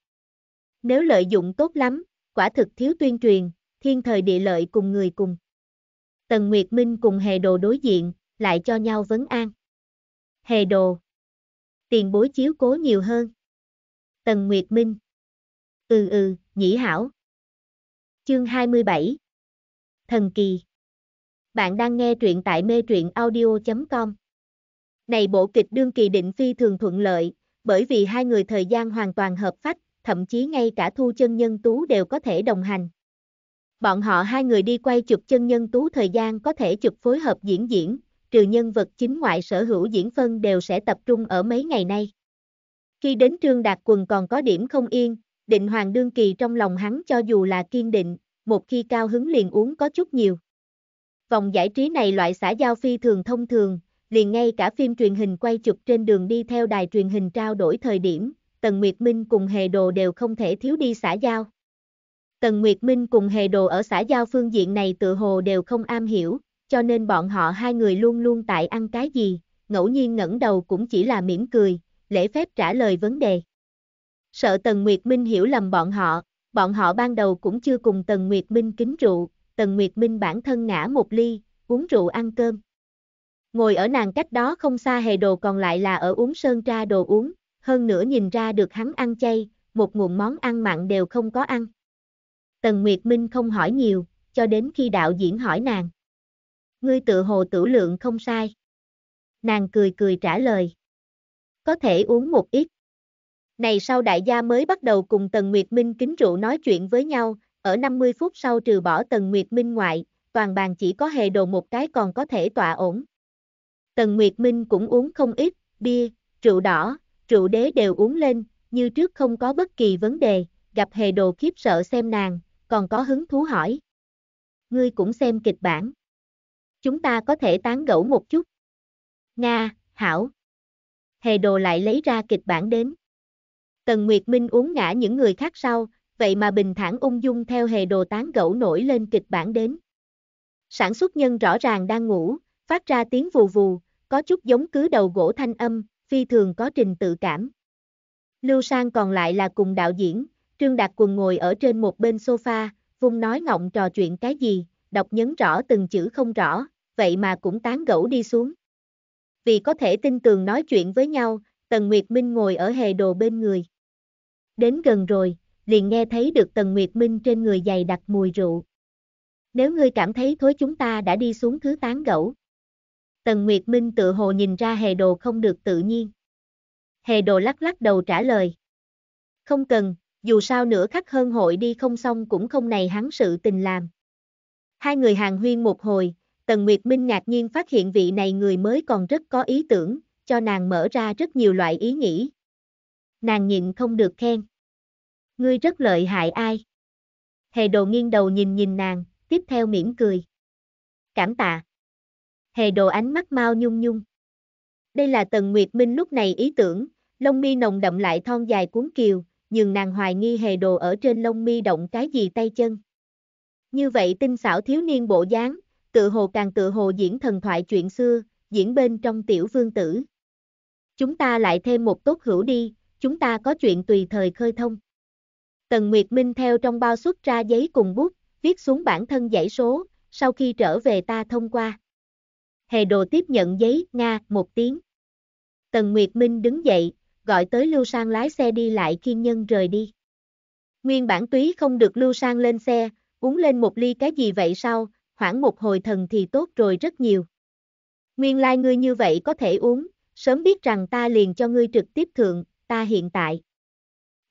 Nếu lợi dụng tốt lắm, quả thực thiếu tuyên truyền, thiên thời địa lợi cùng người cùng. Tần Nguyệt Minh cùng Hề Đồ đối diện, lại cho nhau vấn an. Hề Đồ. Tiền bối chiếu cố nhiều hơn. Tần Nguyệt Minh. Ừ ừ, nhĩ hảo. Chương 27. Thần kỳ. Bạn đang nghe truyện tại mê truyện audio.com. Này bộ kịch đương kỳ định phi thường thuận lợi, bởi vì hai người thời gian hoàn toàn hợp phách, thậm chí ngay cả thu chân nhân tú đều có thể đồng hành. Bọn họ hai người đi quay chụp chân nhân tú thời gian có thể chụp phối hợp diễn diễn, trừ nhân vật chính ngoại sở hữu diễn phân đều sẽ tập trung ở mấy ngày nay. Khi đến trương đạt quần còn có điểm không yên, định hoàng đương kỳ trong lòng hắn cho dù là kiên định, một khi cao hứng liền uống có chút nhiều. Vòng giải trí này loại xã giao phi thường thông thường, liền ngay cả phim truyền hình quay chụp trên đường đi theo đài truyền hình trao đổi thời điểm, Tần Nguyệt Minh cùng Hề Đồ đều không thể thiếu đi xã giao. Tần Nguyệt Minh cùng Hề Đồ ở xã giao phương diện này tự hồ đều không am hiểu, cho nên bọn họ hai người luôn luôn tại ăn cái gì, ngẫu nhiên ngẩng đầu cũng chỉ là mỉm cười, lễ phép trả lời vấn đề. Sợ Tần Nguyệt Minh hiểu lầm bọn họ, bọn họ ban đầu cũng chưa cùng Tần Nguyệt Minh kính rượu, Tần Nguyệt Minh bản thân ngã một ly, uống rượu ăn cơm. Ngồi ở nàng cách đó không xa hề đồ còn lại là ở uống sơn tra đồ uống, hơn nữa nhìn ra được hắn ăn chay, một nguồn món ăn mặn đều không có ăn. Tần Nguyệt Minh không hỏi nhiều, cho đến khi đạo diễn hỏi nàng. Ngươi tự hồ tử lượng không sai. Nàng cười cười trả lời. Có thể uống một ít. Này sau đại gia mới bắt đầu cùng Tần Nguyệt Minh kính rượu nói chuyện với nhau, ở 50 phút sau trừ bỏ Tần Nguyệt Minh ngoại, toàn bàn chỉ có hề đồ một cái còn có thể tọa ổn. Tần Nguyệt Minh cũng uống không ít, bia, rượu đỏ, rượu đế đều uống lên, như trước không có bất kỳ vấn đề, gặp hề đồ khiếp sợ xem nàng, còn có hứng thú hỏi. Ngươi cũng xem kịch bản. Chúng ta có thể tán gẫu một chút. Nga, Hảo. Hề đồ lại lấy ra kịch bản đến. Tần Nguyệt Minh uống ngã những người khác sau, vậy mà bình thản ung dung theo hề đồ tán gẫu nổi lên kịch bản đến. Sản xuất nhân rõ ràng đang ngủ, phát ra tiếng vù vù, có chút giống cứ đầu gỗ thanh âm, phi thường có trình tự cảm. Lưu Sang còn lại là cùng đạo diễn, Trương Đạt Quần ngồi ở trên một bên sofa, vung nói ngọng trò chuyện cái gì, đọc nhấn rõ từng chữ không rõ, vậy mà cũng tán gẫu đi xuống. Vì có thể tin tường nói chuyện với nhau, Tần Nguyệt Minh ngồi ở hề đồ bên người. Đến gần rồi, liền nghe thấy được Tần Nguyệt Minh trên người dày đặc mùi rượu. Nếu ngươi cảm thấy thối chúng ta đã đi xuống thứ tán gẫu. Tần Nguyệt Minh tự hồ nhìn ra hề đồ không được tự nhiên. Hề đồ lắc lắc đầu trả lời. Không cần, dù sao nữa khắc hơn hội đi không xong cũng không này hắn sự tình làm. Hai người hàng huyên một hồi, Tần Nguyệt Minh ngạc nhiên phát hiện vị này người mới còn rất có ý tưởng, cho nàng mở ra rất nhiều loại ý nghĩ. Nàng nhịn không được khen. Ngươi rất lợi hại ai? Hề đồ nghiêng đầu nhìn nhìn nàng, tiếp theo mỉm cười. Cảm tạ hề đồ ánh mắt mau nhung nhung. Đây là Tần Nguyệt Minh lúc này ý tưởng, lông mi nồng đậm lại thon dài cuốn kiều, nhưng nàng hoài nghi hề đồ ở trên lông mi động cái gì tay chân. Như vậy tinh xảo thiếu niên bộ dáng, tự hồ càng tự hồ diễn thần thoại chuyện xưa, diễn bên trong tiểu vương tử. Chúng ta lại thêm một tốt hữu đi, chúng ta có chuyện tùy thời khơi thông. Tần Nguyệt Minh theo trong bao xuất ra giấy cùng bút, viết xuống bản thân dãy số, sau khi trở về ta thông qua. Hề đồ tiếp nhận giấy, Nga, một tiếng. Tần Nguyệt Minh đứng dậy, gọi tới Lưu Sang lái xe đi lại kiên nhân rời đi. Nguyên bản túy không được Lưu Sang lên xe, uống lên một ly cái gì vậy sao, khoảng một hồi thần thì tốt rồi rất nhiều. Nguyên lai like ngươi như vậy có thể uống, sớm biết rằng ta liền cho ngươi trực tiếp thượng, ta hiện tại.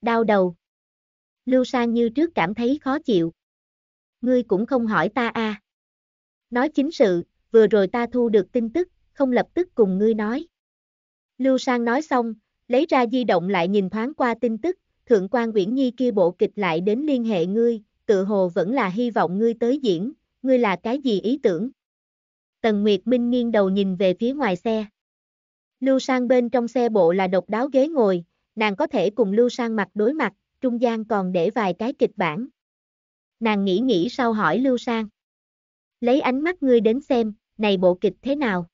Đau đầu. Lưu Sang như trước cảm thấy khó chịu. Ngươi cũng không hỏi ta a. À. Nói chính sự, vừa rồi ta thu được tin tức, không lập tức cùng ngươi nói. Lưu Sang nói xong, lấy ra di động lại nhìn thoáng qua tin tức, Thượng quan Uyển Nhi kia bộ kịch lại đến liên hệ ngươi, tự hồ vẫn là hy vọng ngươi tới diễn, ngươi là cái gì ý tưởng? Tần Nguyệt Minh nghiêng đầu nhìn về phía ngoài xe. Lưu Sang bên trong xe bộ là độc đáo ghế ngồi, nàng có thể cùng Lưu Sang mặt đối mặt, trung gian còn để vài cái kịch bản. Nàng nghĩ nghĩ sau hỏi Lưu Sang. Lấy ánh mắt ngươi đến xem, này bộ kịch thế nào?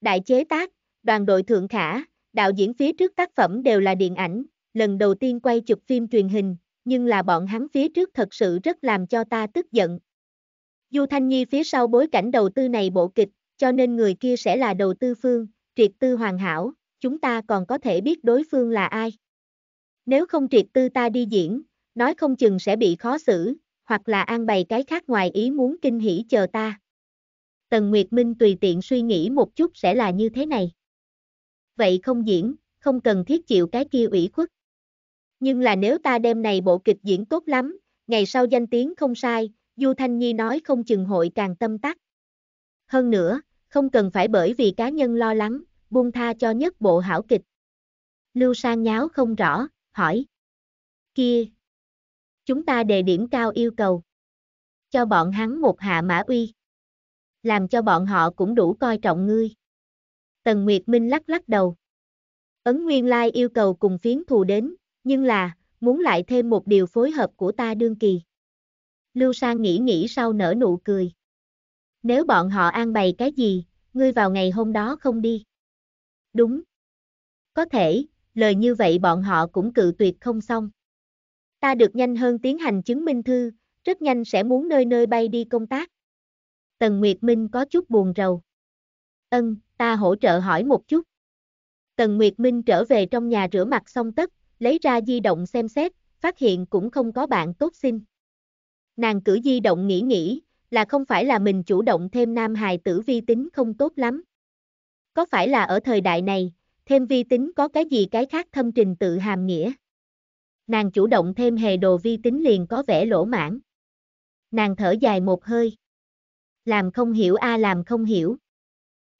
Đại chế tác, đoàn đội thượng khả, đạo diễn phía trước tác phẩm đều là điện ảnh, lần đầu tiên quay chụp phim truyền hình, nhưng là bọn hắn phía trước thật sự rất làm cho ta tức giận. Du Thanh Nhi phía sau bối cảnh đầu tư này bộ kịch, cho nên người kia sẽ là đầu tư phương, triệt tư hoàn hảo, chúng ta còn có thể biết đối phương là ai. Nếu không triệt tư ta đi diễn, nói không chừng sẽ bị khó xử, hoặc là an bày cái khác ngoài ý muốn kinh hỉ chờ ta. Tần Nguyệt Minh tùy tiện suy nghĩ một chút sẽ là như thế này. Vậy không diễn, không cần thiết chịu cái kia ủy khuất. Nhưng là nếu ta đem này bộ kịch diễn tốt lắm, ngày sau danh tiếng không sai, Du Thanh Nhi nói không chừng hội càng tâm tắc. Hơn nữa, không cần phải bởi vì cá nhân lo lắng, buông tha cho nhất bộ hảo kịch. Lưu Sang nháo không rõ, hỏi. Kia! Chúng ta đề điểm cao yêu cầu. Cho bọn hắn một hạ mã uy làm cho bọn họ cũng đủ coi trọng ngươi. Tần Nguyệt Minh lắc lắc đầu. Ấn Nguyên Lai yêu cầu cùng phiến thù đến, nhưng là, muốn lại thêm một điều phối hợp của ta đương kỳ. Lưu Sang nghĩ nghĩ sau nở nụ cười. Nếu bọn họ an bày cái gì, ngươi vào ngày hôm đó không đi. Đúng. Có thể, lời như vậy bọn họ cũng cự tuyệt không xong. Ta được nhanh hơn tiến hành chứng minh thư, rất nhanh sẽ muốn nơi nơi bay đi công tác. Tần Nguyệt Minh có chút buồn rầu. Ân, ta hỗ trợ hỏi một chút. Tần Nguyệt Minh trở về trong nhà rửa mặt xong tất, lấy ra di động xem xét, phát hiện cũng không có bạn tốt xin. Nàng cử di động nghĩ nghĩ, là không phải là mình chủ động thêm nam hài tử vi tính không tốt lắm. Có phải là ở thời đại này, thêm vi tính có cái gì cái khác thâm trình tự hàm nghĩa. Nàng chủ động thêm hề đồ vi tính liền có vẻ lỗ mãn. Nàng thở dài một hơi làm không hiểu a à, làm không hiểu.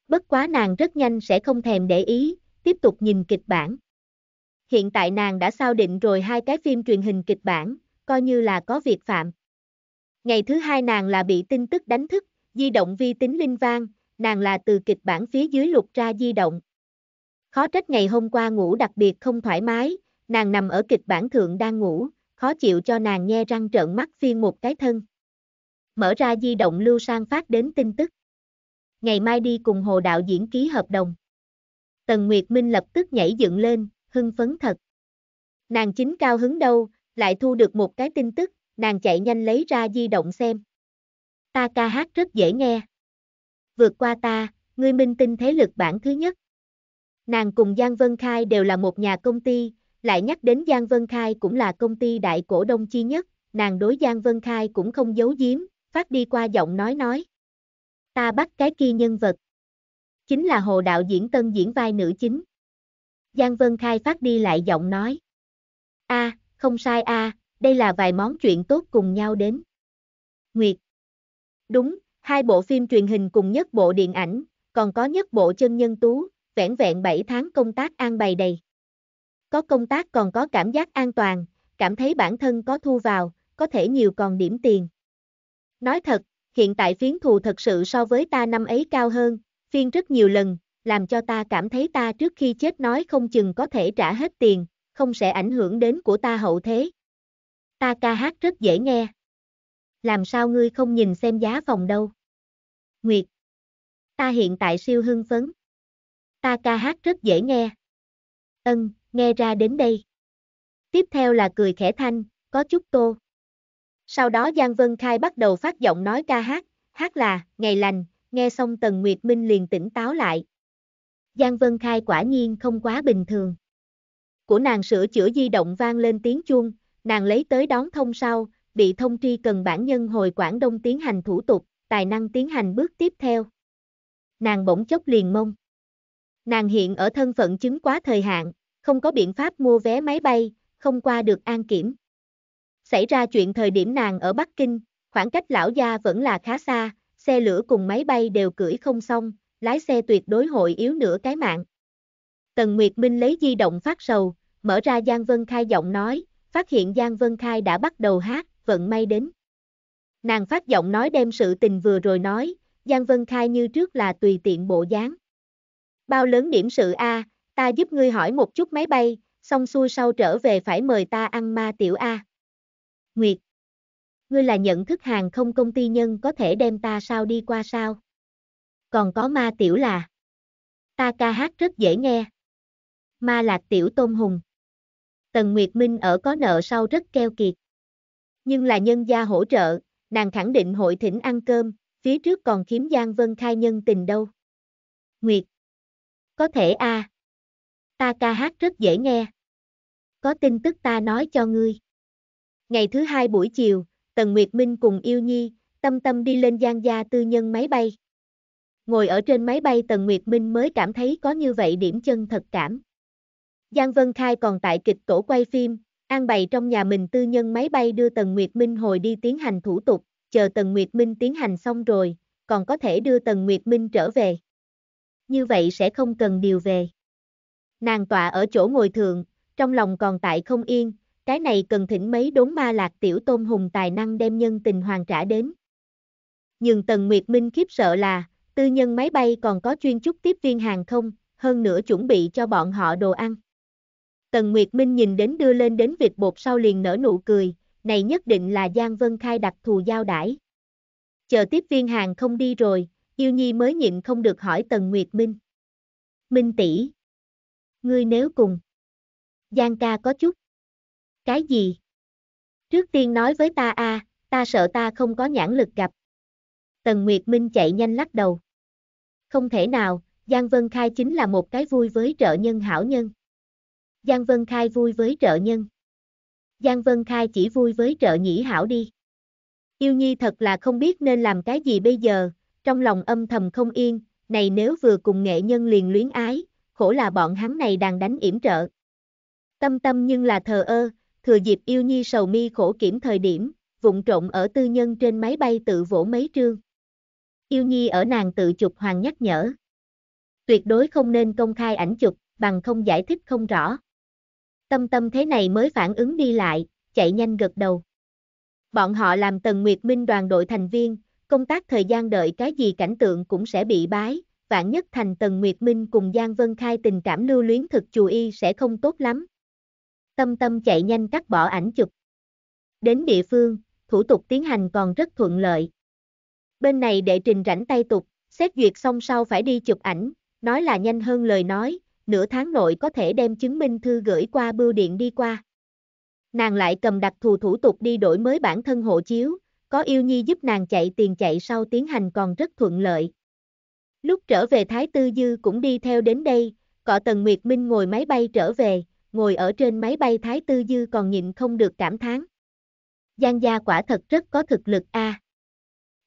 Bất quá nàng rất nhanh sẽ không thèm để ý, tiếp tục nhìn kịch bản. Hiện tại nàng đã sao định rồi hai cái phim truyền hình kịch bản, coi như là có việc phạm. Ngày thứ hai nàng là bị tin tức đánh thức, di động vi tính linh vang, nàng là từ kịch bản phía dưới lục ra di động. Khó trách ngày hôm qua ngủ đặc biệt không thoải mái, nàng nằm ở kịch bản thượng đang ngủ, khó chịu cho nàng nghe răng trợn mắt phiên một cái thân. Mở ra di động Lưu Sang phát đến tin tức. Ngày mai đi cùng Hồ đạo diễn ký hợp đồng. Tần Nguyệt Minh lập tức nhảy dựng lên, hưng phấn thật. Nàng chính cao hứng đâu, lại thu được một cái tin tức, nàng chạy nhanh lấy ra di động xem. Ta ca hát rất dễ nghe. Vượt qua ta, ngươi minh tinh thế lực bản thứ nhất. Nàng cùng Giang Vân Khai đều là một nhà công ty, lại nhắc đến Giang Vân Khai cũng là công ty đại cổ đông chi nhất, nàng đối Giang Vân Khai cũng không giấu giếm, phát đi qua giọng nói nói. Ta bắt cái kia nhân vật. Chính là hồ đạo diễn tân diễn vai nữ chính. Giang Vân Khai phát đi lại giọng nói. a không sai a đây là vài món chuyện tốt cùng nhau đến. Nguyệt. Đúng, hai bộ phim truyền hình cùng nhất bộ điện ảnh, còn có nhất bộ chân nhân tú, vẻn vẹn 7 tháng công tác an bày đầy. Có công tác còn có cảm giác an toàn, cảm thấy bản thân có thu vào, có thể nhiều còn điểm tiền. Nói thật, hiện tại phiến thù thật sự so với ta năm ấy cao hơn, phiên rất nhiều lần, làm cho ta cảm thấy ta trước khi chết nói không chừng có thể trả hết tiền, không sẽ ảnh hưởng đến của ta hậu thế. Ta ca hát rất dễ nghe. Làm sao ngươi không nhìn xem giá phòng đâu? Nguyệt. Ta hiện tại siêu hưng phấn. Ta ca hát rất dễ nghe. Ân, nghe ra đến đây. Tiếp theo là cười khẽ thanh, có chút tô. Sau đó Giang Vân Khai bắt đầu phát giọng nói ca hát, hát là, ngày lành, nghe xong Tần Nguyệt Minh liền tỉnh táo lại. Giang Vân Khai quả nhiên không quá bình thường. Của nàng sửa chữa di động vang lên tiếng chuông, nàng lấy tới đón thông sau, bị thông tri cần bản nhân hồi Quảng Đông tiến hành thủ tục, tài năng tiến hành bước tiếp theo. Nàng bỗng chốc liền mông. Nàng hiện ở thân phận chứng quá thời hạn, không có biện pháp mua vé máy bay, không qua được an kiểm. Xảy ra chuyện thời điểm nàng ở Bắc Kinh, khoảng cách lão gia vẫn là khá xa, xe lửa cùng máy bay đều cưỡi không xong, lái xe tuyệt đối hội yếu nửa cái mạng. Tần Nguyệt Minh lấy di động phát sầu, mở ra Giang Vân Khai giọng nói, phát hiện Giang Vân Khai đã bắt đầu hát, vận may đến. Nàng phát giọng nói đem sự tình vừa rồi nói, Giang Vân Khai như trước là tùy tiện bộ dáng. Bao lớn điểm sự A, ta giúp ngươi hỏi một chút máy bay, xong xuôi sau trở về phải mời ta ăn ma tiểu A. Nguyệt. Ngươi là nhận thức hàng không công ty nhân có thể đem ta sao đi qua sao? Còn có ma tiểu là. Ta ca hát rất dễ nghe. Ma lạc tiểu tôm hùng. Tần Nguyệt Minh ở có nợ sau rất keo kiệt. Nhưng là nhân gia hỗ trợ, nàng khẳng định hội thỉnh ăn cơm, phía trước còn khiếm Giang Vân khai nhân tình đâu. Nguyệt. Có thể a. À. Ta ca hát rất dễ nghe. Có tin tức ta nói cho ngươi. Ngày thứ hai buổi chiều, Tần Nguyệt Minh cùng Yêu Nhi, Tâm Tâm đi lên gian gia tư nhân máy bay. Ngồi ở trên máy bay Tần Nguyệt Minh mới cảm thấy có như vậy điểm chân thật cảm. Giang Vân Khai còn tại kịch tổ quay phim, an bày trong nhà mình tư nhân máy bay đưa Tần Nguyệt Minh hồi đi tiến hành thủ tục, chờ Tần Nguyệt Minh tiến hành xong rồi, còn có thể đưa Tần Nguyệt Minh trở về. Như vậy sẽ không cần điều về. Nàng tọa ở chỗ ngồi thường, trong lòng còn tại không yên, cái này cần thỉnh mấy đốn ma lạc tiểu tôn hùng tài năng đem nhân tình hoàng trả đến. Nhưng Tần Nguyệt Minh khiếp sợ là, tư nhân máy bay còn có chuyên chúc tiếp viên hàng không, hơn nữa chuẩn bị cho bọn họ đồ ăn. Tần Nguyệt Minh nhìn đến đưa lên đến vịt bột sau liền nở nụ cười, này nhất định là Giang Vân Khai đặc thù giao đãi. Chờ tiếp viên hàng không đi rồi, Yêu Nhi mới nhịn không được hỏi Tần Nguyệt Minh. Minh tỷ, ngươi nếu cùng Giang ca có chút cái gì? Trước tiên nói với ta a, à, ta sợ ta không có nhãn lực gặp. Tần Nguyệt Minh chạy nhanh lắc đầu. Không thể nào, Giang Vân Khai chính là một cái vui với trợ nhân hảo nhân. Giang Vân Khai vui với trợ nhân. Giang Vân Khai chỉ vui với trợ nhĩ hảo đi. Yêu Nhi thật là không biết nên làm cái gì bây giờ, trong lòng âm thầm không yên, này nếu vừa cùng nghệ nhân liền luyến ái, khổ là bọn hắn này đang đánh yểm trợ. Tâm tâm nhưng là thờ ơ, thừa dịp yêu nhi sầu mi khổ kiểm thời điểm, vụng trộn ở tư nhân trên máy bay tự vỗ mấy trương. Yêu nhi ở nàng tự chụp hoàng nhắc nhở. Tuyệt đối không nên công khai ảnh chụp, bằng không giải thích không rõ. Tâm tâm thế này mới phản ứng đi lại, chạy nhanh gật đầu. Bọn họ làm tần nguyệt minh đoàn đội thành viên, công tác thời gian đợi cái gì cảnh tượng cũng sẽ bị bái, vạn nhất thành tần nguyệt minh cùng Giang Vân Khai tình cảm lưu luyến thực chù y sẽ không tốt lắm, Tâm Tâm chạy nhanh cắt bỏ ảnh chụp. Đến địa phương, thủ tục tiến hành còn rất thuận lợi. Bên này đệ trình rảnh tay tục, xét duyệt xong sau phải đi chụp ảnh, nói là nhanh hơn lời nói, nửa tháng nội có thể đem chứng minh thư gửi qua bưu điện đi qua. Nàng lại cầm đặc thù thủ tục đi đổi mới bản thân hộ chiếu, có yêu nhi giúp nàng chạy tiền chạy sau tiến hành còn rất thuận lợi. Lúc trở về Thái Tư Dư cũng đi theo đến đây, cọ Tần Nguyệt Minh ngồi máy bay trở về, ngồi ở trên máy bay Thái Tư Dư còn nhịn không được cảm thán. Giang gia quả thật rất có thực lực a. À.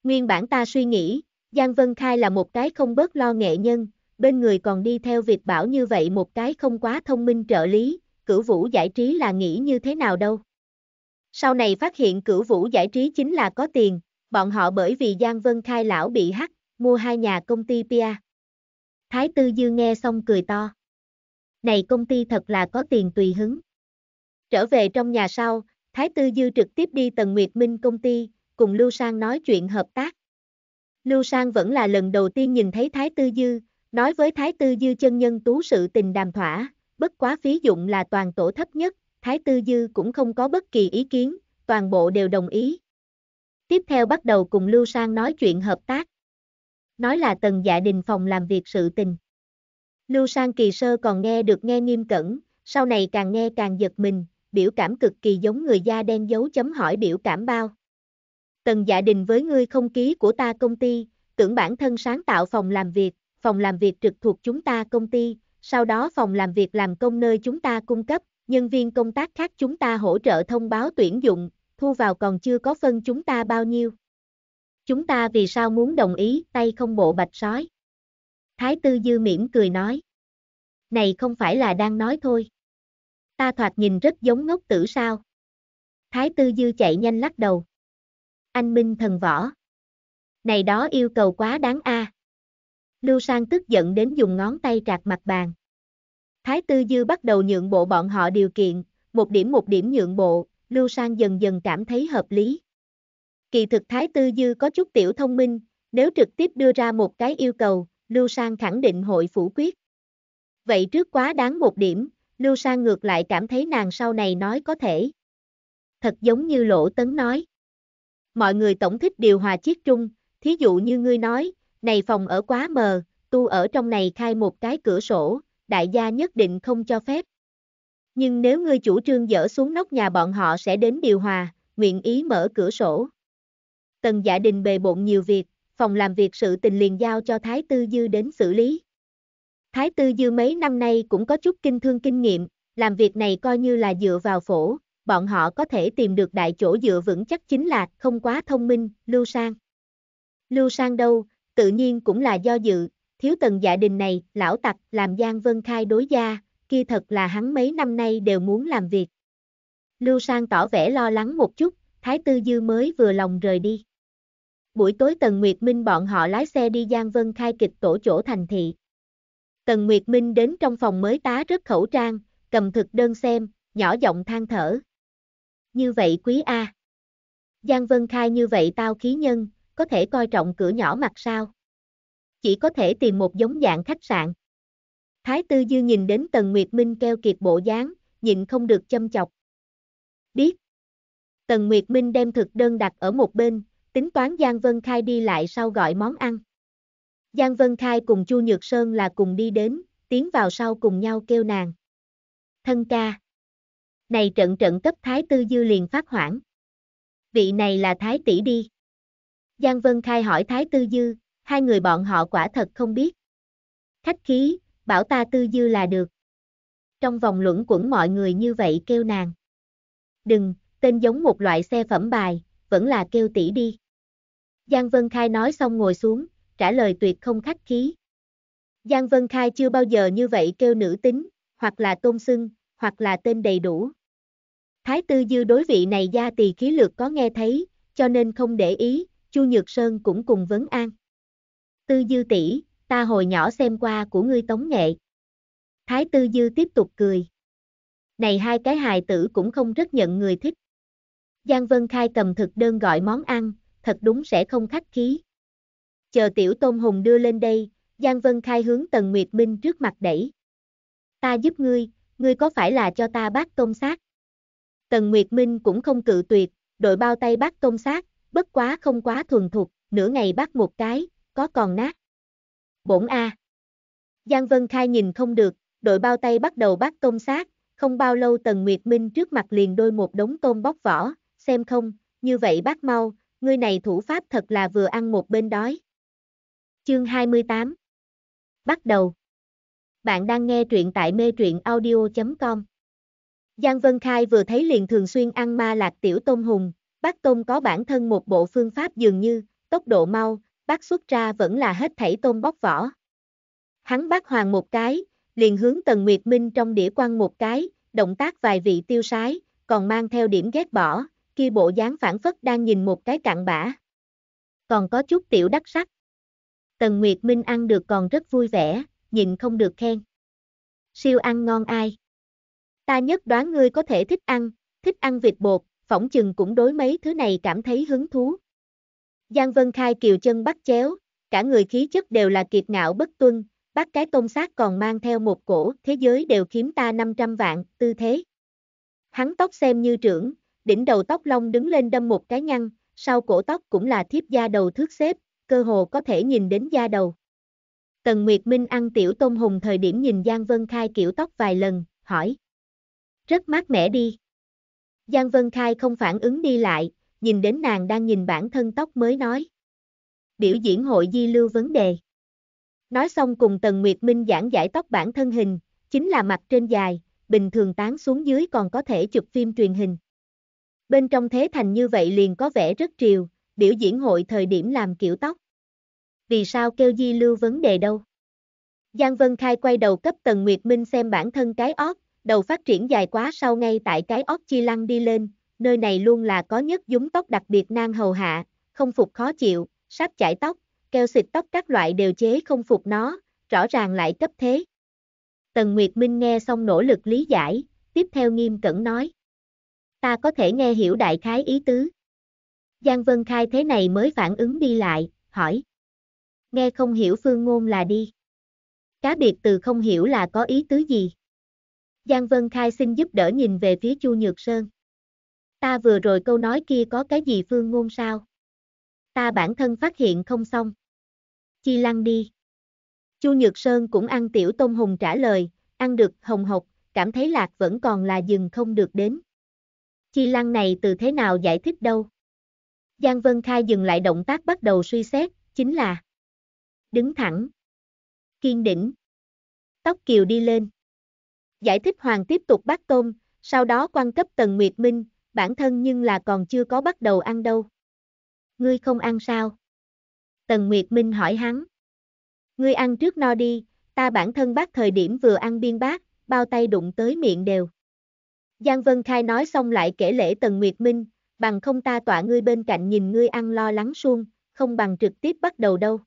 Nguyên bản ta suy nghĩ, Giang Vân Khai là một cái không bớt lo nghệ nhân, bên người còn đi theo việc bảo như vậy một cái không quá thông minh trợ lý, cửu vũ giải trí là nghĩ như thế nào đâu. Sau này phát hiện cửu vũ giải trí chính là có tiền, bọn họ bởi vì Giang Vân Khai lão bị hắt mua hai nhà công ty Pia. Thái Tư Dư nghe xong cười to này công ty thật là có tiền tùy hứng. Trở về trong nhà sau, Thái Tư Dư trực tiếp đi Tần Nguyệt Minh công ty, cùng Lưu Sang nói chuyện hợp tác. Lưu Sang vẫn là lần đầu tiên nhìn thấy Thái Tư Dư, nói với Thái Tư Dư chân nhân tú sự tình đàm thỏa, bất quá phí dụng là toàn tổ thấp nhất, Thái Tư Dư cũng không có bất kỳ ý kiến, toàn bộ đều đồng ý. Tiếp theo bắt đầu cùng Lưu Sang nói chuyện hợp tác. Nói là Tần Dạ Đình phòng làm việc sự tình. Lưu Sang Kỳ Sơ còn nghe được nghe nghiêm cẩn, sau này càng nghe càng giật mình, biểu cảm cực kỳ giống người da đen dấu chấm hỏi biểu cảm bao. Tần Dạ Đình với ngươi không ký của ta công ty, tưởng bản thân sáng tạo phòng làm việc, phòng làm việc trực thuộc chúng ta công ty, sau đó phòng làm việc làm công nơi chúng ta cung cấp, nhân viên công tác khác chúng ta hỗ trợ thông báo tuyển dụng, thu vào còn chưa có phân chúng ta bao nhiêu. Chúng ta vì sao muốn đồng ý tay không bộ bạch sói? Thái Tư Dư mỉm cười nói. Này không phải là đang nói thôi. Ta thoạt nhìn rất giống ngốc tử sao. Thái Tư Dư chạy nhanh lắc đầu. Anh Minh thần võ. Này đó yêu cầu quá đáng a. À. Lưu Sang tức giận đến dùng ngón tay trạc mặt bàn. Thái Tư Dư bắt đầu nhượng bộ bọn họ điều kiện, một điểm một điểm nhượng bộ, Lưu Sang dần dần cảm thấy hợp lý. Kỳ thực Thái Tư Dư có chút tiểu thông minh, nếu trực tiếp đưa ra một cái yêu cầu, Lưu Sang khẳng định hội phủ quyết. Vậy trước quá đáng một điểm, Lưu Sang ngược lại cảm thấy nàng sau này nói có thể. Thật giống như Lỗ Tấn nói. Mọi người tổng thích điều hòa chiếc trung, thí dụ như ngươi nói, này phòng ở quá mờ, tu ở trong này khai một cái cửa sổ, đại gia nhất định không cho phép. Nhưng nếu ngươi chủ trương dỡ xuống nóc nhà bọn họ sẽ đến điều hòa, nguyện ý mở cửa sổ. Tần Dạ Đình bề bộn nhiều việc, phòng làm việc sự tình liền giao cho Thái Tư Dư đến xử lý. Thái Tư Dư mấy năm nay cũng có chút kinh thương kinh nghiệm, làm việc này coi như là dựa vào phổ, bọn họ có thể tìm được đại chỗ dựa vững chắc chính là không quá thông minh, lưu sang. Lưu sang đâu, tự nhiên cũng là do dự, thiếu tần dạ đình này, lão tặc, làm Giang Vân Khai đối gia, kia thật là hắn mấy năm nay đều muốn làm việc. Lưu sang tỏ vẻ lo lắng một chút, Thái Tư Dư mới vừa lòng rời đi. Buổi tối Tần Nguyệt Minh bọn họ lái xe đi Giang Vân khai kịch tổ chỗ thành thị. Tần Nguyệt Minh đến trong phòng mới tá rất khẩu trang, cầm thực đơn xem, nhỏ giọng than thở. Như vậy quý A. Giang Vân khai như vậy tao khí nhân, có thể coi trọng cửa nhỏ mặt sao. Chỉ có thể tìm một giống dạng khách sạn. Thái Tư Dư nhìn đến Tần Nguyệt Minh keo kiệt bộ dáng, nhìn không được châm chọc. Biết. Tần Nguyệt Minh đem thực đơn đặt ở một bên, tính toán Giang Vân Khai đi lại sau gọi món ăn. Giang Vân Khai cùng Chu Nhược Sơn là cùng đi đến, tiến vào sau cùng nhau kêu nàng. Thân ca. Này trận trận cấp Thái Tư Dư liền phát hoảng. Vị này là Thái tỷ đi. Giang Vân Khai hỏi Thái Tư Dư, hai người bọn họ quả thật không biết. Khách khí, bảo ta Tư Dư là được. Trong vòng luẩn quẩn mọi người như vậy kêu nàng. Đừng, tên giống một loại xe phẩm bài, vẫn là kêu tỷ đi. Giang Vân Khai nói xong ngồi xuống, trả lời tuyệt không khách khí. Giang Vân Khai chưa bao giờ như vậy kêu nữ tính, hoặc là tôn xưng, hoặc là tên đầy đủ. Thái Tư Dư đối vị này gia tỳ khí lược có nghe thấy, cho nên không để ý, Chu Nhược Sơn cũng cùng vấn an. Tư Dư tỷ, ta hồi nhỏ xem qua của ngươi tống nghệ. Thái Tư Dư tiếp tục cười. Này hai cái hài tử cũng không rất nhận người thích. Giang Vân Khai cầm thực đơn gọi món ăn, thật đúng sẽ không khách khí. Chờ tiểu tôn hùng đưa lên đây, Giang Vân Khai hướng Tần Nguyệt Minh trước mặt đẩy. Ta giúp ngươi, ngươi có phải là cho ta bác tôm xác? Tần Nguyệt Minh cũng không cự tuyệt, đội bao tay bác tôm xác, bất quá không quá thuần thục, nửa ngày bắt một cái, có còn nát. Bổn A. Giang Vân Khai nhìn không được, đội bao tay bắt đầu bác tôm xác, không bao lâu Tần Nguyệt Minh trước mặt liền đôi một đống tôm bóc vỏ, xem không, như vậy bác mau, ngươi này thủ pháp thật là vừa ăn một bên đói. Chương 28 Bắt đầu Bạn đang nghe truyện tại mê truyện audio.com Giang Vân Khai vừa thấy liền thường xuyên ăn ma lạc tiểu tôm hùng, bác tôm có bản thân một bộ phương pháp dường như, tốc độ mau, bác xuất ra vẫn là hết thảy tôm bóc vỏ. Hắn bác hoàng một cái, liền hướng Tần Nguyệt Minh trong đĩa quăng một cái, động tác vài vị tiêu sái, còn mang theo điểm ghét bỏ, kia bộ dáng phản phất đang nhìn một cái cặn bã. Còn có chút tiểu đắc sắc. Tần Nguyệt Minh ăn được còn rất vui vẻ, nhìn không được khen. Siêu ăn ngon ai? Ta nhất đoán ngươi có thể thích ăn, thích ăn vịt bột, phỏng chừng cũng đối mấy thứ này cảm thấy hứng thú. Giang Vân Khai kiều chân bắt chéo, cả người khí chất đều là kiệt ngạo bất tuân, bắt cái tôn sát còn mang theo một cổ, thế giới đều kiếm ta 500 vạn, tư thế. Hắn tóc xem như trưởng, Đỉnh đầu tóc long đứng lên đâm một cái nhăn, sau cổ tóc cũng là thiếp da đầu thước xếp, cơ hồ có thể nhìn đến da đầu. Tần Nguyệt Minh ăn tiểu tôm hùng thời điểm nhìn Giang Vân Khai kiểu tóc vài lần, hỏi. Rất mát mẻ đi. Giang Vân Khai không phản ứng đi lại, nhìn đến nàng đang nhìn bản thân tóc mới nói. Biểu diễn hội di lưu vấn đề. Nói xong cùng Tần Nguyệt Minh giảng giải tóc bản thân hình, chính là mặt trên dài, bình thường tán xuống dưới còn có thể chụp phim truyền hình bên trong thế thành như vậy liền có vẻ rất triều, biểu diễn hội thời điểm làm kiểu tóc. Vì sao kêu di lưu vấn đề đâu? Giang Vân Khai quay đầu cấp Tần Nguyệt Minh xem bản thân cái óc đầu phát triển dài quá sau ngay tại cái óc chi lăng đi lên, nơi này luôn là có nhất dúng tóc đặc biệt nang hầu hạ, không phục khó chịu, sắp chải tóc, keo xịt tóc các loại đều chế không phục nó, rõ ràng lại cấp thế. Tần Nguyệt Minh nghe xong nỗ lực lý giải, tiếp theo nghiêm cẩn nói ta có thể nghe hiểu đại khái ý tứ. Giang Vân Khai thế này mới phản ứng đi lại, hỏi. Nghe không hiểu phương ngôn là đi. Cá biệt từ không hiểu là có ý tứ gì. Giang Vân Khai xin giúp đỡ nhìn về phía Chu Nhược Sơn. Ta vừa rồi câu nói kia có cái gì phương ngôn sao? Ta bản thân phát hiện không xong. Chi lăng đi. Chu Nhược Sơn cũng ăn tiểu tôm hùng trả lời, ăn được hồng hộc, cảm thấy lạc vẫn còn là dừng không được đến. Chi lăng này từ thế nào giải thích đâu? Giang Vân Khai dừng lại động tác bắt đầu suy xét, chính là Đứng thẳng Kiên đỉnh Tóc kiều đi lên Giải thích Hoàng tiếp tục bắt tôm, sau đó quan cấp Tần Nguyệt Minh, bản thân nhưng là còn chưa có bắt đầu ăn đâu. Ngươi không ăn sao? Tần Nguyệt Minh hỏi hắn. Ngươi ăn trước no đi, ta bản thân bác thời điểm vừa ăn biên bác, bao tay đụng tới miệng đều. Giang Vân Khai nói xong lại kể lễ Tần Nguyệt Minh, bằng không ta tọa ngươi bên cạnh nhìn ngươi ăn lo lắng suông, không bằng trực tiếp bắt đầu đâu.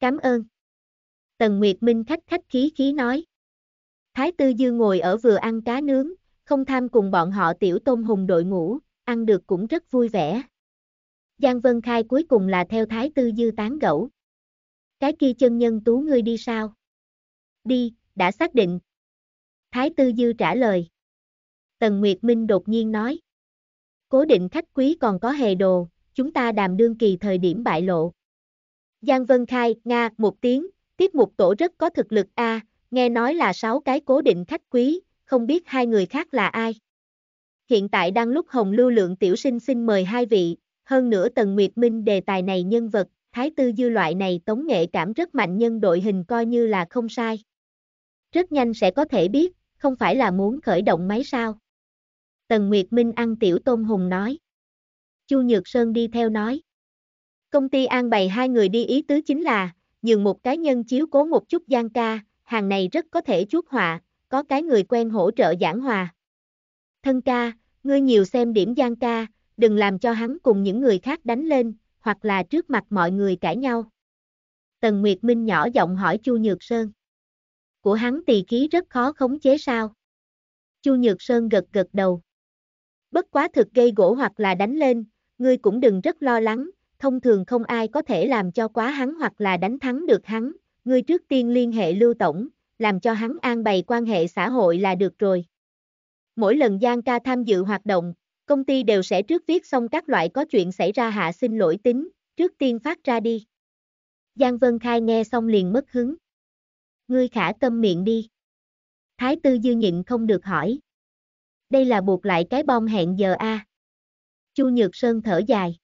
Cảm ơn. Tần Nguyệt Minh khách khách khí khí nói. Thái Tư Dư ngồi ở vừa ăn cá nướng, không tham cùng bọn họ tiểu tôm hùng đội ngũ, ăn được cũng rất vui vẻ. Giang Vân Khai cuối cùng là theo Thái Tư Dư tán gẫu. Cái kia chân nhân tú ngươi đi sao? Đi, đã xác định. Thái Tư Dư trả lời. Tần Nguyệt Minh đột nhiên nói. Cố định khách quý còn có hề đồ, chúng ta đàm đương kỳ thời điểm bại lộ. Giang Vân Khai, Nga, một tiếng, tiếp mục tổ rất có thực lực A, nghe nói là sáu cái cố định khách quý, không biết hai người khác là ai. Hiện tại đang lúc Hồng Lưu Lượng Tiểu Sinh xin mời hai vị, hơn nữa Tần Nguyệt Minh đề tài này nhân vật, thái tư dư loại này tống nghệ cảm rất mạnh nhân đội hình coi như là không sai. Rất nhanh sẽ có thể biết, không phải là muốn khởi động máy sao. Tần Nguyệt Minh ăn tiểu Tôn hùng nói. Chu Nhược Sơn đi theo nói. Công ty an bày hai người đi ý tứ chính là, nhường một cá nhân chiếu cố một chút gian ca, hàng này rất có thể chuốt họa, có cái người quen hỗ trợ giảng hòa. Thân ca, ngươi nhiều xem điểm gian ca, đừng làm cho hắn cùng những người khác đánh lên, hoặc là trước mặt mọi người cãi nhau. Tần Nguyệt Minh nhỏ giọng hỏi Chu Nhược Sơn. Của hắn tỳ khí rất khó khống chế sao? Chu Nhược Sơn gật gật đầu. Bất quá thực gây gỗ hoặc là đánh lên, ngươi cũng đừng rất lo lắng, thông thường không ai có thể làm cho quá hắn hoặc là đánh thắng được hắn, ngươi trước tiên liên hệ lưu tổng, làm cho hắn an bày quan hệ xã hội là được rồi. Mỗi lần Giang ca tham dự hoạt động, công ty đều sẽ trước viết xong các loại có chuyện xảy ra hạ xin lỗi tính, trước tiên phát ra đi. Giang Vân Khai nghe xong liền mất hứng. Ngươi khả tâm miệng đi. Thái Tư Dư nhịn không được hỏi đây là buộc lại cái bom hẹn giờ a. À. Chu Nhược Sơn thở dài.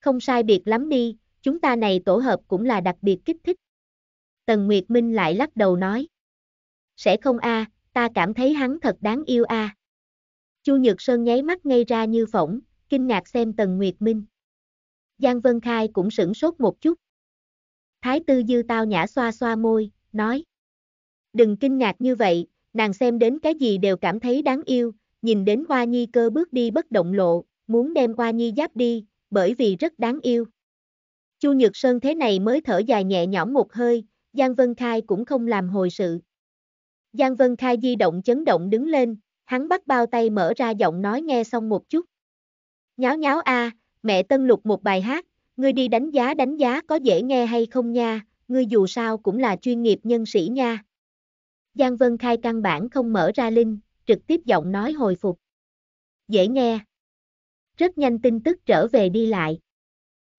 Không sai biệt lắm đi, chúng ta này tổ hợp cũng là đặc biệt kích thích. Tần Nguyệt Minh lại lắc đầu nói. Sẽ không a, à, ta cảm thấy hắn thật đáng yêu a. À. Chu Nhược Sơn nháy mắt ngay ra như phỏng, kinh ngạc xem Tần Nguyệt Minh. Giang Vân Khai cũng sửng sốt một chút. Thái Tư Dư tao nhã xoa xoa môi, nói. Đừng kinh ngạc như vậy, nàng xem đến cái gì đều cảm thấy đáng yêu, nhìn đến Hoa Nhi cơ bước đi bất động lộ, muốn đem Hoa Nhi giáp đi, bởi vì rất đáng yêu. Chu Nhược Sơn thế này mới thở dài nhẹ nhõm một hơi, Giang Vân Khai cũng không làm hồi sự. Giang Vân Khai di động chấn động đứng lên, hắn bắt bao tay mở ra giọng nói nghe xong một chút. Nháo nháo a, mẹ Tân Lục một bài hát, ngươi đi đánh giá đánh giá có dễ nghe hay không nha, ngươi dù sao cũng là chuyên nghiệp nhân sĩ nha. Giang Vân Khai căn bản không mở ra linh, trực tiếp giọng nói hồi phục. Dễ nghe. Rất nhanh tin tức trở về đi lại.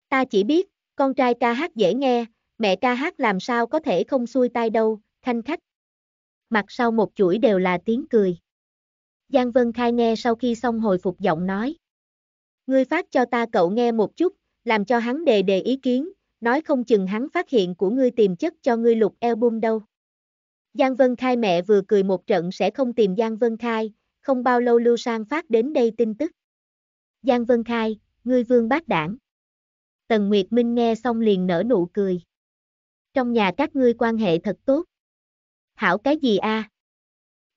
Ta chỉ biết, con trai ca hát dễ nghe, mẹ ca hát làm sao có thể không xuôi tai đâu, khanh khách. Mặt sau một chuỗi đều là tiếng cười. Giang Vân Khai nghe sau khi xong hồi phục giọng nói. Ngươi phát cho ta cậu nghe một chút, làm cho hắn đề đề ý kiến, nói không chừng hắn phát hiện của ngươi tìm chất cho ngươi lục album đâu. Giang Vân Khai mẹ vừa cười một trận sẽ không tìm Giang Vân Khai, không bao lâu Lưu Sang phát đến đây tin tức. Giang Vân Khai, ngươi vương bác đảng. Tần Nguyệt Minh nghe xong liền nở nụ cười. Trong nhà các ngươi quan hệ thật tốt. Hảo cái gì a? À?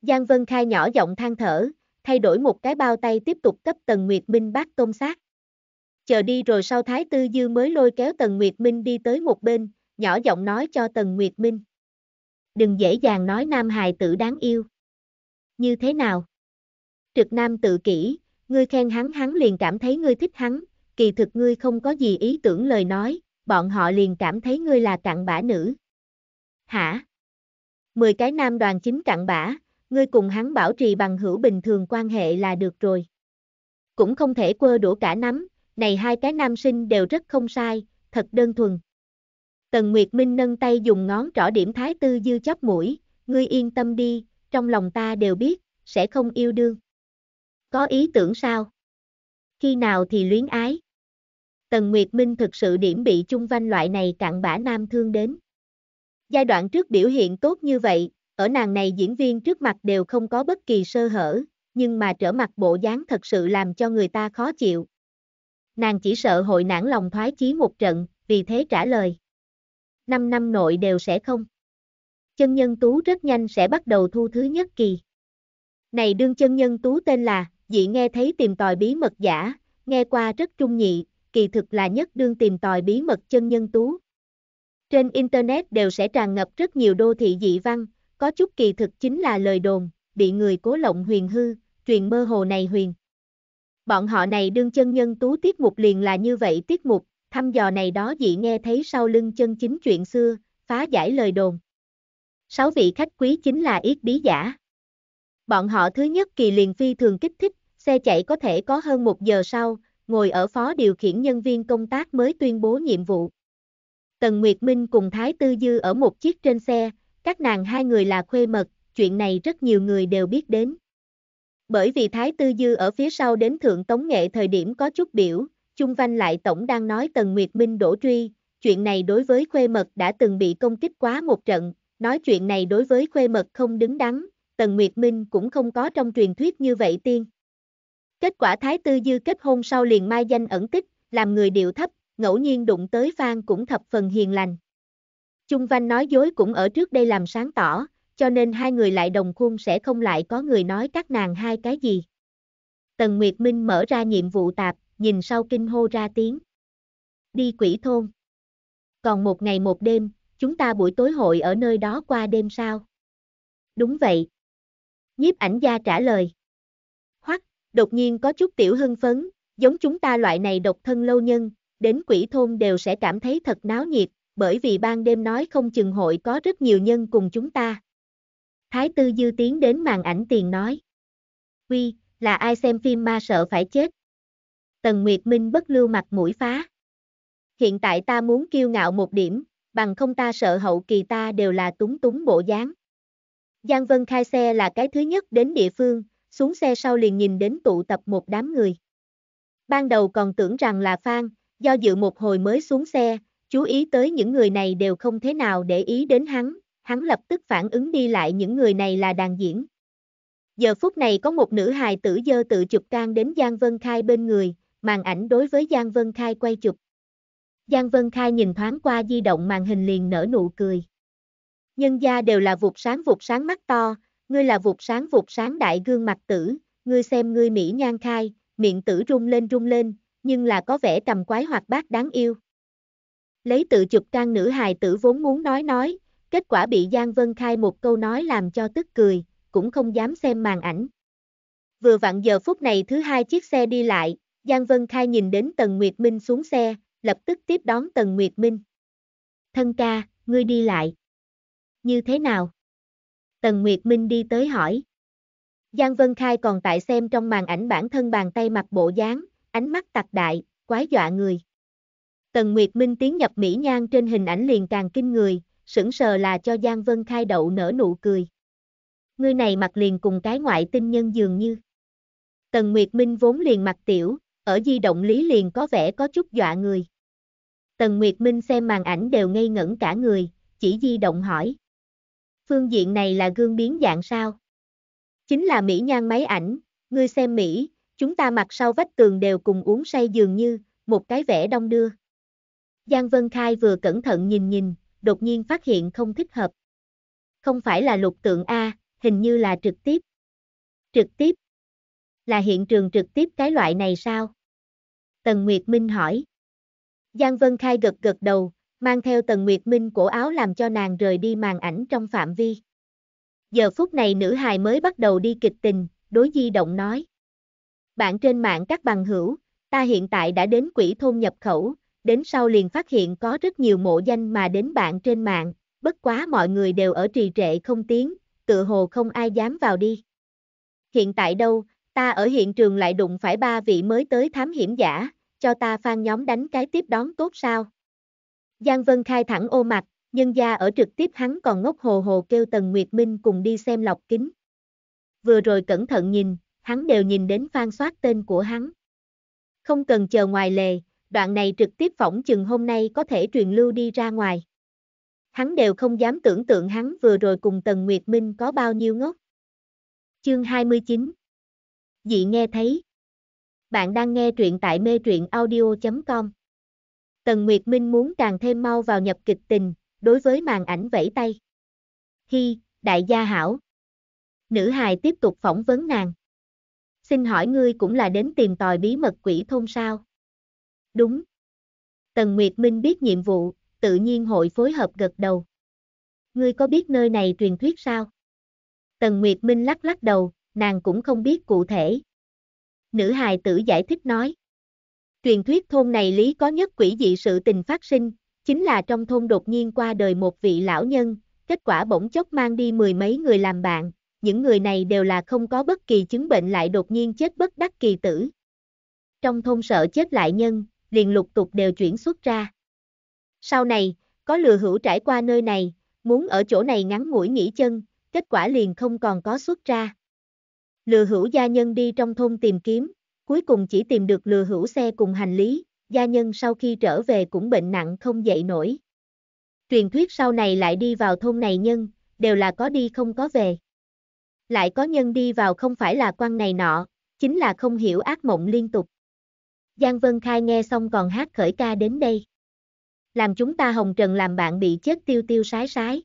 Giang Vân Khai nhỏ giọng than thở, thay đổi một cái bao tay tiếp tục cấp Tần Nguyệt Minh bát tôm sát. Chờ đi rồi sau Thái Tư Dư mới lôi kéo Tần Nguyệt Minh đi tới một bên, nhỏ giọng nói cho Tần Nguyệt Minh. Đừng dễ dàng nói nam hài tử đáng yêu. Như thế nào? Trực nam tự kỷ, ngươi khen hắn hắn liền cảm thấy ngươi thích hắn, kỳ thực ngươi không có gì ý tưởng lời nói, bọn họ liền cảm thấy ngươi là cặn bã nữ. Hả? Mười cái nam đoàn chính cặn bã, ngươi cùng hắn bảo trì bằng hữu bình thường quan hệ là được rồi. Cũng không thể quơ đũa cả nắm, này hai cái nam sinh đều rất không sai, thật đơn thuần. Tần Nguyệt Minh nâng tay dùng ngón trỏ điểm thái tư dư chóp mũi, ngươi yên tâm đi, trong lòng ta đều biết, sẽ không yêu đương. Có ý tưởng sao? Khi nào thì luyến ái? Tần Nguyệt Minh thực sự điểm bị chung văn loại này cặn bã nam thương đến. Giai đoạn trước biểu hiện tốt như vậy, ở nàng này diễn viên trước mặt đều không có bất kỳ sơ hở, nhưng mà trở mặt bộ dáng thật sự làm cho người ta khó chịu. Nàng chỉ sợ hội nản lòng thoái chí một trận, vì thế trả lời. 5 năm nội đều sẽ không. Chân nhân tú rất nhanh sẽ bắt đầu thu thứ nhất kỳ. Này đương chân nhân tú tên là, dị nghe thấy tìm tòi bí mật giả, nghe qua rất trung nhị, kỳ thực là nhất đương tìm tòi bí mật chân nhân tú. Trên Internet đều sẽ tràn ngập rất nhiều đô thị dị văn, có chút kỳ thực chính là lời đồn, bị người cố lộng huyền hư, truyền mơ hồ này huyền. Bọn họ này đương chân nhân tú tiết mục liền là như vậy tiết mục, thăm dò này đó dị nghe thấy sau lưng chân chính chuyện xưa, phá giải lời đồn. Sáu vị khách quý chính là yết bí giả. Bọn họ thứ nhất kỳ liền phi thường kích thích, xe chạy có thể có hơn một giờ sau, ngồi ở phó điều khiển nhân viên công tác mới tuyên bố nhiệm vụ. Tần Nguyệt Minh cùng Thái Tư Dư ở một chiếc trên xe, các nàng hai người là khuê mật, chuyện này rất nhiều người đều biết đến. Bởi vì Thái Tư Dư ở phía sau đến Thượng Tống Nghệ thời điểm có chút biểu, chung văn lại tổng đang nói Tần Nguyệt Minh đổ truy, chuyện này đối với khuê mật đã từng bị công kích quá một trận, nói chuyện này đối với khuê mật không đứng đắn, Tần Nguyệt Minh cũng không có trong truyền thuyết như vậy tiên. Kết quả Thái Tư Dư kết hôn sau liền mai danh ẩn tích, làm người điệu thấp, ngẫu nhiên đụng tới Phan cũng thập phần hiền lành. Trung Văn nói dối cũng ở trước đây làm sáng tỏ, cho nên hai người lại đồng khuôn sẽ không lại có người nói các nàng hai cái gì. Tần Nguyệt Minh mở ra nhiệm vụ tạp, nhìn sau kinh hô ra tiếng. Đi quỷ thôn. Còn một ngày một đêm, chúng ta buổi tối hội ở nơi đó qua đêm sao? Đúng vậy. Nhiếp ảnh gia trả lời. Hoắc, đột nhiên có chút tiểu hưng phấn, giống chúng ta loại này độc thân lâu nhân, đến quỷ thôn đều sẽ cảm thấy thật náo nhiệt, bởi vì ban đêm nói không chừng hội có rất nhiều nhân cùng chúng ta. Thái Tư Dư tiến đến màn ảnh tiền nói. quy là ai xem phim ma sợ phải chết, Tần Nguyệt Minh bất lưu mặt mũi phá. Hiện tại ta muốn kiêu ngạo một điểm, bằng không ta sợ hậu kỳ ta đều là túng túng bộ dáng. Giang Vân khai xe là cái thứ nhất đến địa phương, xuống xe sau liền nhìn đến tụ tập một đám người. Ban đầu còn tưởng rằng là Phan, do dự một hồi mới xuống xe, chú ý tới những người này đều không thế nào để ý đến hắn, hắn lập tức phản ứng đi lại những người này là đàn diễn. Giờ phút này có một nữ hài tử dơ tự chụp can đến Giang Vân Khai bên người, màn ảnh đối với Giang Vân Khai quay chụp. Giang Vân Khai nhìn thoáng qua di động màn hình liền nở nụ cười. Nhân gia đều là vụt sáng vụt sáng mắt to, ngươi là vụt sáng vụt sáng đại gương mặt tử, ngươi xem ngươi Mỹ nhan khai, miệng tử rung lên rung lên, nhưng là có vẻ tầm quái hoặc bác đáng yêu. Lấy tự chụp trang nữ hài tử vốn muốn nói nói, kết quả bị Giang Vân Khai một câu nói làm cho tức cười, cũng không dám xem màn ảnh. Vừa vặn giờ phút này thứ hai chiếc xe đi lại, Giang Vân Khai nhìn đến Tần Nguyệt Minh xuống xe, lập tức tiếp đón Tần Nguyệt Minh. Thân ca, ngươi đi lại. Như thế nào? Tần Nguyệt Minh đi tới hỏi. Giang Vân Khai còn tại xem trong màn ảnh bản thân bàn tay mặc bộ dáng, ánh mắt tạc đại, quái dọa người. Tần Nguyệt Minh tiến nhập Mỹ Nhan trên hình ảnh liền càng kinh người, sững sờ là cho Giang Vân Khai đậu nở nụ cười. Ngươi này mặc liền cùng cái ngoại tinh nhân dường như. Tần Nguyệt Minh vốn liền mặt tiểu, ở di động lý liền có vẻ có chút dọa người. Tần Nguyệt Minh xem màn ảnh đều ngây ngẩn cả người, chỉ di động hỏi. Phương diện này là gương biến dạng sao? Chính là Mỹ nhan máy ảnh, ngươi xem Mỹ, chúng ta mặt sau vách tường đều cùng uống say dường như, một cái vẻ đông đưa. Giang Vân Khai vừa cẩn thận nhìn nhìn, đột nhiên phát hiện không thích hợp. Không phải là lục tượng A, hình như là trực tiếp. Trực tiếp. Là hiện trường trực tiếp cái loại này sao? Tần Nguyệt Minh hỏi. Giang Vân Khai gật gật đầu, mang theo Tần Nguyệt Minh cổ áo làm cho nàng rời đi màn ảnh trong phạm vi. Giờ phút này nữ hài mới bắt đầu đi kịch tình, đối di động nói. Bạn trên mạng các bằng hữu, ta hiện tại đã đến quỹ thôn nhập khẩu, đến sau liền phát hiện có rất nhiều mộ danh mà đến bạn trên mạng, bất quá mọi người đều ở trì trệ không tiếng, tự hồ không ai dám vào đi. Hiện tại đâu, Ta ở hiện trường lại đụng phải ba vị mới tới thám hiểm giả, cho ta phan nhóm đánh cái tiếp đón tốt sao. Giang Vân khai thẳng ô mặt, nhân gia ở trực tiếp hắn còn ngốc hồ hồ kêu Tần Nguyệt Minh cùng đi xem lọc kính. Vừa rồi cẩn thận nhìn, hắn đều nhìn đến phan soát tên của hắn. Không cần chờ ngoài lề, đoạn này trực tiếp phỏng chừng hôm nay có thể truyền lưu đi ra ngoài. Hắn đều không dám tưởng tượng hắn vừa rồi cùng Tần Nguyệt Minh có bao nhiêu ngốc. Chương 29 Dị nghe thấy. Bạn đang nghe truyện tại mê truyện audio.com. Tần Nguyệt Minh muốn càng thêm mau vào nhập kịch tình, đối với màn ảnh vẫy tay. Hi, đại gia hảo. Nữ hài tiếp tục phỏng vấn nàng. Xin hỏi ngươi cũng là đến tìm tòi bí mật quỷ thôn sao? Đúng. Tần Nguyệt Minh biết nhiệm vụ, tự nhiên hội phối hợp gật đầu. Ngươi có biết nơi này truyền thuyết sao? Tần Nguyệt Minh lắc lắc đầu, nàng cũng không biết cụ thể. Nữ hài tử giải thích nói. Truyền thuyết thôn này lý có nhất quỷ dị sự tình phát sinh, chính là trong thôn đột nhiên qua đời một vị lão nhân, kết quả bỗng chốc mang đi mười mấy người làm bạn, những người này đều là không có bất kỳ chứng bệnh lại đột nhiên chết bất đắc kỳ tử. Trong thôn sợ chết lại nhân, liền lục tục đều chuyển xuất ra. Sau này, có lừa hữu trải qua nơi này, muốn ở chỗ này ngắn ngủi nghỉ chân, kết quả liền không còn có xuất ra. Lừa hữu gia nhân đi trong thôn tìm kiếm, cuối cùng chỉ tìm được lừa hữu xe cùng hành lý, gia nhân sau khi trở về cũng bệnh nặng không dậy nổi. Truyền thuyết sau này lại đi vào thôn này nhân, đều là có đi không có về. Lại có nhân đi vào không phải là quan này nọ, chính là không hiểu ác mộng liên tục. Giang Vân Khai nghe xong còn hát khởi ca đến đây. Làm chúng ta hồng trần làm bạn bị chết tiêu tiêu sái sái.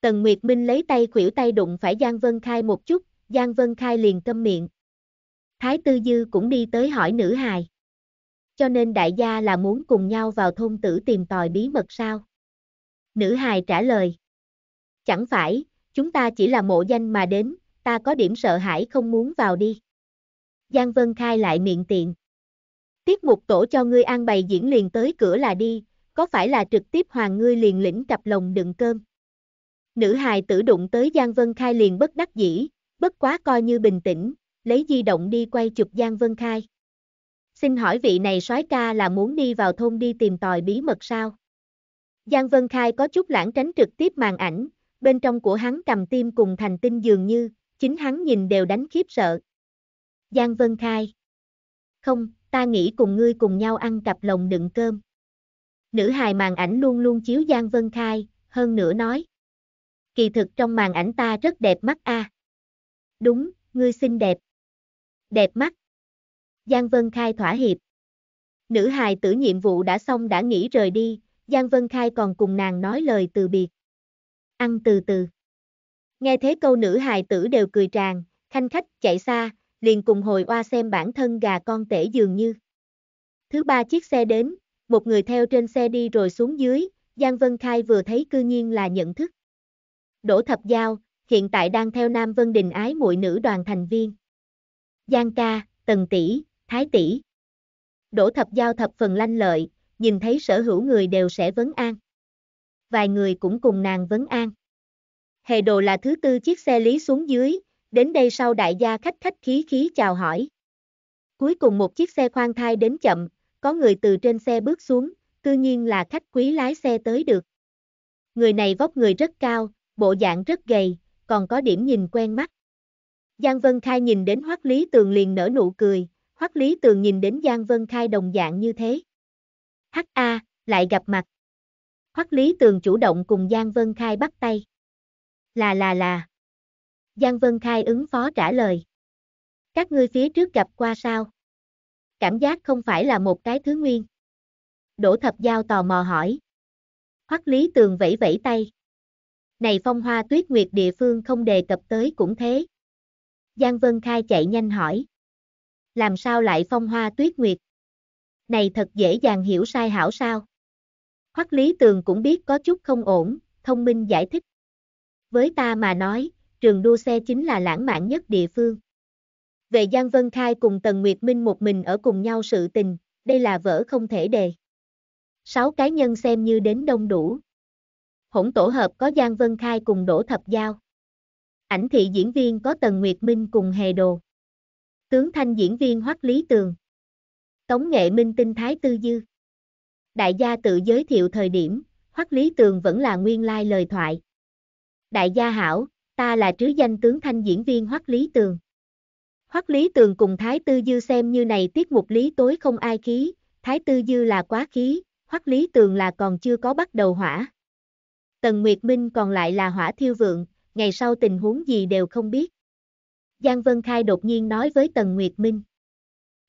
Tần Nguyệt Minh lấy tay khuỷu tay đụng phải Giang Vân Khai một chút, Giang Vân Khai liền câm miệng. Thái Tư Dư cũng đi tới hỏi nữ hài. Cho nên đại gia là muốn cùng nhau vào thôn tử tìm tòi bí mật sao? Nữ hài trả lời. Chẳng phải, chúng ta chỉ là mộ danh mà đến, ta có điểm sợ hãi không muốn vào đi. Giang Vân Khai lại miệng tiện. Tiết mục tổ cho ngươi an bày diễn liền tới cửa là đi, có phải là trực tiếp hoàng ngươi liền lĩnh cặp lồng đựng cơm? Nữ hài tử đụng tới Giang Vân Khai liền bất đắc dĩ, bất quá coi như bình tĩnh, lấy di động đi quay chụp Giang Vân Khai. Xin hỏi vị này soái ca là muốn đi vào thôn đi tìm tòi bí mật sao? Giang Vân Khai có chút lãng tránh trực tiếp màn ảnh, bên trong của hắn cầm tim cùng thành tinh dường như, chính hắn nhìn đều đánh khiếp sợ. Giang Vân Khai Không, ta nghĩ cùng ngươi cùng nhau ăn cặp lồng đựng cơm. Nữ hài màn ảnh luôn luôn chiếu Giang Vân Khai, hơn nữa nói. Kỳ thực trong màn ảnh ta rất đẹp mắt a. À đúng, ngươi xinh đẹp. Đẹp mắt. Giang Vân Khai thỏa hiệp. Nữ hài tử nhiệm vụ đã xong đã nghỉ rời đi, Giang Vân Khai còn cùng nàng nói lời từ biệt. Ăn từ từ. Nghe thế câu nữ hài tử đều cười tràn, khanh khách chạy xa, liền cùng hồi oa xem bản thân gà con tể dường như. Thứ ba chiếc xe đến, một người theo trên xe đi rồi xuống dưới, Giang Vân Khai vừa thấy cư nhiên là nhận thức. Đỗ Thập Giao, hiện tại đang theo Nam Vân Đình ái muội nữ đoàn thành viên. Giang ca, Tần tỷ, Thái tỷ. Đỗ thập giao thập phần lanh lợi, nhìn thấy sở hữu người đều sẽ vấn an. Vài người cũng cùng nàng vấn an. Hề đồ là thứ tư chiếc xe lý xuống dưới, đến đây sau đại gia khách khách khí khí chào hỏi. Cuối cùng một chiếc xe khoan thai đến chậm, có người từ trên xe bước xuống, cư nhiên là khách quý lái xe tới được. Người này vóc người rất cao, bộ dạng rất gầy, còn có điểm nhìn quen mắt. Giang Vân Khai nhìn đến Hoắc Lý Tường liền nở nụ cười, Hoắc Lý Tường nhìn đến Giang Vân Khai đồng dạng như thế. Hắc A, lại gặp mặt. Hoắc Lý Tường chủ động cùng Giang Vân Khai bắt tay. Là là là. Giang Vân Khai ứng phó trả lời. Các ngươi phía trước gặp qua sao? Cảm giác không phải là một cái thứ nguyên. Đỗ Thập Giao tò mò hỏi. Hoắc Lý Tường vẫy vẫy tay này phong hoa tuyết nguyệt địa phương không đề cập tới cũng thế. Giang Vân Khai chạy nhanh hỏi. Làm sao lại phong hoa tuyết nguyệt? Này thật dễ dàng hiểu sai hảo sao? Hoắc Lý Tường cũng biết có chút không ổn, thông minh giải thích. Với ta mà nói, trường đua xe chính là lãng mạn nhất địa phương. Về Giang Vân Khai cùng Tần Nguyệt Minh một mình ở cùng nhau sự tình, đây là vỡ không thể đề. Sáu cá nhân xem như đến đông đủ, hỗn tổ hợp có Giang Vân Khai cùng Đỗ Thập Giao. Ảnh thị diễn viên có Tần Nguyệt Minh cùng Hề Đồ. Tướng thanh diễn viên Hoắc Lý Tường. Tống nghệ minh tinh Thái Tư Dư. Đại gia tự giới thiệu thời điểm, Hoắc Lý Tường vẫn là nguyên lai lời thoại. Đại gia hảo, ta là trứ danh tướng thanh diễn viên Hoắc Lý Tường. Hoắc Lý Tường cùng Thái Tư Dư xem như này tiết mục lý tối không ai khí, Thái Tư Dư là quá khí, Hoắc Lý Tường là còn chưa có bắt đầu hỏa. Tần Nguyệt Minh còn lại là hỏa thiêu vượng, ngày sau tình huống gì đều không biết. Giang Vân Khai đột nhiên nói với Tần Nguyệt Minh.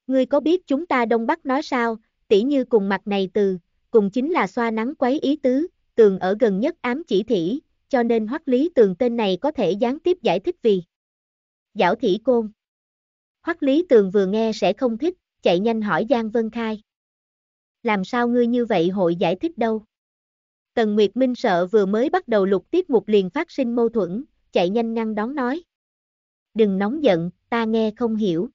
Ngươi có biết chúng ta Đông Bắc nói sao, tỉ như cùng mặt này từ, cùng chính là xoa nắng quấy ý tứ, tường ở gần nhất ám chỉ thỉ, cho nên hoắc lý tường tên này có thể gián tiếp giải thích vì. Giảo thỉ côn. hoắc lý tường vừa nghe sẽ không thích, chạy nhanh hỏi Giang Vân Khai. Làm sao ngươi như vậy hội giải thích đâu? Tần Nguyệt Minh sợ vừa mới bắt đầu lục tiếp mục liền phát sinh mâu thuẫn, chạy nhanh ngăn đón nói. Đừng nóng giận, ta nghe không hiểu.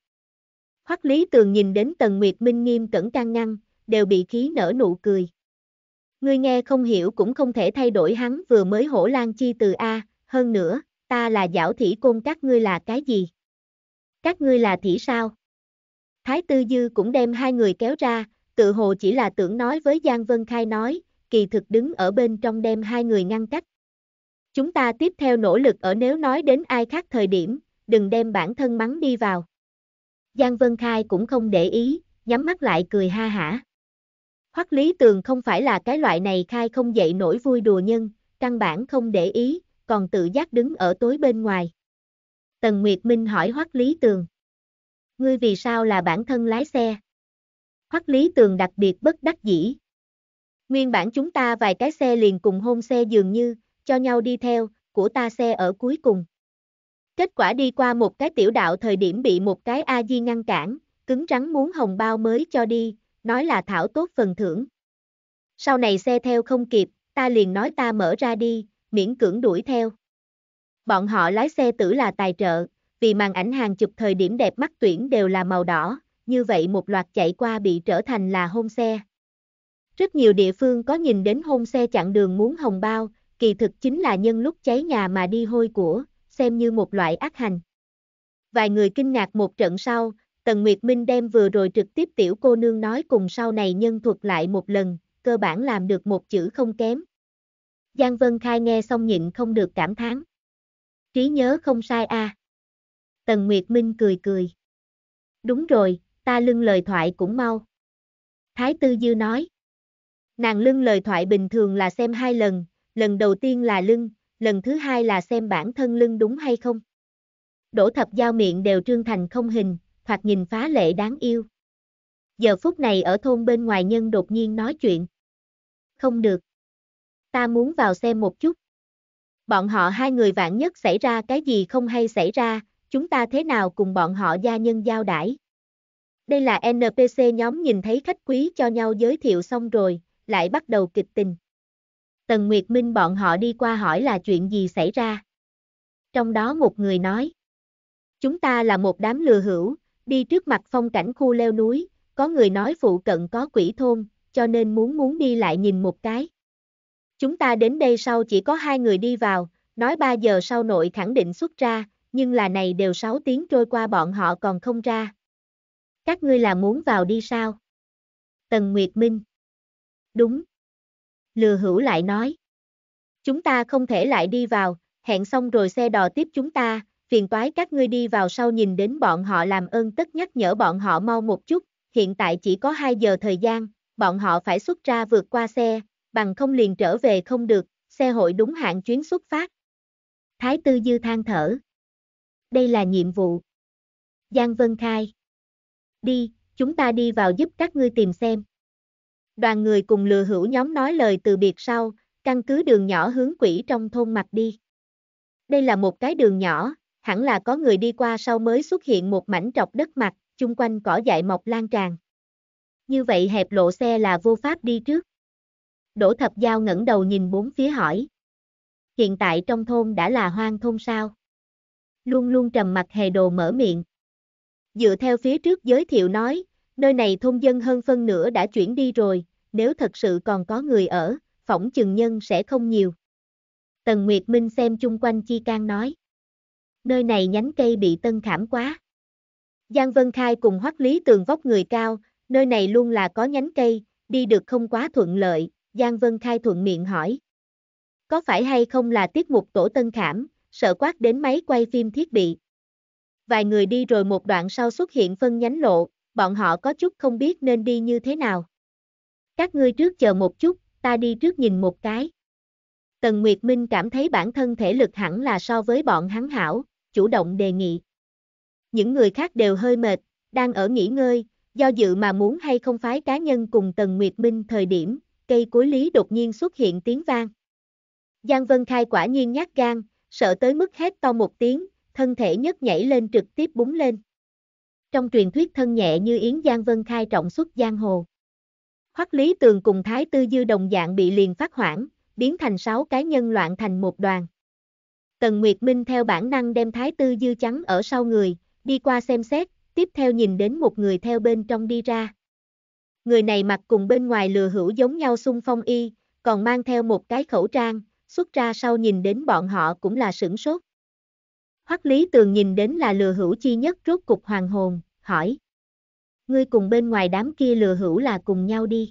Hoắc Lý Tường nhìn đến Tần Nguyệt Minh nghiêm cẩn can ngăn, đều bị khí nở nụ cười. Ngươi nghe không hiểu cũng không thể thay đổi hắn vừa mới hổ lan chi từ A, hơn nữa, ta là giảo thỉ côn các ngươi là cái gì? Các ngươi là thỉ sao? Thái Tư Dư cũng đem hai người kéo ra, tự hồ chỉ là tưởng nói với Giang Vân Khai nói, kỳ thực đứng ở bên trong đem hai người ngăn cách. Chúng ta tiếp theo nỗ lực ở nếu nói đến ai khác thời điểm, đừng đem bản thân mắng đi vào. Giang Vân Khai cũng không để ý, nhắm mắt lại cười ha hả. Hoắc Lý Tường không phải là cái loại này khai không dậy nổi vui đùa nhân, căn bản không để ý, còn tự giác đứng ở tối bên ngoài. Tần Nguyệt Minh hỏi Hoắc Lý Tường. Ngươi vì sao là bản thân lái xe? Hoắc Lý Tường đặc biệt bất đắc dĩ, Nguyên bản chúng ta vài cái xe liền cùng hôn xe dường như, cho nhau đi theo, của ta xe ở cuối cùng. Kết quả đi qua một cái tiểu đạo thời điểm bị một cái A-di ngăn cản, cứng rắn muốn hồng bao mới cho đi, nói là thảo tốt phần thưởng. Sau này xe theo không kịp, ta liền nói ta mở ra đi, miễn cưỡng đuổi theo. Bọn họ lái xe tử là tài trợ, vì màn ảnh hàng chụp thời điểm đẹp mắt tuyển đều là màu đỏ, như vậy một loạt chạy qua bị trở thành là hôn xe. Rất nhiều địa phương có nhìn đến hôn xe chặn đường muốn hồng bao, kỳ thực chính là nhân lúc cháy nhà mà đi hôi của, xem như một loại ác hành. Vài người kinh ngạc một trận sau, Tần Nguyệt Minh đem vừa rồi trực tiếp tiểu cô nương nói cùng sau này nhân thuật lại một lần, cơ bản làm được một chữ không kém. Giang Vân Khai nghe xong nhịn không được cảm thán. Trí nhớ không sai a. À. Tần Nguyệt Minh cười cười. Đúng rồi, ta lưng lời thoại cũng mau. Thái Tư Dư nói. Nàng lưng lời thoại bình thường là xem hai lần, lần đầu tiên là lưng, lần thứ hai là xem bản thân lưng đúng hay không. Đỗ thập giao miệng đều trương thành không hình, thoạt nhìn phá lệ đáng yêu. Giờ phút này ở thôn bên ngoài nhân đột nhiên nói chuyện. Không được. Ta muốn vào xem một chút. Bọn họ hai người vạn nhất xảy ra cái gì không hay xảy ra, chúng ta thế nào cùng bọn họ gia nhân giao đãi. Đây là NPC nhóm nhìn thấy khách quý cho nhau giới thiệu xong rồi, lại bắt đầu kịch tình. Tần Nguyệt Minh bọn họ đi qua hỏi là chuyện gì xảy ra. Trong đó một người nói, chúng ta là một đám lừa hữu, đi trước mặt phong cảnh khu leo núi, có người nói phụ cận có quỷ thôn, cho nên muốn muốn đi lại nhìn một cái. Chúng ta đến đây sau chỉ có hai người đi vào, nói ba giờ sau nội khẳng định xuất ra, nhưng là này đều sáu tiếng trôi qua bọn họ còn không ra. Các ngươi là muốn vào đi sao? Tần Nguyệt Minh đúng. Lừa hữu lại nói. Chúng ta không thể lại đi vào, hẹn xong rồi xe đò tiếp chúng ta, phiền toái các ngươi đi vào sau nhìn đến bọn họ làm ơn tất nhắc nhở bọn họ mau một chút, hiện tại chỉ có 2 giờ thời gian, bọn họ phải xuất ra vượt qua xe, bằng không liền trở về không được, xe hội đúng hạn chuyến xuất phát. Thái Tư Dư than thở. Đây là nhiệm vụ. Giang Vân Khai. Đi, chúng ta đi vào giúp các ngươi tìm xem. Đoàn người cùng lừa hữu nhóm nói lời từ biệt sau, căn cứ đường nhỏ hướng quỷ trong thôn mặt đi. Đây là một cái đường nhỏ, hẳn là có người đi qua sau mới xuất hiện một mảnh trọc đất mặt, chung quanh cỏ dại mọc lan tràn. Như vậy hẹp lộ xe là vô pháp đi trước. Đỗ Thập Giao ngẩng đầu nhìn bốn phía hỏi. Hiện tại trong thôn đã là hoang thôn sao? Luôn luôn trầm mặt hề đồ mở miệng. Dựa theo phía trước giới thiệu nói, Nơi này thôn dân hơn phân nửa đã chuyển đi rồi, nếu thật sự còn có người ở, phỏng chừng nhân sẽ không nhiều. Tần Nguyệt Minh xem chung quanh chi Cang nói. Nơi này nhánh cây bị tân thảm quá. Giang Vân Khai cùng hoắc lý tường vóc người cao, nơi này luôn là có nhánh cây, đi được không quá thuận lợi, Giang Vân Khai thuận miệng hỏi. Có phải hay không là tiết mục tổ tân khảm, sợ quát đến máy quay phim thiết bị. Vài người đi rồi một đoạn sau xuất hiện phân nhánh lộ, bọn họ có chút không biết nên đi như thế nào. Các ngươi trước chờ một chút, ta đi trước nhìn một cái. Tần Nguyệt Minh cảm thấy bản thân thể lực hẳn là so với bọn hắn hảo, chủ động đề nghị. Những người khác đều hơi mệt, đang ở nghỉ ngơi, do dự mà muốn hay không phái cá nhân cùng Tần Nguyệt Minh thời điểm, cây cuối lý đột nhiên xuất hiện tiếng vang. Giang Vân Khai quả nhiên nhát gan, sợ tới mức hét to một tiếng, thân thể nhấc nhảy lên trực tiếp búng lên trong truyền thuyết thân nhẹ như Yến Giang Vân khai trọng xuất giang hồ. Hoắc Lý Tường cùng Thái Tư Dư đồng dạng bị liền phát hoảng, biến thành sáu cá nhân loạn thành một đoàn. Tần Nguyệt Minh theo bản năng đem Thái Tư Dư trắng ở sau người, đi qua xem xét, tiếp theo nhìn đến một người theo bên trong đi ra. Người này mặc cùng bên ngoài lừa hữu giống nhau xung phong y, còn mang theo một cái khẩu trang, xuất ra sau nhìn đến bọn họ cũng là sửng sốt. Hoắc Lý Tường nhìn đến là lừa hữu chi nhất rốt cục hoàng hồn, hỏi. Ngươi cùng bên ngoài đám kia lừa hữu là cùng nhau đi.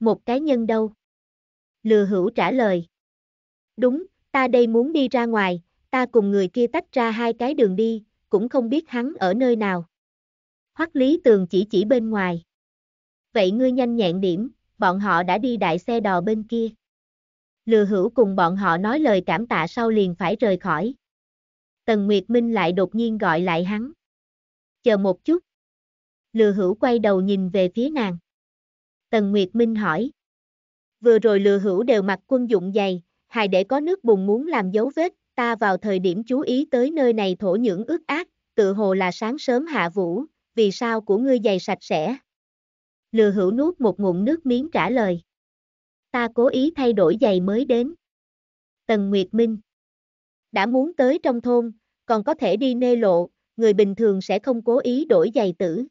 Một cái nhân đâu? Lừa hữu trả lời. Đúng, ta đây muốn đi ra ngoài, ta cùng người kia tách ra hai cái đường đi, cũng không biết hắn ở nơi nào. Hoắc Lý Tường chỉ chỉ bên ngoài. Vậy ngươi nhanh nhẹn điểm, bọn họ đã đi đại xe đò bên kia. Lừa hữu cùng bọn họ nói lời cảm tạ sau liền phải rời khỏi. Tần Nguyệt Minh lại đột nhiên gọi lại hắn. Chờ một chút. Lừa hữu quay đầu nhìn về phía nàng. Tần Nguyệt Minh hỏi. Vừa rồi lừa hữu đều mặc quân dụng dày, hài để có nước bùn muốn làm dấu vết, ta vào thời điểm chú ý tới nơi này thổ nhưỡng ướt ác, tự hồ là sáng sớm hạ vũ, vì sao của ngươi dày sạch sẽ. Lừa hữu nuốt một ngụm nước miếng trả lời. Ta cố ý thay đổi giày mới đến. Tần Nguyệt Minh. Đã muốn tới trong thôn, còn có thể đi nê lộ, người bình thường sẽ không cố ý đổi giày tử.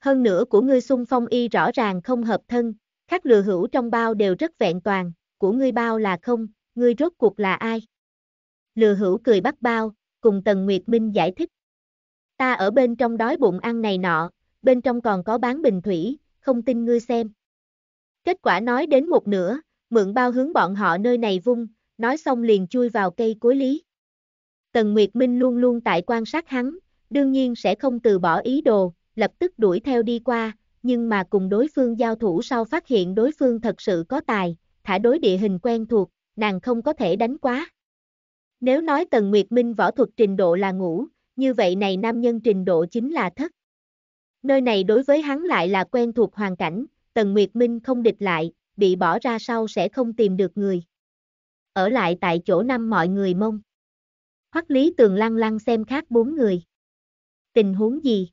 Hơn nữa của ngươi xung phong y rõ ràng không hợp thân, các lừa hữu trong bao đều rất vẹn toàn, của ngươi bao là không, ngươi rốt cuộc là ai? Lừa hữu cười bắt bao, cùng Tần Nguyệt Minh giải thích. Ta ở bên trong đói bụng ăn này nọ, bên trong còn có bán bình thủy, không tin ngươi xem. Kết quả nói đến một nửa, mượn bao hướng bọn họ nơi này vung, nói xong liền chui vào cây cối lý. Tần Nguyệt Minh luôn luôn tại quan sát hắn, đương nhiên sẽ không từ bỏ ý đồ, lập tức đuổi theo đi qua, nhưng mà cùng đối phương giao thủ sau phát hiện đối phương thật sự có tài, thả đối địa hình quen thuộc, nàng không có thể đánh quá. Nếu nói Tần Nguyệt Minh võ thuật trình độ là ngũ, như vậy này nam nhân trình độ chính là thất. Nơi này đối với hắn lại là quen thuộc hoàn cảnh, Tần Nguyệt Minh không địch lại, bị bỏ ra sau sẽ không tìm được người. Ở lại tại chỗ năm mọi người mông. Hoắc Lý Tường lăng lăng xem khác bốn người. Tình huống gì?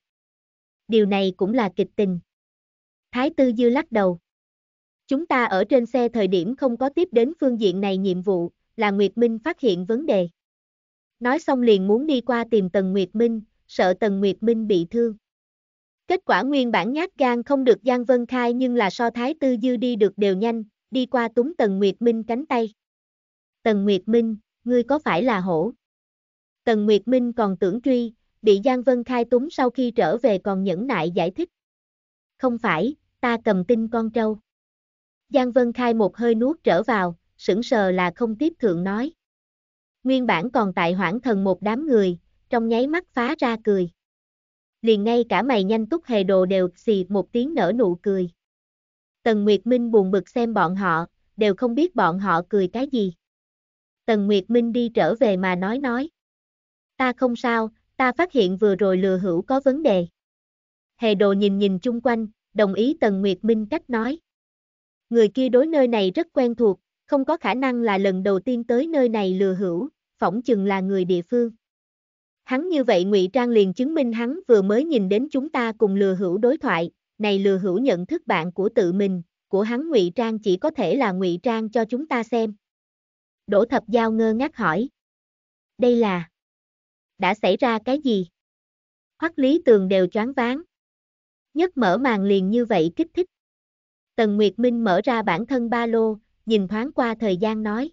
Điều này cũng là kịch tình. Thái Tư Dư lắc đầu. Chúng ta ở trên xe thời điểm không có tiếp đến phương diện này nhiệm vụ, là Nguyệt Minh phát hiện vấn đề. Nói xong liền muốn đi qua tìm Tần Nguyệt Minh, sợ Tần Nguyệt Minh bị thương. Kết quả nguyên bản nhát gan không được Giang Vân Khai nhưng là so Thái Tư Dư đi được đều nhanh, đi qua túng Tần Nguyệt Minh cánh tay. Tần Nguyệt Minh, ngươi có phải là hổ? Tần Nguyệt Minh còn tưởng truy, bị Giang Vân khai túng sau khi trở về còn nhẫn nại giải thích. Không phải, ta cầm tin con trâu. Giang Vân khai một hơi nuốt trở vào, sững sờ là không tiếp thượng nói. Nguyên bản còn tại hoảng thần một đám người, trong nháy mắt phá ra cười. Liền ngay cả mày nhanh túc hề đồ đều xì một tiếng nở nụ cười. Tần Nguyệt Minh buồn bực xem bọn họ, đều không biết bọn họ cười cái gì. Tần Nguyệt Minh đi trở về mà nói nói ta không sao, ta phát hiện vừa rồi lừa hữu có vấn đề. Hề đồ nhìn nhìn chung quanh, đồng ý Tần Nguyệt Minh cách nói. Người kia đối nơi này rất quen thuộc, không có khả năng là lần đầu tiên tới nơi này lừa hữu, phỏng chừng là người địa phương. Hắn như vậy ngụy Trang liền chứng minh hắn vừa mới nhìn đến chúng ta cùng lừa hữu đối thoại, này lừa hữu nhận thức bạn của tự mình, của hắn ngụy Trang chỉ có thể là ngụy Trang cho chúng ta xem. Đỗ Thập Giao ngơ ngác hỏi. Đây là đã xảy ra cái gì? Hoắc Lý Tường đều choáng váng. Nhất mở màn liền như vậy kích thích. Tần Nguyệt Minh mở ra bản thân ba lô, nhìn thoáng qua thời gian nói.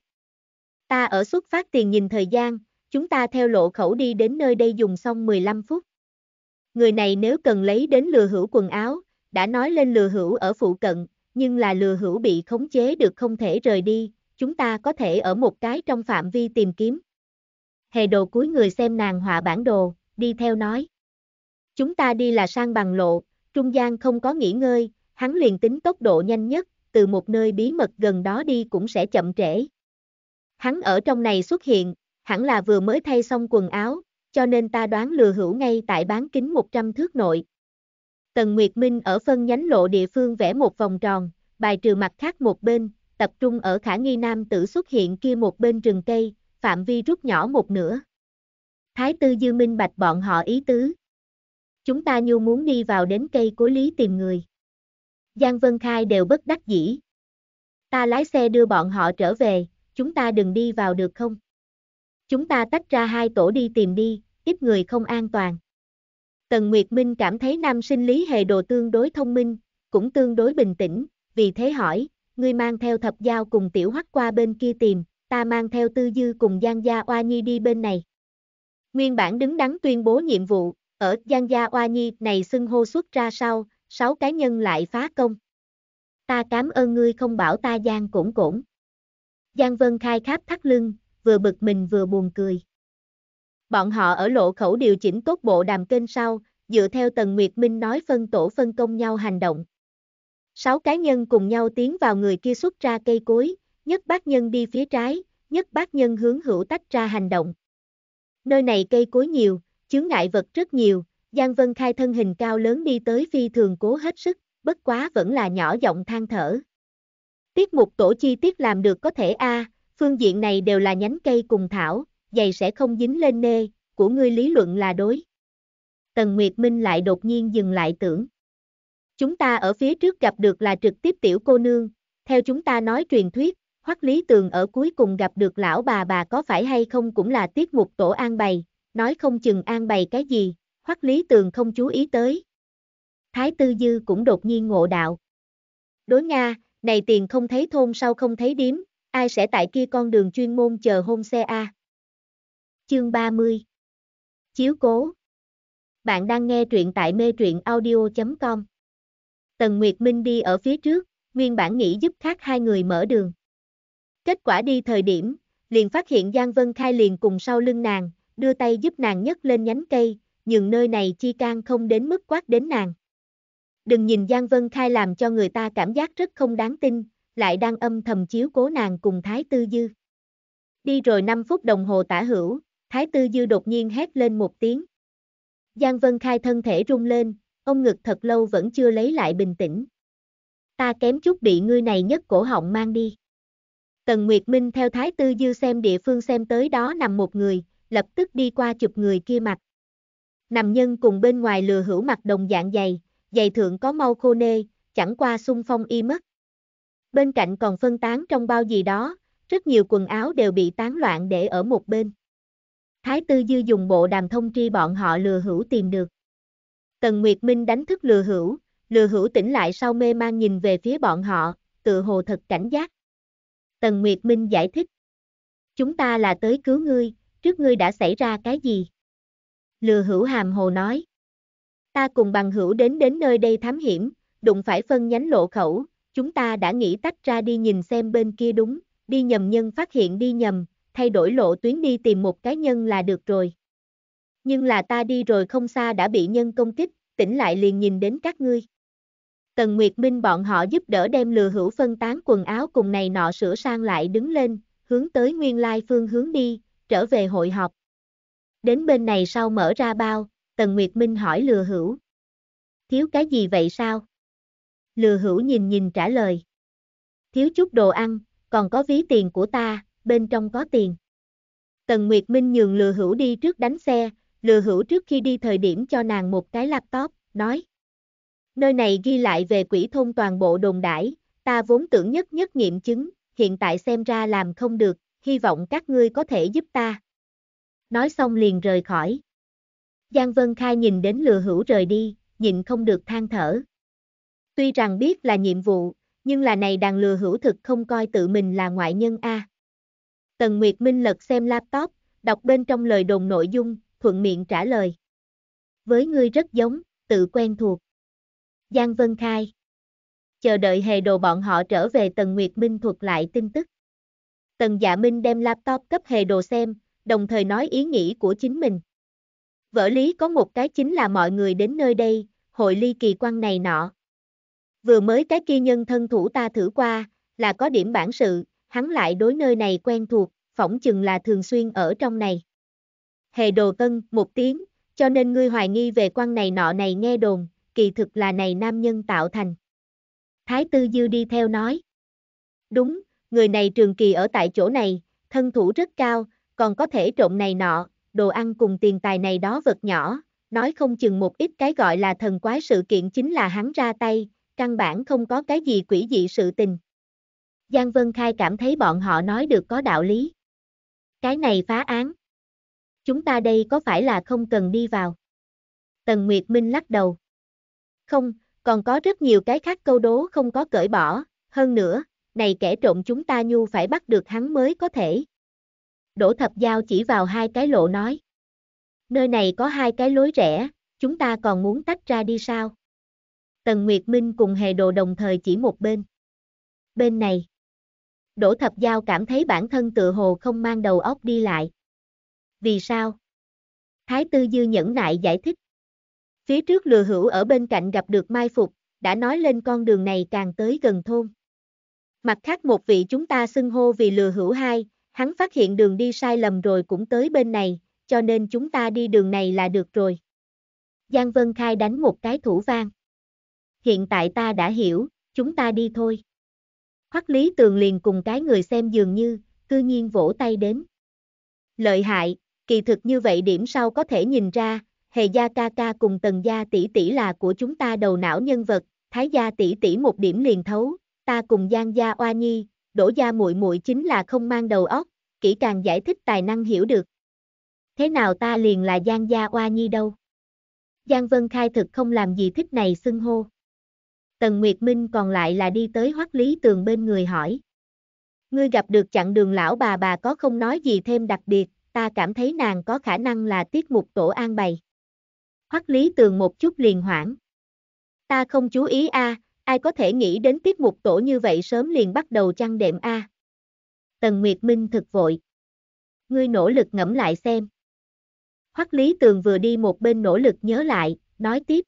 Ta ở xuất phát tiền nhìn thời gian, chúng ta theo lộ khẩu đi đến nơi đây dùng xong 15 phút. Người này nếu cần lấy đến lừa hữu quần áo, đã nói lên lừa hữu ở phụ cận, nhưng là lừa hữu bị khống chế được không thể rời đi, chúng ta có thể ở một cái trong phạm vi tìm kiếm hề đồ cuối người xem nàng họa bản đồ, đi theo nói. Chúng ta đi là sang bằng lộ, trung gian không có nghỉ ngơi, hắn liền tính tốc độ nhanh nhất, từ một nơi bí mật gần đó đi cũng sẽ chậm trễ. Hắn ở trong này xuất hiện, hẳn là vừa mới thay xong quần áo, cho nên ta đoán lừa hữu ngay tại bán kính 100 thước nội. Tần Nguyệt Minh ở phân nhánh lộ địa phương vẽ một vòng tròn, bài trừ mặt khác một bên, tập trung ở khả nghi nam tử xuất hiện kia một bên rừng cây, phạm vi rút nhỏ một nửa. Thái tư dư minh bạch bọn họ ý tứ. Chúng ta nhu muốn đi vào đến cây cố Lý tìm người. Giang Vân Khai đều bất đắc dĩ. Ta lái xe đưa bọn họ trở về, chúng ta đừng đi vào được không? Chúng ta tách ra hai tổ đi tìm đi, tiếp người không an toàn. Tần Nguyệt Minh cảm thấy nam sinh lý hề đồ tương đối thông minh, cũng tương đối bình tĩnh, vì thế hỏi, ngươi mang theo thập giao cùng tiểu hoắc qua bên kia tìm, ta mang theo tư dư cùng Giang Gia Oa Nhi đi bên này. Nguyên bản đứng đắn tuyên bố nhiệm vụ, ở Giang Gia Oa Nhi này xưng hô xuất ra sau, sáu cá nhân lại phá công. Ta cảm ơn ngươi không bảo ta Giang cũng cũng. Giang Vân Khai kháp thắt lưng, vừa bực mình vừa buồn cười. Bọn họ ở lộ khẩu điều chỉnh tốt bộ đàm kênh sau, dựa theo Tần Nguyệt Minh nói phân tổ phân công nhau hành động. Sáu cá nhân cùng nhau tiến vào người kia xuất ra cây cối, nhất bác nhân đi phía trái, nhất bác nhân hướng hữu tách ra hành động. Nơi này cây cối nhiều, chướng ngại vật rất nhiều, Giang Vân Khai thân hình cao lớn đi tới phi thường cố hết sức, bất quá vẫn là nhỏ giọng than thở. Tiết mục tổ chi tiết làm được có thể A, phương diện này đều là nhánh cây cùng thảo, giày sẽ không dính lên nê, của ngươi lý luận là đối. Tần Nguyệt Minh lại đột nhiên dừng lại tưởng. Chúng ta ở phía trước gặp được là trực tiếp tiểu cô nương, theo chúng ta nói truyền thuyết, Hoắc Lý Tường ở cuối cùng gặp được lão bà bà có phải hay không cũng là tiết mục tổ an bày, nói không chừng an bày cái gì, Hoắc Lý Tường không chú ý tới. Thái Tư Dư cũng đột nhiên ngộ đạo. Đối Nga, này tiền không thấy thôn sau không thấy điếm, ai sẽ tại kia con đường chuyên môn chờ hôn xe A. Chương 30 Chiếu cố Bạn đang nghe truyện tại mê truyện audio.com Tần Nguyệt Minh đi ở phía trước, nguyên bản nghĩ giúp khác hai người mở đường. Kết quả đi thời điểm, liền phát hiện Giang Vân Khai liền cùng sau lưng nàng, đưa tay giúp nàng nhấc lên nhánh cây, nhường nơi này chi can không đến mức quát đến nàng. Đừng nhìn Giang Vân Khai làm cho người ta cảm giác rất không đáng tin, lại đang âm thầm chiếu cố nàng cùng Thái Tư Dư. Đi rồi 5 phút đồng hồ tả hữu, Thái Tư Dư đột nhiên hét lên một tiếng. Giang Vân Khai thân thể rung lên, ông ngực thật lâu vẫn chưa lấy lại bình tĩnh. Ta kém chút bị ngươi này nhất cổ họng mang đi. Tần Nguyệt Minh theo Thái Tư Dư xem địa phương xem tới đó nằm một người, lập tức đi qua chụp người kia mặt. Nằm nhân cùng bên ngoài lừa hữu mặt đồng dạng dày, dày thượng có mau khô nê, chẳng qua xung phong y mất. Bên cạnh còn phân tán trong bao gì đó, rất nhiều quần áo đều bị tán loạn để ở một bên. Thái Tư Dư dùng bộ đàm thông tri bọn họ lừa hữu tìm được. Tần Nguyệt Minh đánh thức lừa hữu, lừa hữu tỉnh lại sau mê mang nhìn về phía bọn họ, tự hồ thật cảnh giác. Tần Nguyệt Minh giải thích. Chúng ta là tới cứu ngươi, trước ngươi đã xảy ra cái gì? Lừa hữu hàm hồ nói. Ta cùng bằng hữu đến đến nơi đây thám hiểm, đụng phải phân nhánh lộ khẩu, chúng ta đã nghĩ tách ra đi nhìn xem bên kia đúng, đi nhầm nhân phát hiện đi nhầm, thay đổi lộ tuyến đi tìm một cái nhân là được rồi. Nhưng là ta đi rồi không xa đã bị nhân công kích, tỉnh lại liền nhìn đến các ngươi. Tần Nguyệt Minh bọn họ giúp đỡ đem lừa hữu phân tán quần áo cùng này nọ sửa sang lại đứng lên, hướng tới nguyên lai phương hướng đi, trở về hội họp. Đến bên này sau mở ra bao, Tần Nguyệt Minh hỏi lừa hữu. Thiếu cái gì vậy sao? Lừa hữu nhìn nhìn trả lời. Thiếu chút đồ ăn, còn có ví tiền của ta, bên trong có tiền. Tần Nguyệt Minh nhường lừa hữu đi trước đánh xe, lừa hữu trước khi đi thời điểm cho nàng một cái laptop, nói. Nơi này ghi lại về quỷ thông toàn bộ đồn đãi, ta vốn tưởng nhất nhất nghiệm chứng, hiện tại xem ra làm không được, hy vọng các ngươi có thể giúp ta. Nói xong liền rời khỏi. Giang Vân Khai nhìn đến lừa hữu rời đi, nhịn không được than thở. Tuy rằng biết là nhiệm vụ, nhưng là này đàn lừa hữu thực không coi tự mình là ngoại nhân A. Tần Nguyệt Minh lật xem laptop, đọc bên trong lời đồn nội dung, thuận miệng trả lời. Với ngươi rất giống, tự quen thuộc. Giang Vân Khai. Chờ đợi hề đồ bọn họ trở về Tần Nguyệt Minh thuật lại tin tức. Tần Dạ Minh đem laptop cấp hề đồ xem, đồng thời nói ý nghĩ của chính mình. Vở lý có một cái chính là mọi người đến nơi đây, hội ly kỳ quan này nọ. Vừa mới cái kia nhân thân thủ ta thử qua, là có điểm bản sự, hắn lại đối nơi này quen thuộc, phỏng chừng là thường xuyên ở trong này. Hề đồ tân, một tiếng, cho nên ngươi hoài nghi về quan này nọ này nghe đồn, kỳ thực là này nam nhân tạo thành. Thái Tư Dư đi theo nói. Đúng, người này trường kỳ ở tại chỗ này, thân thủ rất cao, còn có thể trộm này nọ, đồ ăn cùng tiền tài này đó vật nhỏ, nói không chừng một ít cái gọi là thần quái sự kiện chính là hắn ra tay, căn bản không có cái gì quỷ dị sự tình. Giang Vân Khai cảm thấy bọn họ nói được có đạo lý. Cái này phá án. Chúng ta đây có phải là không cần đi vào? Tần Nguyệt Minh lắc đầu. Không, còn có rất nhiều cái khác câu đố không có cởi bỏ, hơn nữa, này kẻ trộm chúng ta nhu phải bắt được hắn mới có thể. Đỗ thập giao chỉ vào hai cái lộ nói. Nơi này có hai cái lối rẽ, chúng ta còn muốn tách ra đi sao? Tần Nguyệt Minh cùng hề đồ đồng thời chỉ một bên. Bên này. Đỗ thập giao cảm thấy bản thân tự hồ không mang đầu óc đi lại. Vì sao? Thái tư dư nhẫn nại giải thích. Phía trước lừa hữu ở bên cạnh gặp được mai phục, đã nói lên con đường này càng tới gần thôn. Mặt khác một vị chúng ta xưng hô vì lừa hữu hai, hắn phát hiện đường đi sai lầm rồi cũng tới bên này, cho nên chúng ta đi đường này là được rồi. Giang Vân Khai đánh một cái thủ vang. Hiện tại ta đã hiểu, chúng ta đi thôi. Hoắc Lý Tường liền cùng cái người xem dường như, cư nhiên vỗ tay đến. Lợi hại, kỳ thực như vậy điểm sau có thể nhìn ra, hề gia ca ca cùng tần gia tỷ tỷ là của chúng ta đầu não nhân vật, thái gia tỷ tỷ một điểm liền thấu, ta cùng giang gia oa nhi, đổ gia muội muội chính là không mang đầu óc, kỹ càng giải thích tài năng hiểu được. Thế nào ta liền là giang gia oa nhi đâu? Giang Vân Khai thực không làm gì thích này xưng hô. Tần Nguyệt Minh còn lại là đi tới hoắc lý tường bên người hỏi. Ngươi gặp được chặn đường lão bà bà có không nói gì thêm đặc biệt, ta cảm thấy nàng có khả năng là tiết mục tổ an bày. Hoắc Lý Tường một chút liền hoảng. Ta không chú ý a, ai có thể nghĩ đến tiết mục tổ như vậy sớm liền bắt đầu chăn đệm a. Tần Nguyệt Minh thực vội. Ngươi nỗ lực ngẫm lại xem. Hoắc Lý Tường vừa đi một bên nỗ lực nhớ lại, nói tiếp.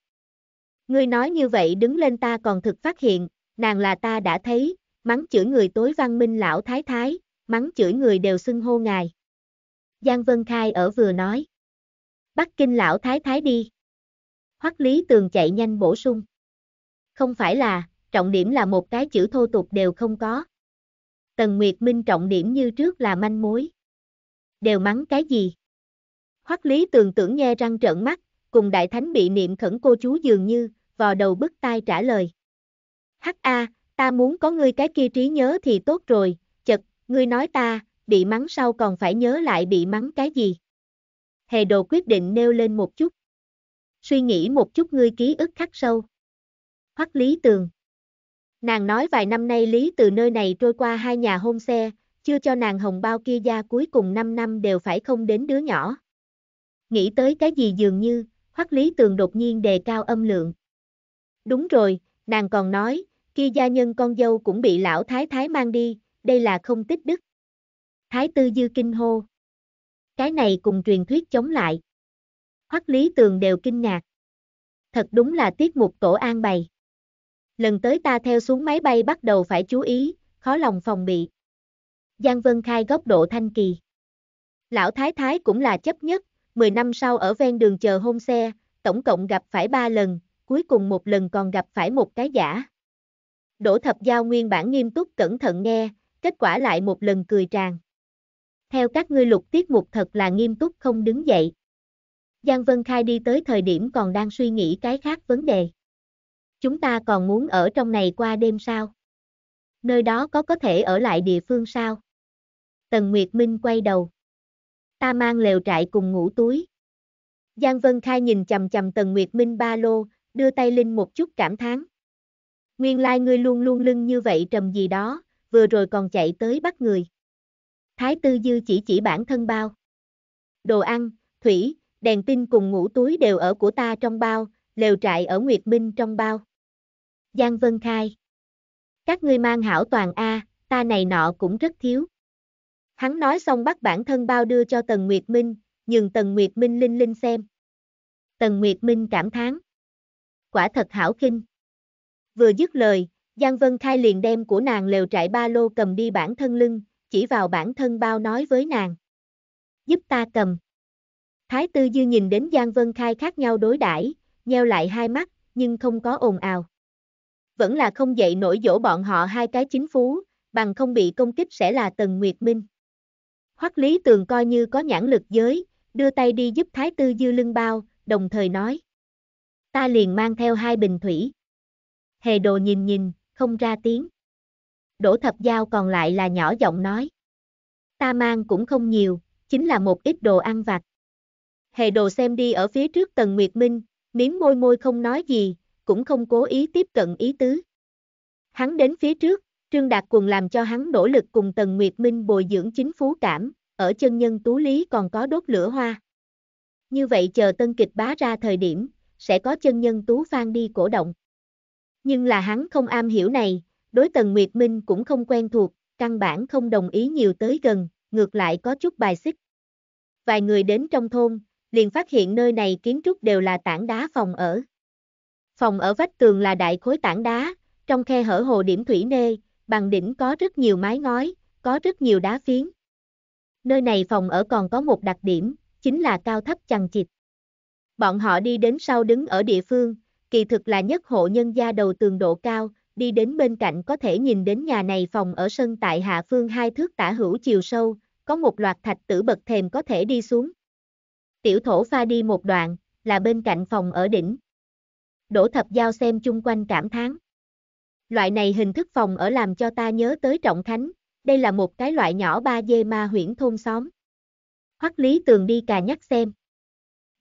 Ngươi nói như vậy đứng lên ta còn thực phát hiện, nàng là ta đã thấy, mắng chửi người tối văn minh lão thái thái, mắng chửi người đều xưng hô ngài. Giang Vân Khai ở vừa nói. Bắc Kinh lão thái thái đi. Hoắc Lý Tường chạy nhanh bổ sung. Không phải là, trọng điểm là một cái chữ thô tục đều không có. Tần Nguyệt Minh trọng điểm như trước là manh mối. Đều mắng cái gì? Hoắc Lý Tường tưởng nghe răng trợn mắt, cùng đại thánh bị niệm khẩn cô chú dường như, vò đầu bứt tai trả lời. Hắc a, ta muốn có ngươi cái kia trí nhớ thì tốt rồi, chật, ngươi nói ta, bị mắng sau còn phải nhớ lại bị mắng cái gì. Hề đồ quyết định nêu lên một chút. Suy nghĩ một chút ngươi ký ức khắc sâu. Hoắc Lý Tường. Nàng nói vài năm nay Lý từ nơi này trôi qua hai nhà hôn xe, chưa cho nàng hồng bao kia gia cuối cùng 5 năm đều phải không đến đứa nhỏ. Nghĩ tới cái gì dường như, Hoắc Lý Tường đột nhiên đề cao âm lượng. Đúng rồi, nàng còn nói, kia gia nhân con dâu cũng bị lão thái thái mang đi, đây là không tích đức. Thái tư dư kinh hô. Cái này cùng truyền thuyết chống lại. Hoắc Lý Tường đều kinh ngạc. Thật đúng là tiết mục tổ an bày. Lần tới ta theo xuống máy bay bắt đầu phải chú ý, khó lòng phòng bị. Giang Vân Khai góc độ thanh kỳ. Lão Thái Thái cũng là chấp nhất, 10 năm sau ở ven đường chờ hôn xe, tổng cộng gặp phải 3 lần, cuối cùng một lần còn gặp phải một cái giả. Đỗ Thập Giao nguyên bản nghiêm túc cẩn thận nghe, kết quả lại một lần cười tràn theo các ngươi lục tiết mục thật là nghiêm túc không đứng dậy. Giang Vân Khai đi tới thời điểm còn đang suy nghĩ cái khác vấn đề. Chúng ta còn muốn ở trong này qua đêm sao? Nơi đó có có thể ở lại địa phương sao? Tần Nguyệt Minh quay đầu. Ta mang lều trại cùng ngủ túi. Giang Vân Khai nhìn chầm chầm Tần Nguyệt Minh ba lô, đưa tay Linh một chút cảm thán. Nguyên lai like ngươi luôn luôn lưng như vậy trầm gì đó, vừa rồi còn chạy tới bắt người. Thái Tư Dư chỉ chỉ bản thân bao. Đồ ăn, thủy, đèn pin cùng ngủ túi đều ở của ta trong bao, lều trại ở Nguyệt Minh trong bao. Giang Vân Khai. Các ngươi mang hảo toàn A, ta này nọ cũng rất thiếu. Hắn nói xong bắt bản thân bao đưa cho Tần Nguyệt Minh, nhường Tần Nguyệt Minh linh linh xem. Tần Nguyệt Minh cảm thán. Quả thật hảo kinh. Vừa dứt lời, Giang Vân Khai liền đem của nàng lều trại ba lô cầm đi bản thân lưng, chỉ vào bản thân bao nói với nàng. Giúp ta cầm. Thái Tư Dư nhìn đến Giang Vân Khai khác nhau đối đãi, nheo lại hai mắt, nhưng không có ồn ào. Vẫn là không dậy nổi dỗ bọn họ hai cái chính phú, bằng không bị công kích sẽ là Tần Nguyệt Minh. Hoắc Lý Tường coi như có nhãn lực giới, đưa tay đi giúp Thái Tư Dư lưng bao, đồng thời nói. Ta liền mang theo hai bình thủy. Hề đồ nhìn nhìn, không ra tiếng. Đỗ Thập Giao còn lại là nhỏ giọng nói. Ta mang cũng không nhiều, chính là một ít đồ ăn vặt. Hề đồ xem đi ở phía trước Tần Nguyệt Minh, miếng môi môi không nói gì, cũng không cố ý tiếp cận ý tứ. Hắn đến phía trước, Trương Đạt cùng làm cho hắn nỗ lực cùng Tần Nguyệt Minh bồi dưỡng chính phú cảm, ở chân nhân tú lý còn có đốt lửa hoa. Như vậy chờ tân kịch bá ra thời điểm, sẽ có chân nhân tú phan đi cổ động. Nhưng là hắn không am hiểu này, đối Tần Nguyệt Minh cũng không quen thuộc, căn bản không đồng ý nhiều tới gần, ngược lại có chút bài xích. Vài người đến trong thôn, liền phát hiện nơi này kiến trúc đều là tảng đá phòng ở. Phòng ở vách tường là đại khối tảng đá, trong khe hở hồ điểm thủy nê, bằng đỉnh có rất nhiều mái ngói, có rất nhiều đá phiến. Nơi này phòng ở còn có một đặc điểm, chính là cao thấp chằng chịt. Bọn họ đi đến sau đứng ở địa phương, kỳ thực là nhất hộ nhân gia đầu tường độ cao, đi đến bên cạnh có thể nhìn đến nhà này phòng ở sân tại hạ phương hai thước tả hữu chiều sâu, có một loạt thạch tử bậc thềm có thể đi xuống. Tiểu thổ pha đi một đoạn, là bên cạnh phòng ở đỉnh. Đỗ thập giao xem chung quanh cảm thán. Loại này hình thức phòng ở làm cho ta nhớ tới Trọng Khánh, đây là một cái loại nhỏ ba dê ma huyển thôn xóm. Hoắc Lý Tường đi cà nhắc xem.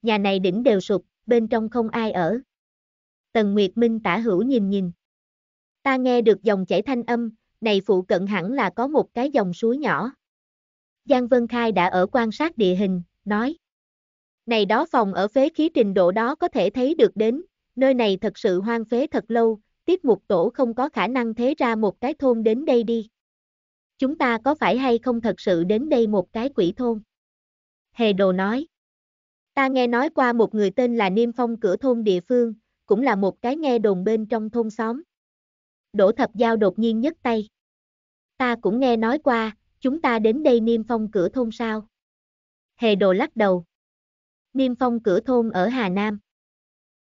Nhà này đỉnh đều sụp, bên trong không ai ở. Tần Nguyệt Minh tả hữu nhìn nhìn. Ta nghe được dòng chảy thanh âm, này phụ cận hẳn là có một cái dòng suối nhỏ. Giang Vân Khai đã ở quan sát địa hình, nói. Này đó phòng ở phế khí trình độ đó có thể thấy được đến, nơi này thật sự hoang phế thật lâu, tiết mục tổ không có khả năng thế ra một cái thôn đến đây đi. Chúng ta có phải hay không thật sự đến đây một cái quỷ thôn? Hề đồ nói. Ta nghe nói qua một người tên là Niêm Phong cửa thôn địa phương, cũng là một cái nghe đồn bên trong thôn xóm. Đỗ Thập Giao đột nhiên nhấc tay. Ta cũng nghe nói qua, chúng ta đến đây niêm phong cửa thôn sao? Hề đồ lắc đầu. Niêm phong cửa thôn ở Hà Nam.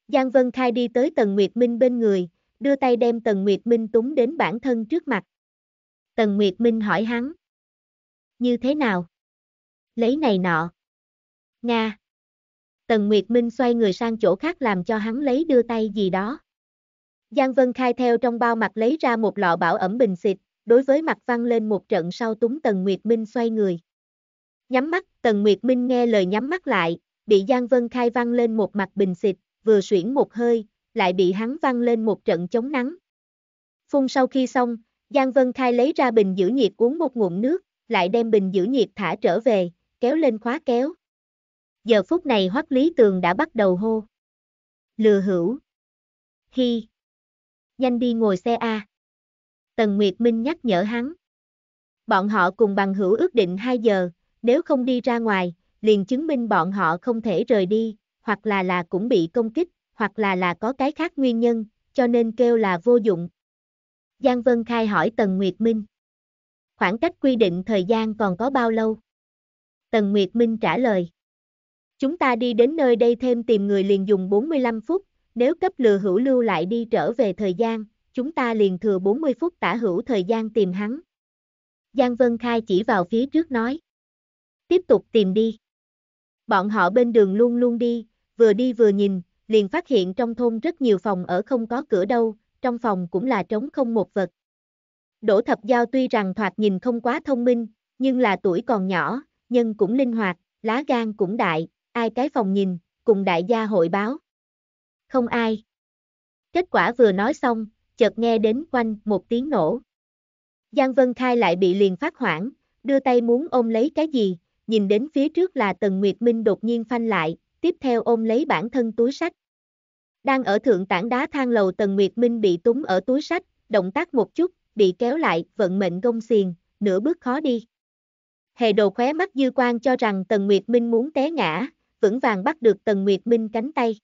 Giang Vân Khai đi tới Tần Nguyệt Minh bên người, đưa tay đem Tần Nguyệt Minh túng đến bản thân trước mặt. Tần Nguyệt Minh hỏi hắn. Như thế nào? Lấy này nọ. Nga. Tần Nguyệt Minh xoay người sang chỗ khác làm cho hắn lấy đưa tay gì đó. Giang Vân Khai theo trong bao mặt lấy ra một lọ bảo ẩm bình xịt, đối với mặt văng lên một trận sau túng Tần Nguyệt Minh xoay người. Nhắm mắt, Tần Nguyệt Minh nghe lời nhắm mắt lại, bị Giang Vân Khai văng lên một mặt bình xịt, vừa xuyển một hơi, lại bị hắn văng lên một trận chống nắng. Phun sau khi xong, Giang Vân Khai lấy ra bình giữ nhiệt uống một ngụm nước, lại đem bình giữ nhiệt thả trở về, kéo lên khóa kéo. Giờ phút này Hoắc Lý Tường đã bắt đầu hô. Lừa hữu. Hi nhanh đi ngồi xe A. Tần Nguyệt Minh nhắc nhở hắn. Bọn họ cùng bằng hữu ước định 2 giờ, nếu không đi ra ngoài, liền chứng minh bọn họ không thể rời đi, hoặc là là cũng bị công kích, hoặc là là có cái khác nguyên nhân, cho nên kêu là vô dụng. Giang Vân Khai hỏi Tần Nguyệt Minh. Khoảng cách quy định thời gian còn có bao lâu? Tần Nguyệt Minh trả lời. Chúng ta đi đến nơi đây thêm tìm người liền dùng 45 phút, nếu cấp lừa hữu lưu lại đi trở về thời gian, chúng ta liền thừa 40 phút tả hữu thời gian tìm hắn. Giang Vân Khai chỉ vào phía trước nói. Tiếp tục tìm đi. Bọn họ bên đường luôn luôn đi, vừa đi vừa nhìn, liền phát hiện trong thôn rất nhiều phòng ở không có cửa đâu, trong phòng cũng là trống không một vật. Đỗ Thập Giao tuy rằng thoạt nhìn không quá thông minh, nhưng là tuổi còn nhỏ, nhân cũng linh hoạt, lá gan cũng đại, ai cái phòng nhìn, cùng đại gia hội báo không ai. Kết quả vừa nói xong, chợt nghe đến quanh một tiếng nổ. Giang Vân Khai lại bị liền phát hoảng, đưa tay muốn ôm lấy cái gì, nhìn đến phía trước là Tần Nguyệt Minh đột nhiên phanh lại, tiếp theo ôm lấy bản thân túi sách. Đang ở thượng tảng đá thang lầu Tần Nguyệt Minh bị túng ở túi sách, động tác một chút, bị kéo lại, vận mệnh gông xiềng, nửa bước khó đi. Hề đồ khóe mắt dư quan cho rằng Tần Nguyệt Minh muốn té ngã, vững vàng bắt được Tần Nguyệt Minh cánh tay.